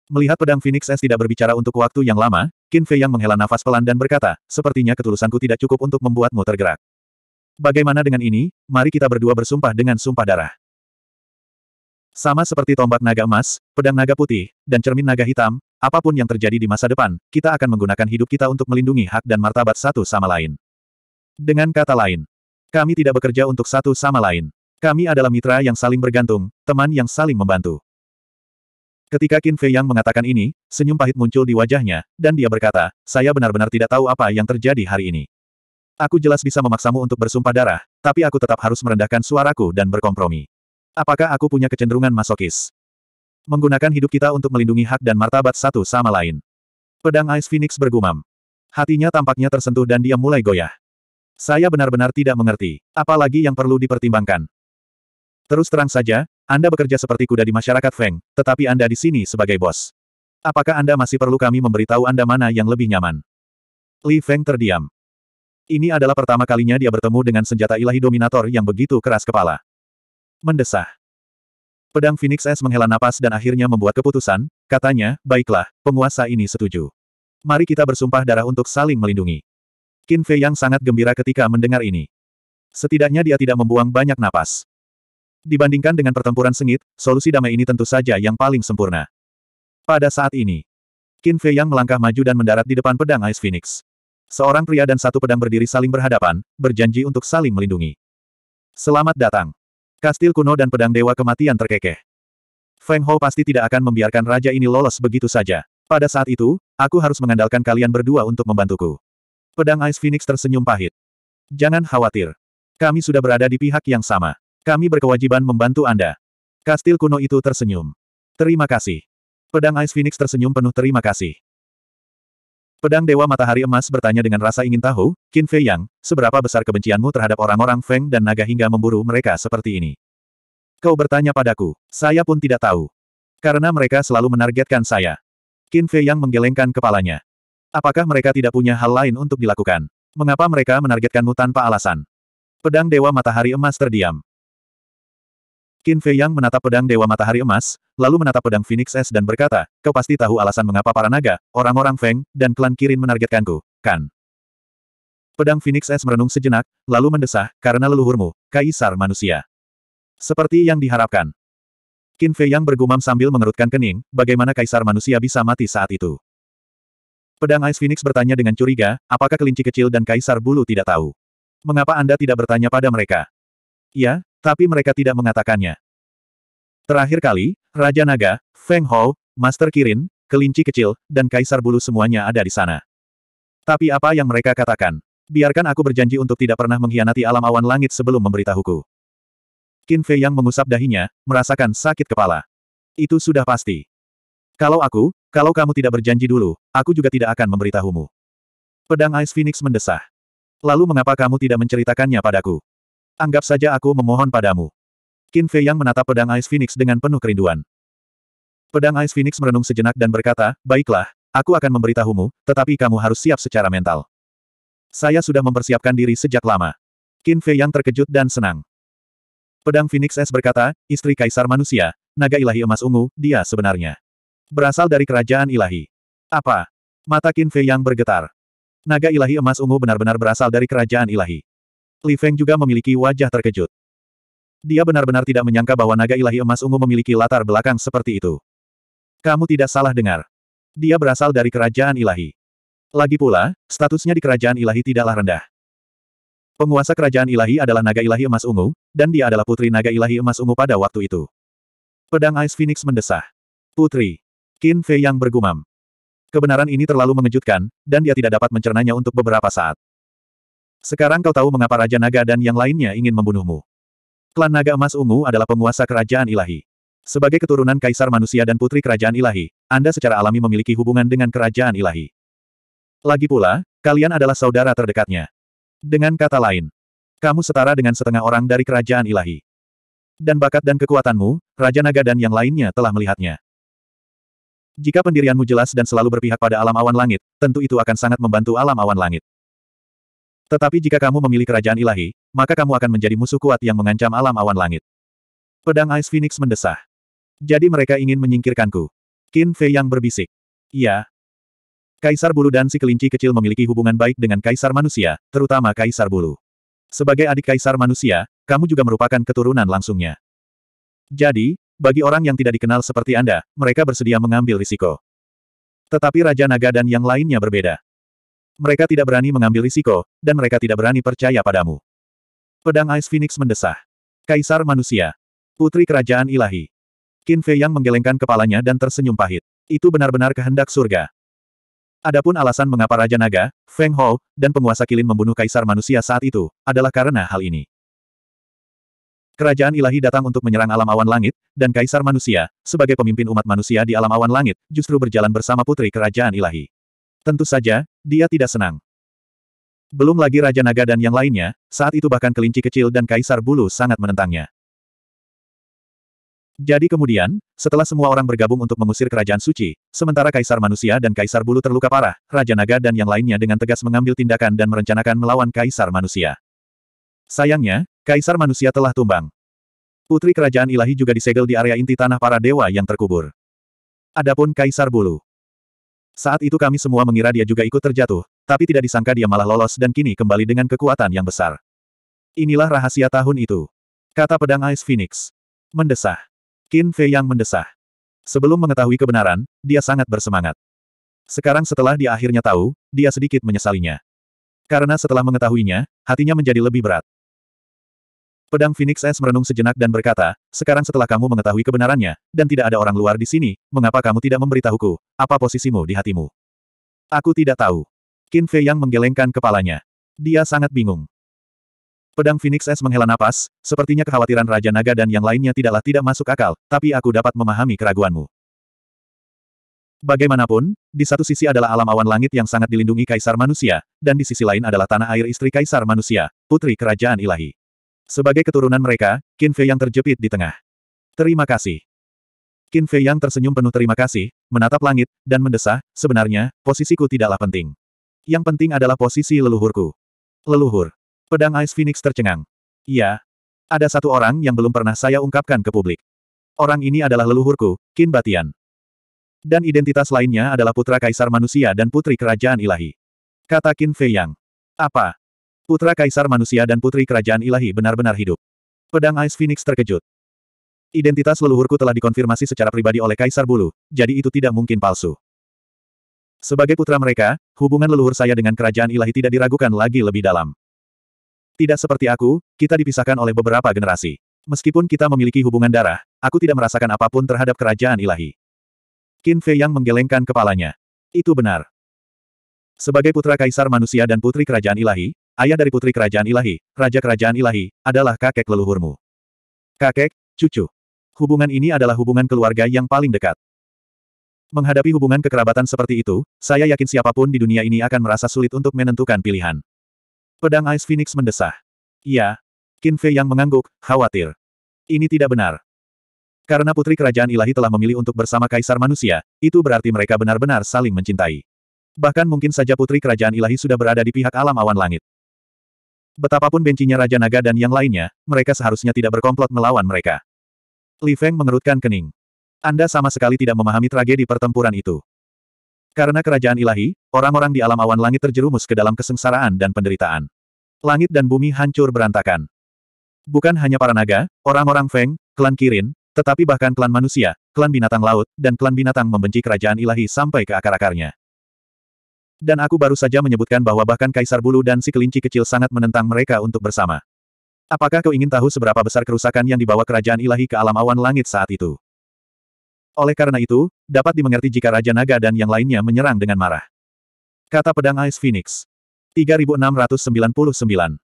Melihat pedang Phoenix S tidak berbicara untuk waktu yang lama, Qin Fei yang menghela nafas pelan dan berkata, sepertinya ketulusanku tidak cukup untuk membuatmu tergerak. Bagaimana dengan ini, mari kita berdua bersumpah dengan sumpah darah. Sama seperti tombak naga emas, pedang naga putih, dan cermin naga hitam, apapun yang terjadi di masa depan, kita akan menggunakan hidup kita untuk melindungi hak dan martabat satu sama lain. Dengan kata lain, kami tidak bekerja untuk satu sama lain. Kami adalah mitra yang saling bergantung, teman yang saling membantu. Ketika Qin Fei Yang mengatakan ini, senyum pahit muncul di wajahnya, dan dia berkata, saya benar-benar tidak tahu apa yang terjadi hari ini. Aku jelas bisa memaksamu untuk bersumpah darah, tapi aku tetap harus merendahkan suaraku dan berkompromi. Apakah aku punya kecenderungan masokis? Menggunakan hidup kita untuk melindungi hak dan martabat satu sama lain. Pedang Ice Phoenix bergumam. Hatinya tampaknya tersentuh dan dia mulai goyah. Saya benar-benar tidak mengerti. Apalagi yang perlu dipertimbangkan. Terus terang saja, anda bekerja seperti kuda di masyarakat Feng, tetapi Anda di sini sebagai bos. Apakah Anda masih perlu kami memberitahu Anda mana yang lebih nyaman? Li Feng terdiam. Ini adalah pertama kalinya dia bertemu dengan senjata ilahi dominator yang begitu keras kepala. Mendesah. Pedang Phoenix S menghela napas dan akhirnya membuat keputusan, katanya, baiklah, penguasa ini setuju. Mari kita bersumpah darah untuk saling melindungi. Qin Fei yang sangat gembira ketika mendengar ini. Setidaknya dia tidak membuang banyak napas. Dibandingkan dengan pertempuran sengit, solusi damai ini tentu saja yang paling sempurna. Pada saat ini, Qin Fei Yang melangkah maju dan mendarat di depan pedang Ice Phoenix. Seorang pria dan satu pedang berdiri saling berhadapan, berjanji untuk saling melindungi. Selamat datang. Kastil kuno dan pedang dewa kematian terkekeh. Feng Hou pasti tidak akan membiarkan raja ini lolos begitu saja. Pada saat itu, aku harus mengandalkan kalian berdua untuk membantuku. Pedang Ice Phoenix tersenyum pahit. Jangan khawatir. Kami sudah berada di pihak yang sama. Kami berkewajiban membantu Anda. Kastil kuno itu tersenyum. Terima kasih. Pedang Ice Phoenix tersenyum penuh terima kasih. Pedang Dewa Matahari Emas bertanya dengan rasa ingin tahu, Qin Fei Yang, seberapa besar kebencianmu terhadap orang-orang Feng dan naga hingga memburu mereka seperti ini? Kau bertanya padaku, saya pun tidak tahu. Karena mereka selalu menargetkan saya. Qin Fei Yang menggelengkan kepalanya. Apakah mereka tidak punya hal lain untuk dilakukan? Mengapa mereka menargetkanmu tanpa alasan? Pedang Dewa Matahari Emas terdiam. Qin Fei Yang menatap pedang Dewa Matahari Emas, lalu menatap pedang Phoenix S dan berkata, kau pasti tahu alasan mengapa para naga, orang-orang Feng, dan klan Kirin menargetkanku, kan? Pedang Phoenix S merenung sejenak, lalu mendesah, karena leluhurmu, kaisar manusia. Seperti yang diharapkan. Qin Fei Yang bergumam sambil mengerutkan kening, bagaimana kaisar manusia bisa mati saat itu. Pedang Ice Phoenix bertanya dengan curiga, apakah kelinci kecil dan kaisar bulu tidak tahu? Mengapa Anda tidak bertanya pada mereka? Ya, tapi mereka tidak mengatakannya. Terakhir kali, Raja Naga, Feng Hou, Master Kirin, kelinci kecil, dan Kaisar Bulu semuanya ada di sana. Tapi apa yang mereka katakan? Biarkan aku berjanji untuk tidak pernah mengkhianati alam awan langit sebelum memberitahuku. Qin Fei yang mengusap dahinya, merasakan sakit kepala. Itu sudah pasti. Kalau aku, kalau kamu tidak berjanji dulu, aku juga tidak akan memberitahumu. Pedang Ice Phoenix mendesah. Lalu mengapa kamu tidak menceritakannya padaku? Anggap saja aku memohon padamu. Qin Fei yang menatap pedang Ice Phoenix dengan penuh kerinduan. Pedang Ice Phoenix merenung sejenak dan berkata, Baiklah, aku akan memberitahumu, tetapi kamu harus siap secara mental. Saya sudah mempersiapkan diri sejak lama. Qin Fei yang terkejut dan senang. Pedang Phoenix S berkata, istri kaisar manusia, naga ilahi emas ungu, dia sebenarnya. Berasal dari kerajaan ilahi. Apa? Mata Qin Fei yang bergetar. Naga ilahi emas ungu benar-benar berasal dari kerajaan ilahi. Li Feng juga memiliki wajah terkejut. Dia benar-benar tidak menyangka bahwa naga ilahi emas ungu memiliki latar belakang seperti itu. Kamu tidak salah dengar. Dia berasal dari kerajaan ilahi. Lagi pula, statusnya di kerajaan ilahi tidaklah rendah. Penguasa kerajaan ilahi adalah naga ilahi emas ungu, dan dia adalah putri naga ilahi emas ungu pada waktu itu. Pedang Ice Phoenix mendesah. Putri. Qin Fei yang bergumam. Kebenaran ini terlalu mengejutkan, dan dia tidak dapat mencernanya untuk beberapa saat. Sekarang kau tahu mengapa Raja Naga dan yang lainnya ingin membunuhmu. Klan Naga Emas Ungu adalah penguasa kerajaan ilahi. Sebagai keturunan kaisar manusia dan putri kerajaan ilahi, Anda secara alami memiliki hubungan dengan kerajaan ilahi. Lagi pula, kalian adalah saudara terdekatnya. Dengan kata lain, kamu setara dengan setengah orang dari kerajaan ilahi. Dan bakat dan kekuatanmu, Raja Naga dan yang lainnya telah melihatnya. Jika pendirianmu jelas dan selalu berpihak pada alam awan langit, tentu itu akan sangat membantu alam awan langit. Tetapi jika kamu memilih kerajaan ilahi, maka kamu akan menjadi musuh kuat yang mengancam alam awan langit. Pedang Ice Phoenix mendesah. Jadi mereka ingin menyingkirkanku. Qin Fei yang berbisik. Iya. Kaisar Bulu dan si kelinci kecil memiliki hubungan baik dengan Kaisar Manusia, terutama Kaisar Bulu. Sebagai adik Kaisar Manusia, kamu juga merupakan keturunan langsungnya. Jadi, bagi orang yang tidak dikenal seperti Anda, mereka bersedia mengambil risiko. Tetapi Raja Naga dan yang lainnya berbeda. Mereka tidak berani mengambil risiko, dan mereka tidak berani percaya padamu. Pedang Ice Phoenix mendesah. Kaisar manusia. Putri kerajaan ilahi. Qin Fei yang menggelengkan kepalanya dan tersenyum pahit. Itu benar-benar kehendak surga. Adapun alasan mengapa Raja Naga, Feng Hou, dan penguasa Kilin membunuh kaisar manusia saat itu, adalah karena hal ini. Kerajaan ilahi datang untuk menyerang alam awan langit, dan kaisar manusia, sebagai pemimpin umat manusia di alam awan langit, justru berjalan bersama putri kerajaan ilahi. Tentu saja, dia tidak senang. Belum lagi Raja Naga dan yang lainnya, saat itu bahkan kelinci kecil dan kaisar bulu sangat menentangnya. Jadi kemudian, setelah semua orang bergabung untuk mengusir kerajaan suci, sementara kaisar manusia dan kaisar bulu terluka parah, Raja Naga dan yang lainnya dengan tegas mengambil tindakan dan merencanakan melawan kaisar manusia. Sayangnya, kaisar manusia telah tumbang. Putri kerajaan ilahi juga disegel di area inti tanah para dewa yang terkubur. Adapun kaisar bulu. Saat itu kami semua mengira dia juga ikut terjatuh, tapi tidak disangka dia malah lolos dan kini kembali dengan kekuatan yang besar. Inilah rahasia tahun itu. Kata pedang Ice Phoenix. Mendesah. Qin Fei yang mendesah. Sebelum mengetahui kebenaran, dia sangat bersemangat. Sekarang setelah dia akhirnya tahu, dia sedikit menyesalinya. Karena setelah mengetahuinya, hatinya menjadi lebih berat. Pedang Phoenix S merenung sejenak dan berkata, sekarang setelah kamu mengetahui kebenarannya, dan tidak ada orang luar di sini, mengapa kamu tidak memberitahuku, apa posisimu di hatimu? Aku tidak tahu. Qin Fei yang menggelengkan kepalanya. Dia sangat bingung. Pedang Phoenix S menghela napas, sepertinya kekhawatiran Raja Naga dan yang lainnya tidaklah tidak masuk akal, tapi aku dapat memahami keraguanmu. Bagaimanapun, di satu sisi adalah alam awan langit yang sangat dilindungi kaisar manusia, dan di sisi lain adalah tanah air istri kaisar manusia, putri kerajaan ilahi. Sebagai keturunan mereka, Qin Fei yang terjepit di tengah. Terima kasih. Qin Fei yang tersenyum penuh terima kasih, menatap langit, dan mendesah, sebenarnya, posisiku tidaklah penting. Yang penting adalah posisi leluhurku. Leluhur. Pedang Ice Phoenix tercengang. Iya. Ada satu orang yang belum pernah saya ungkapkan ke publik. Orang ini adalah leluhurku, Qin Batian. Dan identitas lainnya adalah putra kaisar manusia dan putri kerajaan ilahi. Kata Qin Fei Yang. Apa? Putra Kaisar Manusia dan Putri Kerajaan Ilahi benar-benar hidup. Pedang Ice Phoenix terkejut. Identitas leluhurku telah dikonfirmasi secara pribadi oleh Kaisar Bulu, jadi itu tidak mungkin palsu. Sebagai putra mereka, hubungan leluhur saya dengan Kerajaan Ilahi tidak diragukan lagi lebih dalam. Tidak seperti aku, kita dipisahkan oleh beberapa generasi. Meskipun kita memiliki hubungan darah, aku tidak merasakan apapun terhadap Kerajaan Ilahi. Qin Fei yang menggelengkan kepalanya. Itu benar. Sebagai putra kaisar manusia dan putri kerajaan ilahi, ayah dari putri kerajaan ilahi, raja kerajaan ilahi, adalah kakek leluhurmu. Kakek, cucu. Hubungan ini adalah hubungan keluarga yang paling dekat. Menghadapi hubungan kekerabatan seperti itu, saya yakin siapapun di dunia ini akan merasa sulit untuk menentukan pilihan. Pedang Ice Phoenix mendesah. Iya. Qin Fei yang mengangguk, khawatir. Ini tidak benar. Karena putri kerajaan ilahi telah memilih untuk bersama kaisar manusia, itu berarti mereka benar-benar saling mencintai. Bahkan mungkin saja putri kerajaan ilahi sudah berada di pihak alam awan langit. Betapapun bencinya Raja Naga dan yang lainnya, mereka seharusnya tidak berkomplot melawan mereka. Li Feng mengerutkan kening. Anda sama sekali tidak memahami tragedi pertempuran itu. Karena kerajaan ilahi, orang-orang di alam awan langit terjerumus ke dalam kesengsaraan dan penderitaan. Langit dan bumi hancur berantakan. Bukan hanya para naga, orang-orang Feng, klan Kirin, tetapi bahkan klan manusia, klan binatang laut, dan klan binatang membenci kerajaan ilahi sampai ke akar-akarnya. Dan aku baru saja menyebutkan bahwa bahkan Kaisar Bulu dan si kelinci kecil sangat menentang mereka untuk bersama. Apakah kau ingin tahu seberapa besar kerusakan yang dibawa kerajaan ilahi ke alam awan langit saat itu? Oleh karena itu, dapat dimengerti jika Raja Naga dan yang lainnya menyerang dengan marah. Kata pedang Ice Phoenix. 3699.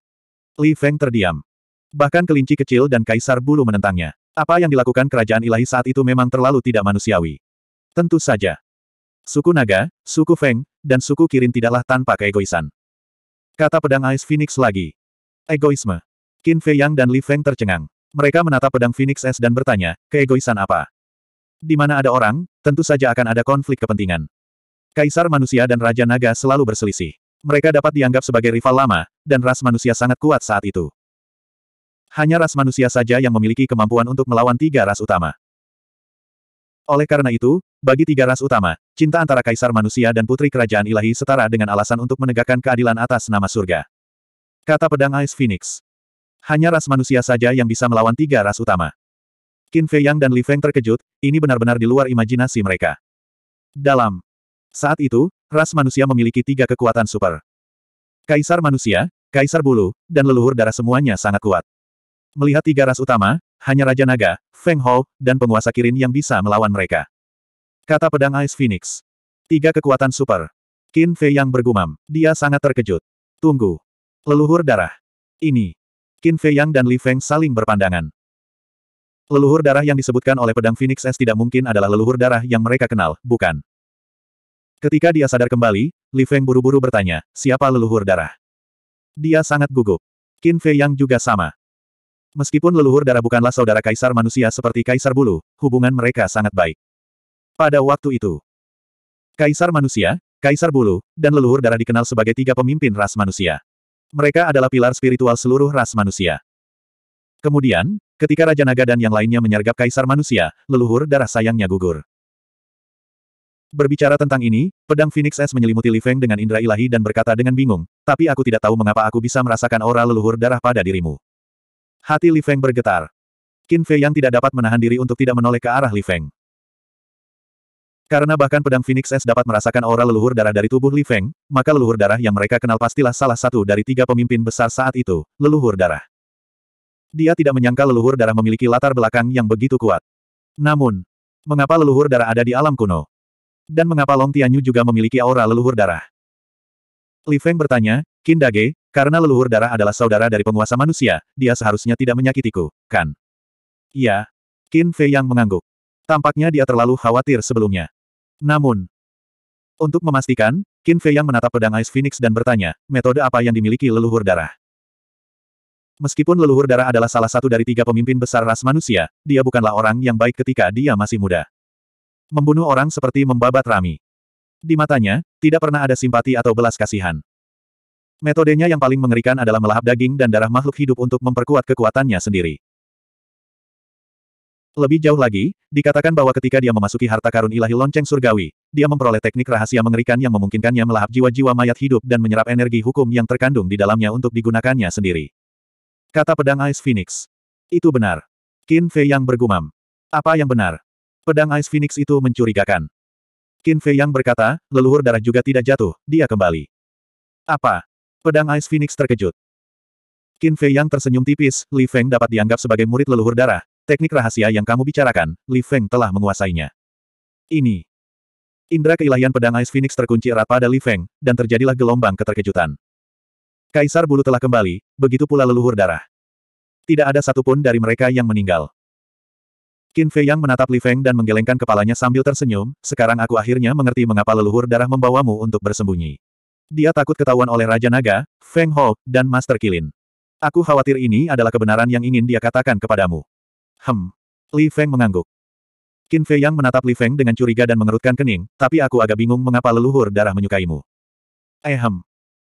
Li Feng terdiam. Bahkan kelinci kecil dan kaisar bulu menentangnya. Apa yang dilakukan kerajaan ilahi saat itu memang terlalu tidak manusiawi. Tentu saja. Suku Naga, suku Feng, dan suku Kirin tidaklah tanpa keegoisan. Kata pedang Ice Phoenix lagi. Egoisme. Qin Fei Yang dan Li Feng tercengang. Mereka menatap pedang Phoenix S dan bertanya, keegoisan apa? Di mana ada orang, tentu saja akan ada konflik kepentingan. Kaisar manusia dan Raja Naga selalu berselisih. Mereka dapat dianggap sebagai rival lama, dan ras manusia sangat kuat saat itu. Hanya ras manusia saja yang memiliki kemampuan untuk melawan tiga ras utama. Oleh karena itu, bagi tiga ras utama, cinta antara kaisar manusia dan putri kerajaan ilahi setara dengan alasan untuk menegakkan keadilan atas nama surga. Kata pedang Ice Phoenix. Hanya ras manusia saja yang bisa melawan tiga ras utama. Qin Fei Yang dan Li Feng terkejut, ini benar-benar di luar imajinasi mereka. Dalam saat itu, ras manusia memiliki tiga kekuatan super. Kaisar manusia, kaisar bulu, dan leluhur darah semuanya sangat kuat. Melihat tiga ras utama, hanya Raja Naga, Feng Hao, dan penguasa Kirin yang bisa melawan mereka. Kata pedang Ice Phoenix. Tiga kekuatan super. Qin Fei yang bergumam. Dia sangat terkejut. Tunggu. Leluhur darah. Ini. Qin Fei Yang dan Li Feng saling berpandangan. Leluhur darah yang disebutkan oleh pedang Phoenix S tidak mungkin adalah leluhur darah yang mereka kenal, bukan? Ketika dia sadar kembali, Li Feng buru-buru bertanya, siapa leluhur darah? Dia sangat gugup. Qin Fei Yang juga sama. Meskipun leluhur darah bukanlah saudara kaisar manusia seperti kaisar bulu, hubungan mereka sangat baik. Pada waktu itu, kaisar manusia, kaisar bulu, dan leluhur darah dikenal sebagai tiga pemimpin ras manusia. Mereka adalah pilar spiritual seluruh ras manusia. Kemudian, ketika Raja Naga dan yang lainnya menyergap kaisar manusia, leluhur darah sayangnya gugur. Berbicara tentang ini, pedang Phoenix S menyelimuti Li Feng dengan indera ilahi dan berkata dengan bingung, tapi aku tidak tahu mengapa aku bisa merasakan aura leluhur darah pada dirimu. Hati Li Feng bergetar. Qin Fei yang tidak dapat menahan diri untuk tidak menoleh ke arah Li Feng. Karena bahkan pedang Phoenix S dapat merasakan aura leluhur darah dari tubuh Li Feng, maka leluhur darah yang mereka kenal pastilah salah satu dari tiga pemimpin besar saat itu, leluhur darah. Dia tidak menyangka leluhur darah memiliki latar belakang yang begitu kuat. Namun, mengapa leluhur darah ada di alam kuno? Dan mengapa Long Tianyu juga memiliki aura leluhur darah? Li Feng bertanya, Dage. Karena leluhur darah adalah saudara dari penguasa manusia, dia seharusnya tidak menyakitiku, kan? Iya. Qin Fei yang mengangguk. Tampaknya dia terlalu khawatir sebelumnya. Namun, untuk memastikan, Qin Fei yang menatap pedang Ice Phoenix dan bertanya, metode apa yang dimiliki leluhur darah? Meskipun leluhur darah adalah salah satu dari tiga pemimpin besar ras manusia, dia bukanlah orang yang baik ketika dia masih muda. Membunuh orang seperti membabat rami. Di matanya, tidak pernah ada simpati atau belas kasihan. Metodenya yang paling mengerikan adalah melahap daging dan darah makhluk hidup untuk memperkuat kekuatannya sendiri. Lebih jauh lagi, dikatakan bahwa ketika dia memasuki harta karun ilahi lonceng surgawi, dia memperoleh teknik rahasia mengerikan yang memungkinkannya melahap jiwa-jiwa mayat hidup dan menyerap energi hukum yang terkandung di dalamnya untuk digunakannya sendiri. Kata pedang Ice Phoenix. Itu benar. Qin Fei yang bergumam. Apa yang benar? Pedang Ice Phoenix itu mencurigakan. Qin Fei yang berkata, leluhur darah juga tidak jatuh, dia kembali. Apa? Pedang Ice Phoenix terkejut. Qin Fei yang tersenyum tipis, Li Feng dapat dianggap sebagai murid leluhur darah. Teknik rahasia yang kamu bicarakan, Li Feng telah menguasainya. Ini. Indra keilahian pedang Ice Phoenix terkunci erat pada Li Feng, dan terjadilah gelombang keterkejutan. Kaisar Bulu telah kembali, begitu pula leluhur darah. Tidak ada satupun dari mereka yang meninggal. Qin Fei yang menatap Li Feng dan menggelengkan kepalanya sambil tersenyum, sekarang aku akhirnya mengerti mengapa leluhur darah membawamu untuk bersembunyi. Dia takut ketahuan oleh Raja Naga, Feng Ho, dan Master Kilin. Aku khawatir ini adalah kebenaran yang ingin dia katakan kepadamu. Hem. Li Feng mengangguk. Qin Fei Yang menatap Li Feng dengan curiga dan mengerutkan kening, tapi aku agak bingung mengapa leluhur darah menyukaimu. Eh Ehem.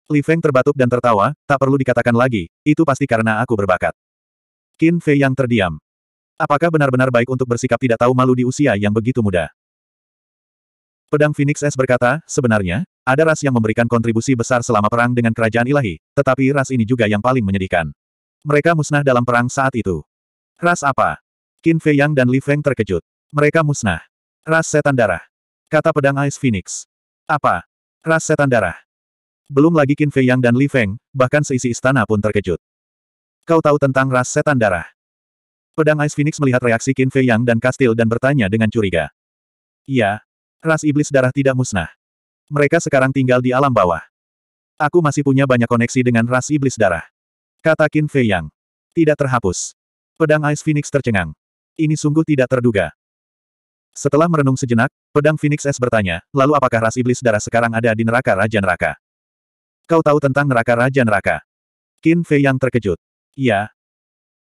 Li Feng terbatuk dan tertawa, tak perlu dikatakan lagi, itu pasti karena aku berbakat. Qin Fei Yang terdiam. Apakah benar-benar baik untuk bersikap tidak tahu malu di usia yang begitu muda? Pedang Phoenix S berkata, sebenarnya, ada ras yang memberikan kontribusi besar selama perang dengan kerajaan ilahi, tetapi ras ini juga yang paling menyedihkan. Mereka musnah dalam perang saat itu. Ras apa? Qin Fei Yang dan Li Feng terkejut. Mereka musnah. Ras setan darah. Kata pedang Ice Phoenix. Apa? Ras setan darah. Belum lagi Qin Fei Yang dan Li Feng, bahkan seisi istana pun terkejut. Kau tahu tentang ras setan darah? Pedang Ice Phoenix melihat reaksi Qin Fei Yang dan Kastil dan bertanya dengan curiga. Iya, Ras iblis darah tidak musnah. Mereka sekarang tinggal di alam bawah. Aku masih punya banyak koneksi dengan ras iblis darah. Kata Qin Fei Yang. Tidak terhapus. Pedang Ice Phoenix tercengang. Ini sungguh tidak terduga. Setelah merenung sejenak, pedang Phoenix S bertanya, lalu apakah ras iblis darah sekarang ada di neraka Raja Neraka? Kau tahu tentang neraka Raja Neraka? Qin Fei Yang terkejut. Iya.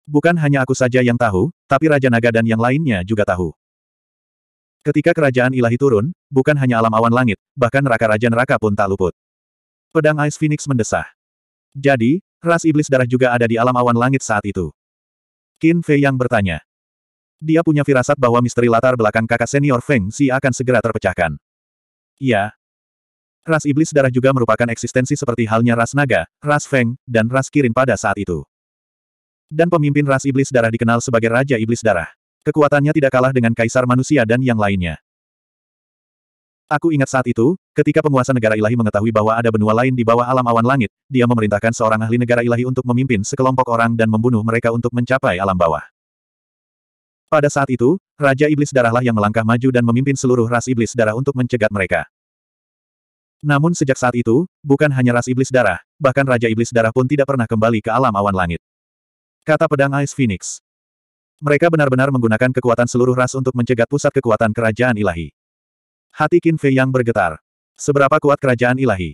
Bukan hanya aku saja yang tahu, tapi Raja Naga dan yang lainnya juga tahu. Ketika kerajaan ilahi turun, bukan hanya alam awan langit, bahkan neraka-raja neraka pun tak luput. Pedang Ice Phoenix mendesah. Jadi, ras iblis darah juga ada di alam awan langit saat itu. Qin Fei yang bertanya. Dia punya firasat bahwa misteri latar belakang kakak senior Feng si akan segera terpecahkan. Ya, Ras iblis darah juga merupakan eksistensi seperti halnya ras naga, ras Feng, dan ras Kirin pada saat itu. Dan pemimpin ras iblis darah dikenal sebagai Raja Iblis Darah. Kekuatannya tidak kalah dengan kaisar manusia dan yang lainnya. Aku ingat saat itu, ketika penguasa negara ilahi mengetahui bahwa ada benua lain di bawah alam awan langit, dia memerintahkan seorang ahli negara ilahi untuk memimpin sekelompok orang dan membunuh mereka untuk mencapai alam bawah. Pada saat itu, Raja Iblis Darahlah yang melangkah maju dan memimpin seluruh ras Iblis Darah untuk mencegat mereka. Namun sejak saat itu, bukan hanya ras Iblis Darah, bahkan Raja Iblis Darah pun tidak pernah kembali ke alam awan langit. Kata pedang Ice Phoenix. Mereka benar-benar menggunakan kekuatan seluruh ras untuk mencegat pusat kekuatan kerajaan ilahi. Hati Qin Fei yang bergetar. Seberapa kuat kerajaan ilahi?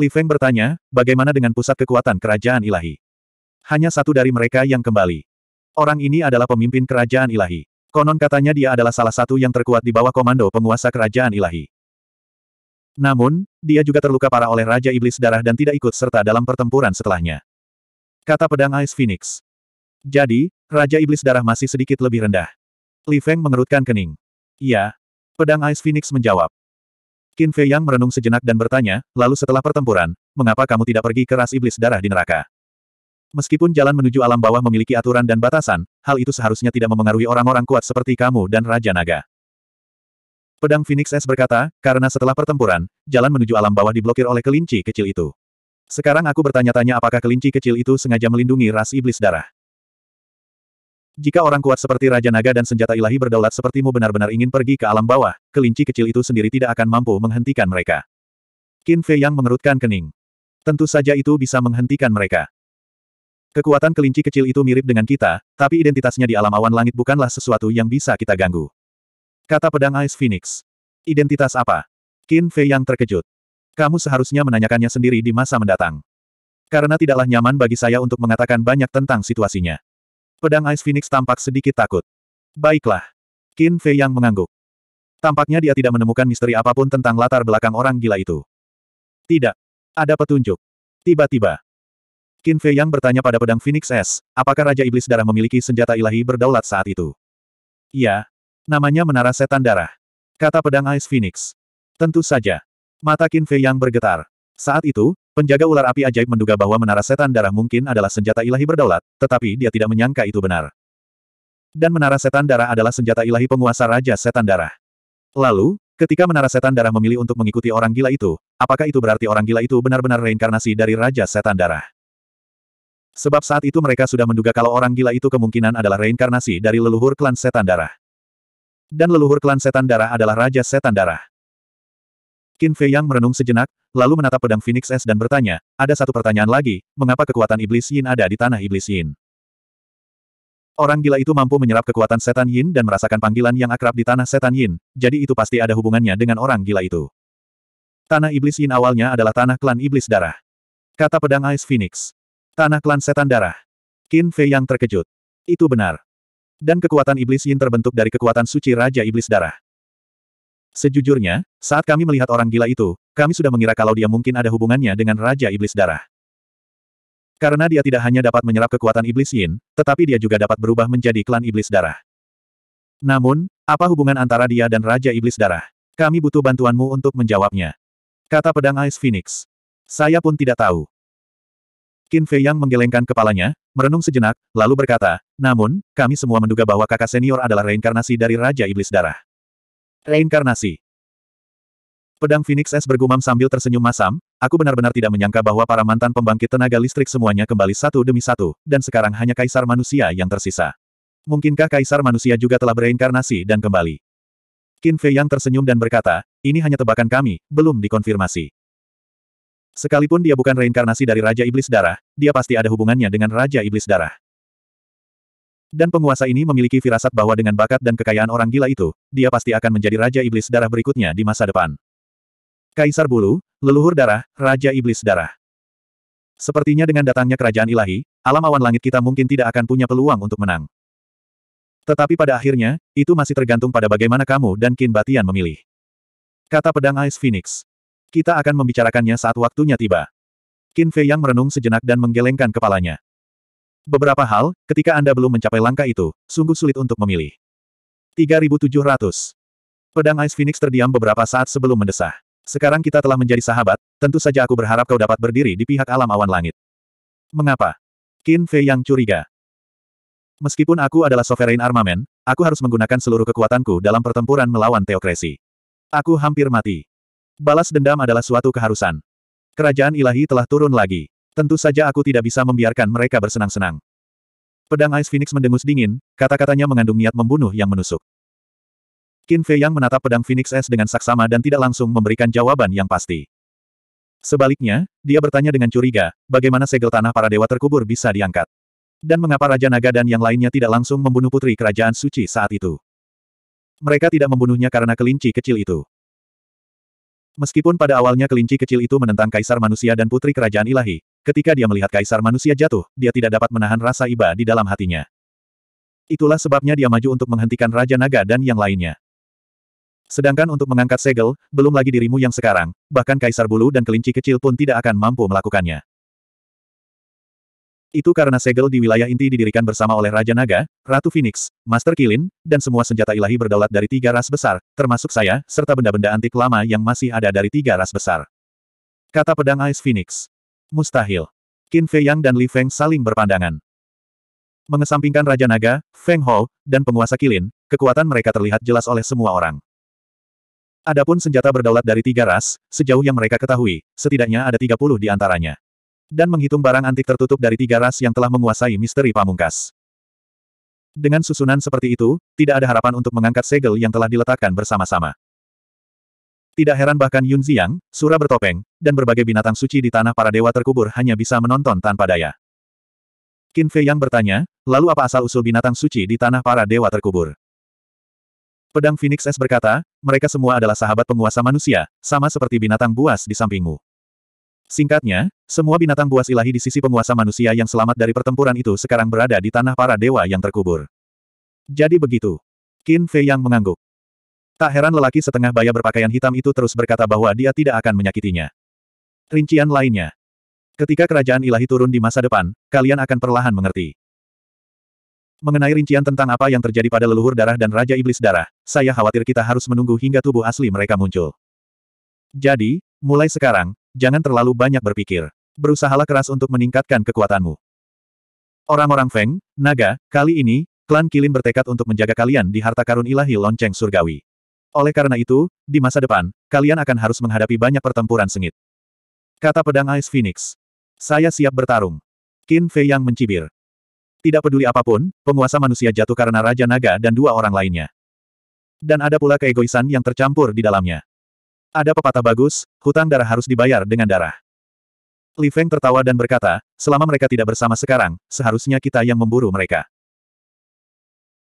Li Feng bertanya, bagaimana dengan pusat kekuatan kerajaan ilahi? Hanya satu dari mereka yang kembali. Orang ini adalah pemimpin kerajaan ilahi. Konon katanya dia adalah salah satu yang terkuat di bawah komando penguasa kerajaan ilahi. Namun, dia juga terluka parah oleh Raja Iblis Darah dan tidak ikut serta dalam pertempuran setelahnya. Kata pedang Ice Phoenix. Jadi, Raja Iblis Darah masih sedikit lebih rendah. Li Feng mengerutkan kening. Iya. Pedang Ice Phoenix menjawab. Qin Fei Yang merenung sejenak dan bertanya, lalu setelah pertempuran, mengapa kamu tidak pergi ke ras Iblis Darah di neraka? Meskipun jalan menuju alam bawah memiliki aturan dan batasan, hal itu seharusnya tidak memengaruhi orang-orang kuat seperti kamu dan Raja Naga. Pedang Phoenix S berkata, karena setelah pertempuran, jalan menuju alam bawah diblokir oleh kelinci kecil itu. Sekarang aku bertanya-tanya apakah kelinci kecil itu sengaja melindungi ras iblis darah. Jika orang kuat seperti Raja Naga dan senjata ilahi berdaulat sepertimu benar-benar ingin pergi ke alam bawah, kelinci kecil itu sendiri tidak akan mampu menghentikan mereka. Qin Fei yang mengerutkan kening. Tentu saja itu bisa menghentikan mereka. Kekuatan kelinci kecil itu mirip dengan kita, tapi identitasnya di alam awan langit bukanlah sesuatu yang bisa kita ganggu. Kata pedang Ice Phoenix. Identitas apa? Qin Fei yang terkejut. Kamu seharusnya menanyakannya sendiri di masa mendatang. Karena tidaklah nyaman bagi saya untuk mengatakan banyak tentang situasinya. Pedang Ice Phoenix tampak sedikit takut. Baiklah. Qin Fei yang mengangguk. Tampaknya dia tidak menemukan misteri apapun tentang latar belakang orang gila itu. Tidak. Ada petunjuk. Tiba-tiba. Qin Fei yang bertanya pada pedang Phoenix S, apakah Raja Iblis Darah memiliki senjata ilahi berdaulat saat itu? Ya. Namanya Menara Setan Darah. Kata pedang Ice Phoenix. Tentu saja. Mata Qin Fei yang bergetar. Saat itu, penjaga ular api ajaib menduga bahwa menara setan darah mungkin adalah senjata ilahi berdaulat, tetapi dia tidak menyangka itu benar. Dan menara setan darah adalah senjata ilahi penguasa Raja Setan Darah. Lalu, ketika menara setan darah memilih untuk mengikuti orang gila itu, apakah itu berarti orang gila itu benar-benar reinkarnasi dari Raja Setan Darah? Sebab saat itu mereka sudah menduga kalau orang gila itu kemungkinan adalah reinkarnasi dari leluhur klan setan darah. Dan leluhur klan setan darah adalah Raja Setan Darah. Qin Fei Yang merenung sejenak, lalu menatap pedang Phoenix S dan bertanya, ada satu pertanyaan lagi, mengapa kekuatan iblis Yin ada di tanah iblis Yin? Orang gila itu mampu menyerap kekuatan setan Yin dan merasakan panggilan yang akrab di tanah setan Yin, jadi itu pasti ada hubungannya dengan orang gila itu. Tanah iblis Yin awalnya adalah tanah klan iblis darah. Kata pedang Ice Phoenix. Tanah klan setan darah. Qin Fei yang terkejut. Itu benar. Dan kekuatan iblis Yin terbentuk dari kekuatan suci Raja Iblis Darah. Sejujurnya, saat kami melihat orang gila itu, kami sudah mengira kalau dia mungkin ada hubungannya dengan Raja Iblis Darah. Karena dia tidak hanya dapat menyerap kekuatan Iblis Yin, tetapi dia juga dapat berubah menjadi klan Iblis Darah. Namun, apa hubungan antara dia dan Raja Iblis Darah? Kami butuh bantuanmu untuk menjawabnya. Kata pedang Ice Phoenix. Saya pun tidak tahu. Qin Fei Yang menggelengkan kepalanya, merenung sejenak, lalu berkata, namun, kami semua menduga bahwa kakak senior adalah reinkarnasi dari Raja Iblis Darah. Reinkarnasi Pedang Phoenix S bergumam sambil tersenyum masam, aku benar-benar tidak menyangka bahwa para mantan pembangkit tenaga listrik semuanya kembali satu demi satu, dan sekarang hanya kaisar manusia yang tersisa. Mungkinkah kaisar manusia juga telah bereinkarnasi dan kembali? Qin Fei yang tersenyum dan berkata, ini hanya tebakan kami, belum dikonfirmasi. Sekalipun dia bukan reinkarnasi dari Raja Iblis Darah, dia pasti ada hubungannya dengan Raja Iblis Darah. Dan penguasa ini memiliki firasat bahwa dengan bakat dan kekayaan orang gila itu, dia pasti akan menjadi Raja Iblis Darah berikutnya di masa depan. Kaisar Bulu, Leluhur Darah, Raja Iblis Darah. Sepertinya dengan datangnya kerajaan ilahi, alam awan langit kita mungkin tidak akan punya peluang untuk menang. Tetapi pada akhirnya, itu masih tergantung pada bagaimana kamu dan Kin Batian memilih. Kata pedang Ice Phoenix. Kita akan membicarakannya saat waktunya tiba. Kin Fei yang merenung sejenak dan menggelengkan kepalanya. Beberapa hal, ketika Anda belum mencapai langkah itu, sungguh sulit untuk memilih. 3700. Pedang Ice Phoenix terdiam beberapa saat sebelum mendesah. Sekarang kita telah menjadi sahabat, tentu saja aku berharap kau dapat berdiri di pihak alam awan langit. Mengapa? Qin Fei yang curiga. Meskipun aku adalah sovereign Armament, aku harus menggunakan seluruh kekuatanku dalam pertempuran melawan teokresi. Aku hampir mati. Balas dendam adalah suatu keharusan. Kerajaan ilahi telah turun lagi. Tentu saja aku tidak bisa membiarkan mereka bersenang-senang. Pedang Ice Phoenix mendengus dingin, kata-katanya mengandung niat membunuh yang menusuk. Qin Fei Yang menatap pedang Phoenix es dengan saksama dan tidak langsung memberikan jawaban yang pasti. Sebaliknya, dia bertanya dengan curiga, bagaimana segel tanah para dewa terkubur bisa diangkat. Dan mengapa Raja Naga dan yang lainnya tidak langsung membunuh putri kerajaan suci saat itu. Mereka tidak membunuhnya karena kelinci kecil itu. Meskipun pada awalnya kelinci kecil itu menentang kaisar manusia dan putri kerajaan ilahi, Ketika dia melihat kaisar manusia jatuh, dia tidak dapat menahan rasa iba di dalam hatinya. Itulah sebabnya dia maju untuk menghentikan Raja Naga dan yang lainnya. Sedangkan untuk mengangkat segel, belum lagi dirimu yang sekarang, bahkan kaisar bulu dan kelinci kecil pun tidak akan mampu melakukannya. Itu karena segel di wilayah inti didirikan bersama oleh Raja Naga, Ratu Phoenix, Master Kilin, dan semua senjata ilahi berdaulat dari tiga ras besar, termasuk saya, serta benda-benda antik lama yang masih ada dari tiga ras besar. Kata pedang Ice Phoenix. Mustahil. Qin Fei Yang dan Li Feng saling berpandangan. Mengesampingkan Raja Naga, Feng Hou, dan penguasa Kilin, kekuatan mereka terlihat jelas oleh semua orang. Adapun senjata berdaulat dari tiga ras, sejauh yang mereka ketahui, setidaknya ada 30 di antaranya. Dan menghitung barang antik tertutup dari tiga ras yang telah menguasai misteri pamungkas. Dengan susunan seperti itu, tidak ada harapan untuk mengangkat segel yang telah diletakkan bersama-sama. Tidak heran bahkan Yun Ziyang, Sura bertopeng, dan berbagai binatang suci di tanah para dewa terkubur hanya bisa menonton tanpa daya. Qin Fei yang bertanya, lalu apa asal-usul binatang suci di tanah para dewa terkubur? Pedang Phoenix S berkata, mereka semua adalah sahabat penguasa manusia, sama seperti binatang buas di sampingmu. Singkatnya, semua binatang buas ilahi di sisi penguasa manusia yang selamat dari pertempuran itu sekarang berada di tanah para dewa yang terkubur. Jadi begitu. Qin Fei yang mengangguk. Tak heran lelaki setengah baya berpakaian hitam itu terus berkata bahwa dia tidak akan menyakitinya. Rincian lainnya. Ketika kerajaan ilahi turun di masa depan, kalian akan perlahan mengerti. Mengenai rincian tentang apa yang terjadi pada leluhur darah dan Raja Iblis Darah, saya khawatir kita harus menunggu hingga tubuh asli mereka muncul. Jadi, mulai sekarang, jangan terlalu banyak berpikir. Berusahalah keras untuk meningkatkan kekuatanmu. Orang-orang Feng, Naga, kali ini, klan Kilin bertekad untuk menjaga kalian di harta karun ilahi lonceng surgawi. Oleh karena itu, di masa depan, kalian akan harus menghadapi banyak pertempuran sengit. Kata pedang Ice Phoenix. Saya siap bertarung. Qin Fei yang mencibir. Tidak peduli apapun, penguasa manusia jatuh karena Raja Naga dan dua orang lainnya. Dan ada pula keegoisan yang tercampur di dalamnya. Ada pepatah bagus, hutang darah harus dibayar dengan darah. Li Feng tertawa dan berkata, selama mereka tidak bersama sekarang, seharusnya kita yang memburu mereka.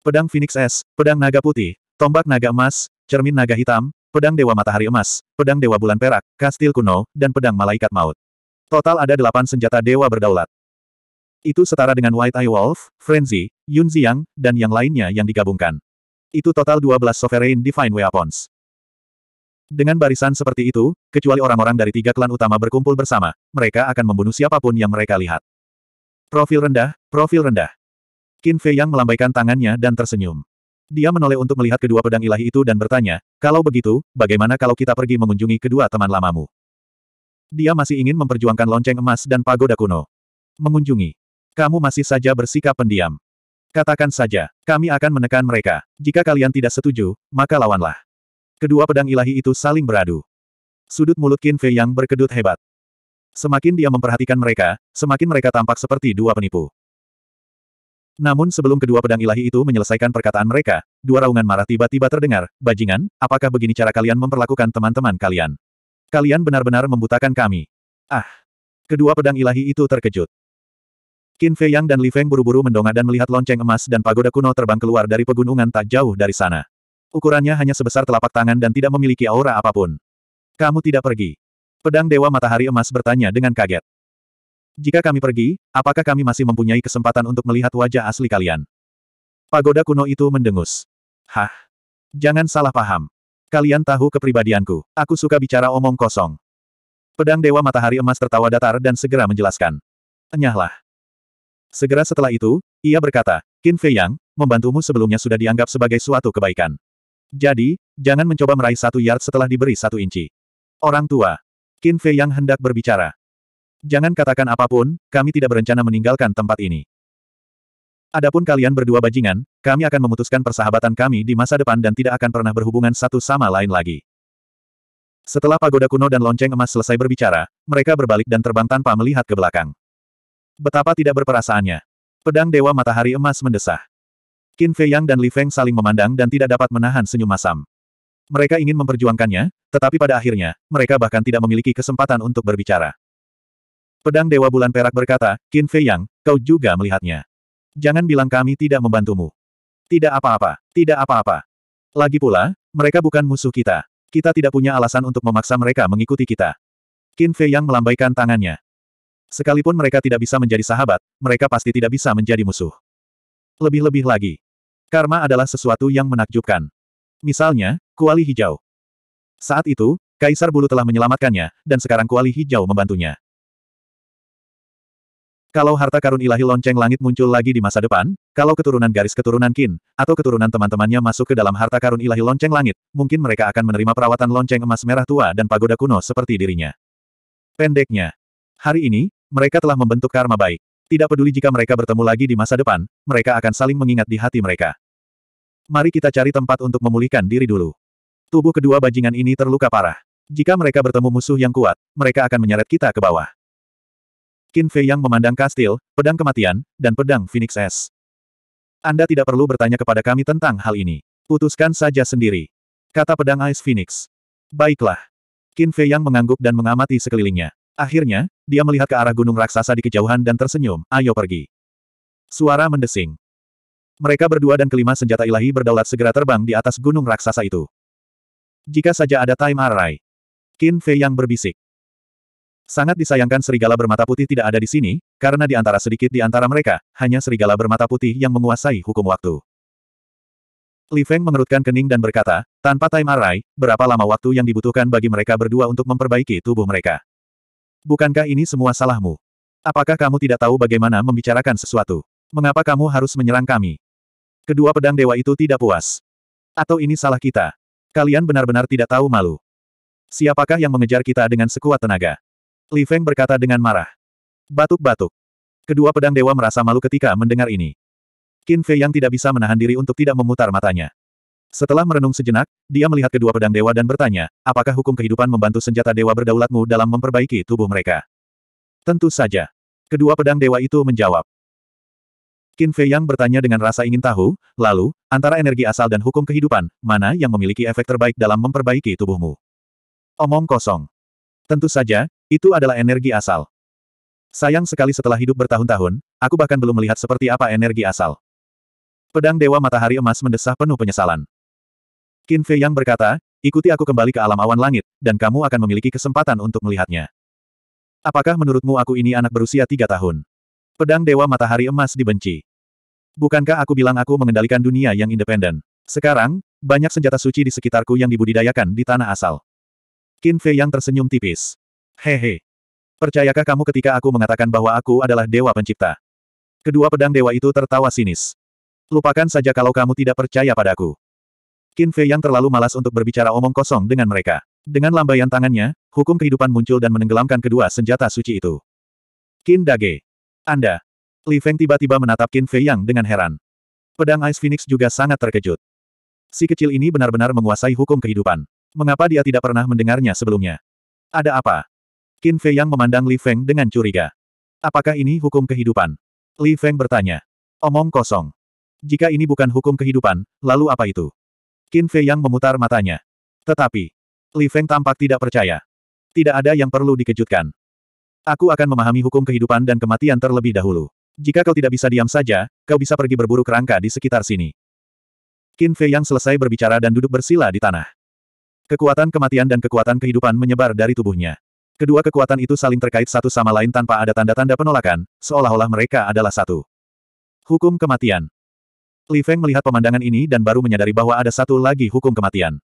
Pedang Phoenix S, pedang naga putih, Tombak naga emas, cermin naga hitam, pedang dewa matahari emas, pedang dewa bulan perak, kastil kuno, dan pedang malaikat maut. Total ada delapan senjata dewa berdaulat. Itu setara dengan White Eye Wolf, Frenzy, Yun Ziyang, dan yang lainnya yang digabungkan. Itu total 12 Sovereign Divine Weapons. Dengan barisan seperti itu, kecuali orang-orang dari tiga klan utama berkumpul bersama, mereka akan membunuh siapapun yang mereka lihat. Profil rendah, profil rendah. Qin Fei yang melambaikan tangannya dan tersenyum. Dia menoleh untuk melihat kedua pedang ilahi itu dan bertanya, kalau begitu, bagaimana kalau kita pergi mengunjungi kedua teman lamamu? Dia masih ingin memperjuangkan lonceng emas dan pagoda kuno. Mengunjungi. Kamu masih saja bersikap pendiam. Katakan saja, kami akan menekan mereka. Jika kalian tidak setuju, maka lawanlah. Kedua pedang ilahi itu saling beradu. Sudut mulut Qin Fei yang berkedut hebat. Semakin dia memperhatikan mereka, semakin mereka tampak seperti dua penipu. Namun sebelum kedua pedang ilahi itu menyelesaikan perkataan mereka, dua raungan marah tiba-tiba terdengar, Bajingan, apakah begini cara kalian memperlakukan teman-teman kalian? Kalian benar-benar membutakan kami. Ah! Kedua pedang ilahi itu terkejut. Qin Fei Yang dan Li Feng buru-buru mendongak dan melihat lonceng emas dan pagoda kuno terbang keluar dari pegunungan tak jauh dari sana. Ukurannya hanya sebesar telapak tangan dan tidak memiliki aura apapun. Kamu tidak pergi. Pedang Dewa Matahari Emas bertanya dengan kaget. Jika kami pergi, apakah kami masih mempunyai kesempatan untuk melihat wajah asli kalian? Pagoda kuno itu mendengus. Hah? Jangan salah paham. Kalian tahu kepribadianku. Aku suka bicara omong kosong. Pedang Dewa Matahari Emas tertawa datar dan segera menjelaskan. Enyahlah. Segera setelah itu, ia berkata, Qin Fei Yang, membantumu sebelumnya sudah dianggap sebagai suatu kebaikan. Jadi, jangan mencoba meraih satu yard setelah diberi satu inci. Orang tua. Qin Fei Yang hendak berbicara. Jangan katakan apapun, kami tidak berencana meninggalkan tempat ini. Adapun kalian berdua bajingan, kami akan memutuskan persahabatan kami di masa depan dan tidak akan pernah berhubungan satu sama lain lagi. Setelah pagoda kuno dan lonceng emas selesai berbicara, mereka berbalik dan terbang tanpa melihat ke belakang. Betapa tidak berperasaannya. Pedang Dewa Matahari Emas mendesah. Qin Fei Yang dan Li Feng saling memandang dan tidak dapat menahan senyum masam. Mereka ingin memperjuangkannya, tetapi pada akhirnya, mereka bahkan tidak memiliki kesempatan untuk berbicara. Pedang Dewa Bulan Perak berkata, Qin Fei Yang, kau juga melihatnya. Jangan bilang kami tidak membantumu. Tidak apa-apa, tidak apa-apa. Lagi pula, mereka bukan musuh kita. Kita tidak punya alasan untuk memaksa mereka mengikuti kita. Qin Fei Yang melambaikan tangannya. Sekalipun mereka tidak bisa menjadi sahabat, mereka pasti tidak bisa menjadi musuh. Lebih-lebih lagi. Karma adalah sesuatu yang menakjubkan. Misalnya, kuali hijau. Saat itu, Kaisar Bulu telah menyelamatkannya, dan sekarang kuali hijau membantunya. Kalau harta karun ilahi lonceng langit muncul lagi di masa depan, kalau keturunan garis keturunan kin, atau keturunan teman-temannya masuk ke dalam harta karun ilahi lonceng langit, mungkin mereka akan menerima perawatan lonceng emas merah tua dan pagoda kuno seperti dirinya. Pendeknya. Hari ini, mereka telah membentuk karma baik. Tidak peduli jika mereka bertemu lagi di masa depan, mereka akan saling mengingat di hati mereka. Mari kita cari tempat untuk memulihkan diri dulu. Tubuh kedua bajingan ini terluka parah. Jika mereka bertemu musuh yang kuat, mereka akan menyeret kita ke bawah. Qin Fei yang memandang kastil, pedang kematian, dan pedang Phoenix S. Anda tidak perlu bertanya kepada kami tentang hal ini. Putuskan saja sendiri. Kata pedang Ice Phoenix. Baiklah. Qin Fei yang mengangguk dan mengamati sekelilingnya. Akhirnya, dia melihat ke arah gunung raksasa di kejauhan dan tersenyum, ayo pergi. Suara mendesing. Mereka berdua dan kelima senjata ilahi berdaulat segera terbang di atas gunung raksasa itu. Jika saja ada Time Array. Qin Fei yang berbisik. Sangat disayangkan serigala bermata putih tidak ada di sini, karena di antara sedikit di antara mereka, hanya serigala bermata putih yang menguasai hukum waktu. Li Feng mengerutkan kening dan berkata, tanpa time array, berapa lama waktu yang dibutuhkan bagi mereka berdua untuk memperbaiki tubuh mereka? Bukankah ini semua salahmu? Apakah kamu tidak tahu bagaimana membicarakan sesuatu? Mengapa kamu harus menyerang kami? Kedua pedang dewa itu tidak puas. Atau ini salah kita? Kalian benar-benar tidak tahu malu. Siapakah yang mengejar kita dengan sekuat tenaga? Li Feng berkata dengan marah. Batuk-batuk. Kedua pedang dewa merasa malu ketika mendengar ini. Qin Fei yang tidak bisa menahan diri untuk tidak memutar matanya. Setelah merenung sejenak, dia melihat kedua pedang dewa dan bertanya, apakah hukum kehidupan membantu senjata dewa berdaulatmu dalam memperbaiki tubuh mereka? Tentu saja. Kedua pedang dewa itu menjawab. Qin Fei yang bertanya dengan rasa ingin tahu, lalu, antara energi asal dan hukum kehidupan, mana yang memiliki efek terbaik dalam memperbaiki tubuhmu? Omong kosong. Tentu saja, itu adalah energi asal. Sayang sekali setelah hidup bertahun-tahun, aku bahkan belum melihat seperti apa energi asal. Pedang Dewa Matahari Emas mendesah penuh penyesalan. Qin Fei yang berkata, ikuti aku kembali ke alam awan langit, dan kamu akan memiliki kesempatan untuk melihatnya. Apakah menurutmu aku ini anak berusia tiga tahun? Pedang Dewa Matahari Emas dibenci. Bukankah aku bilang aku mengendalikan dunia yang independen? Sekarang, banyak senjata suci di sekitarku yang dibudidayakan di tanah asal. Qin Fei yang tersenyum tipis. Hehe. Percayakah kamu ketika aku mengatakan bahwa aku adalah dewa pencipta? Kedua pedang dewa itu tertawa sinis. Lupakan saja kalau kamu tidak percaya padaku. Qin Fei yang terlalu malas untuk berbicara omong kosong dengan mereka. Dengan lambaian tangannya, hukum kehidupan muncul dan menenggelamkan kedua senjata suci itu. Qin Dage. Anda. Li Feng tiba-tiba menatap Qin Fei yang dengan heran. Pedang Ice Phoenix juga sangat terkejut. Si kecil ini benar-benar menguasai hukum kehidupan. Mengapa dia tidak pernah mendengarnya sebelumnya? Ada apa? Qin Fei yang memandang Li Feng dengan curiga. Apakah ini hukum kehidupan? Li Feng bertanya. Omong kosong. Jika ini bukan hukum kehidupan, lalu apa itu? Qin Fei yang memutar matanya. Tetapi, Li Feng tampak tidak percaya. Tidak ada yang perlu dikejutkan. Aku akan memahami hukum kehidupan dan kematian terlebih dahulu. Jika kau tidak bisa diam saja, kau bisa pergi berburu kerangka di sekitar sini. Qin Fei yang selesai berbicara dan duduk bersila di tanah. Kekuatan kematian dan kekuatan kehidupan menyebar dari tubuhnya. Kedua kekuatan itu saling terkait satu sama lain tanpa ada tanda-tanda penolakan, seolah-olah mereka adalah satu. Hukum kematian. Li Feng melihat pemandangan ini dan baru menyadari bahwa ada satu lagi hukum kematian.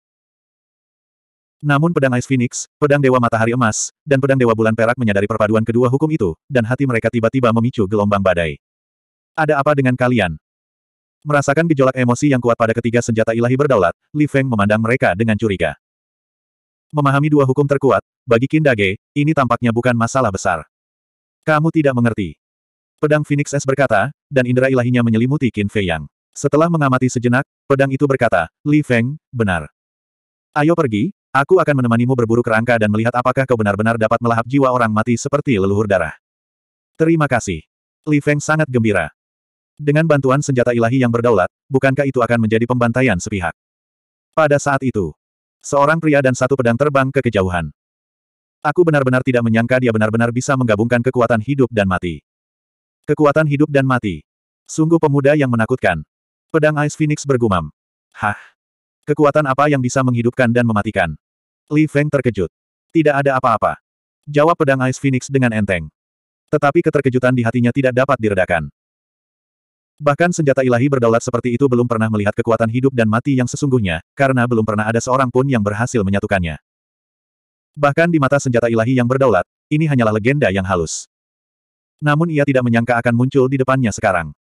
Namun pedang Ice Phoenix, pedang Dewa Matahari Emas, dan pedang Dewa Bulan Perak menyadari perpaduan kedua hukum itu, dan hati mereka tiba-tiba memicu gelombang badai. Ada apa dengan kalian? Merasakan gejolak emosi yang kuat pada ketiga senjata ilahi berdaulat, Li Feng memandang mereka dengan curiga. Memahami dua hukum terkuat, bagi Kindage, ini tampaknya bukan masalah besar. Kamu tidak mengerti. Pedang Phoenix S berkata, dan indera ilahinya menyelimuti Qin Fei Yang. Setelah mengamati sejenak, pedang itu berkata, Li Feng, benar. Ayo pergi, aku akan menemanimu berburu kerangka dan melihat apakah kau benar-benar dapat melahap jiwa orang mati seperti leluhur darah. Terima kasih. Li Feng sangat gembira. Dengan bantuan senjata ilahi yang berdaulat, bukankah itu akan menjadi pembantaian sepihak? Pada saat itu, Seorang pria dan satu pedang terbang ke kejauhan. Aku benar-benar tidak menyangka dia benar-benar bisa menggabungkan kekuatan hidup dan mati. Kekuatan hidup dan mati. Sungguh pemuda yang menakutkan. Pedang Ice Phoenix bergumam. Hah? Kekuatan apa yang bisa menghidupkan dan mematikan? Li Feng terkejut. Tidak ada apa-apa. Jawab pedang Ice Phoenix dengan enteng. Tetapi keterkejutan di hatinya tidak dapat diredakan. Bahkan senjata ilahi berdaulat seperti itu belum pernah melihat kekuatan hidup dan mati yang sesungguhnya, karena belum pernah ada seorang pun yang berhasil menyatukannya. Bahkan di mata senjata ilahi yang berdaulat, ini hanyalah legenda yang halus. Namun ia tidak menyangka akan muncul di depannya sekarang.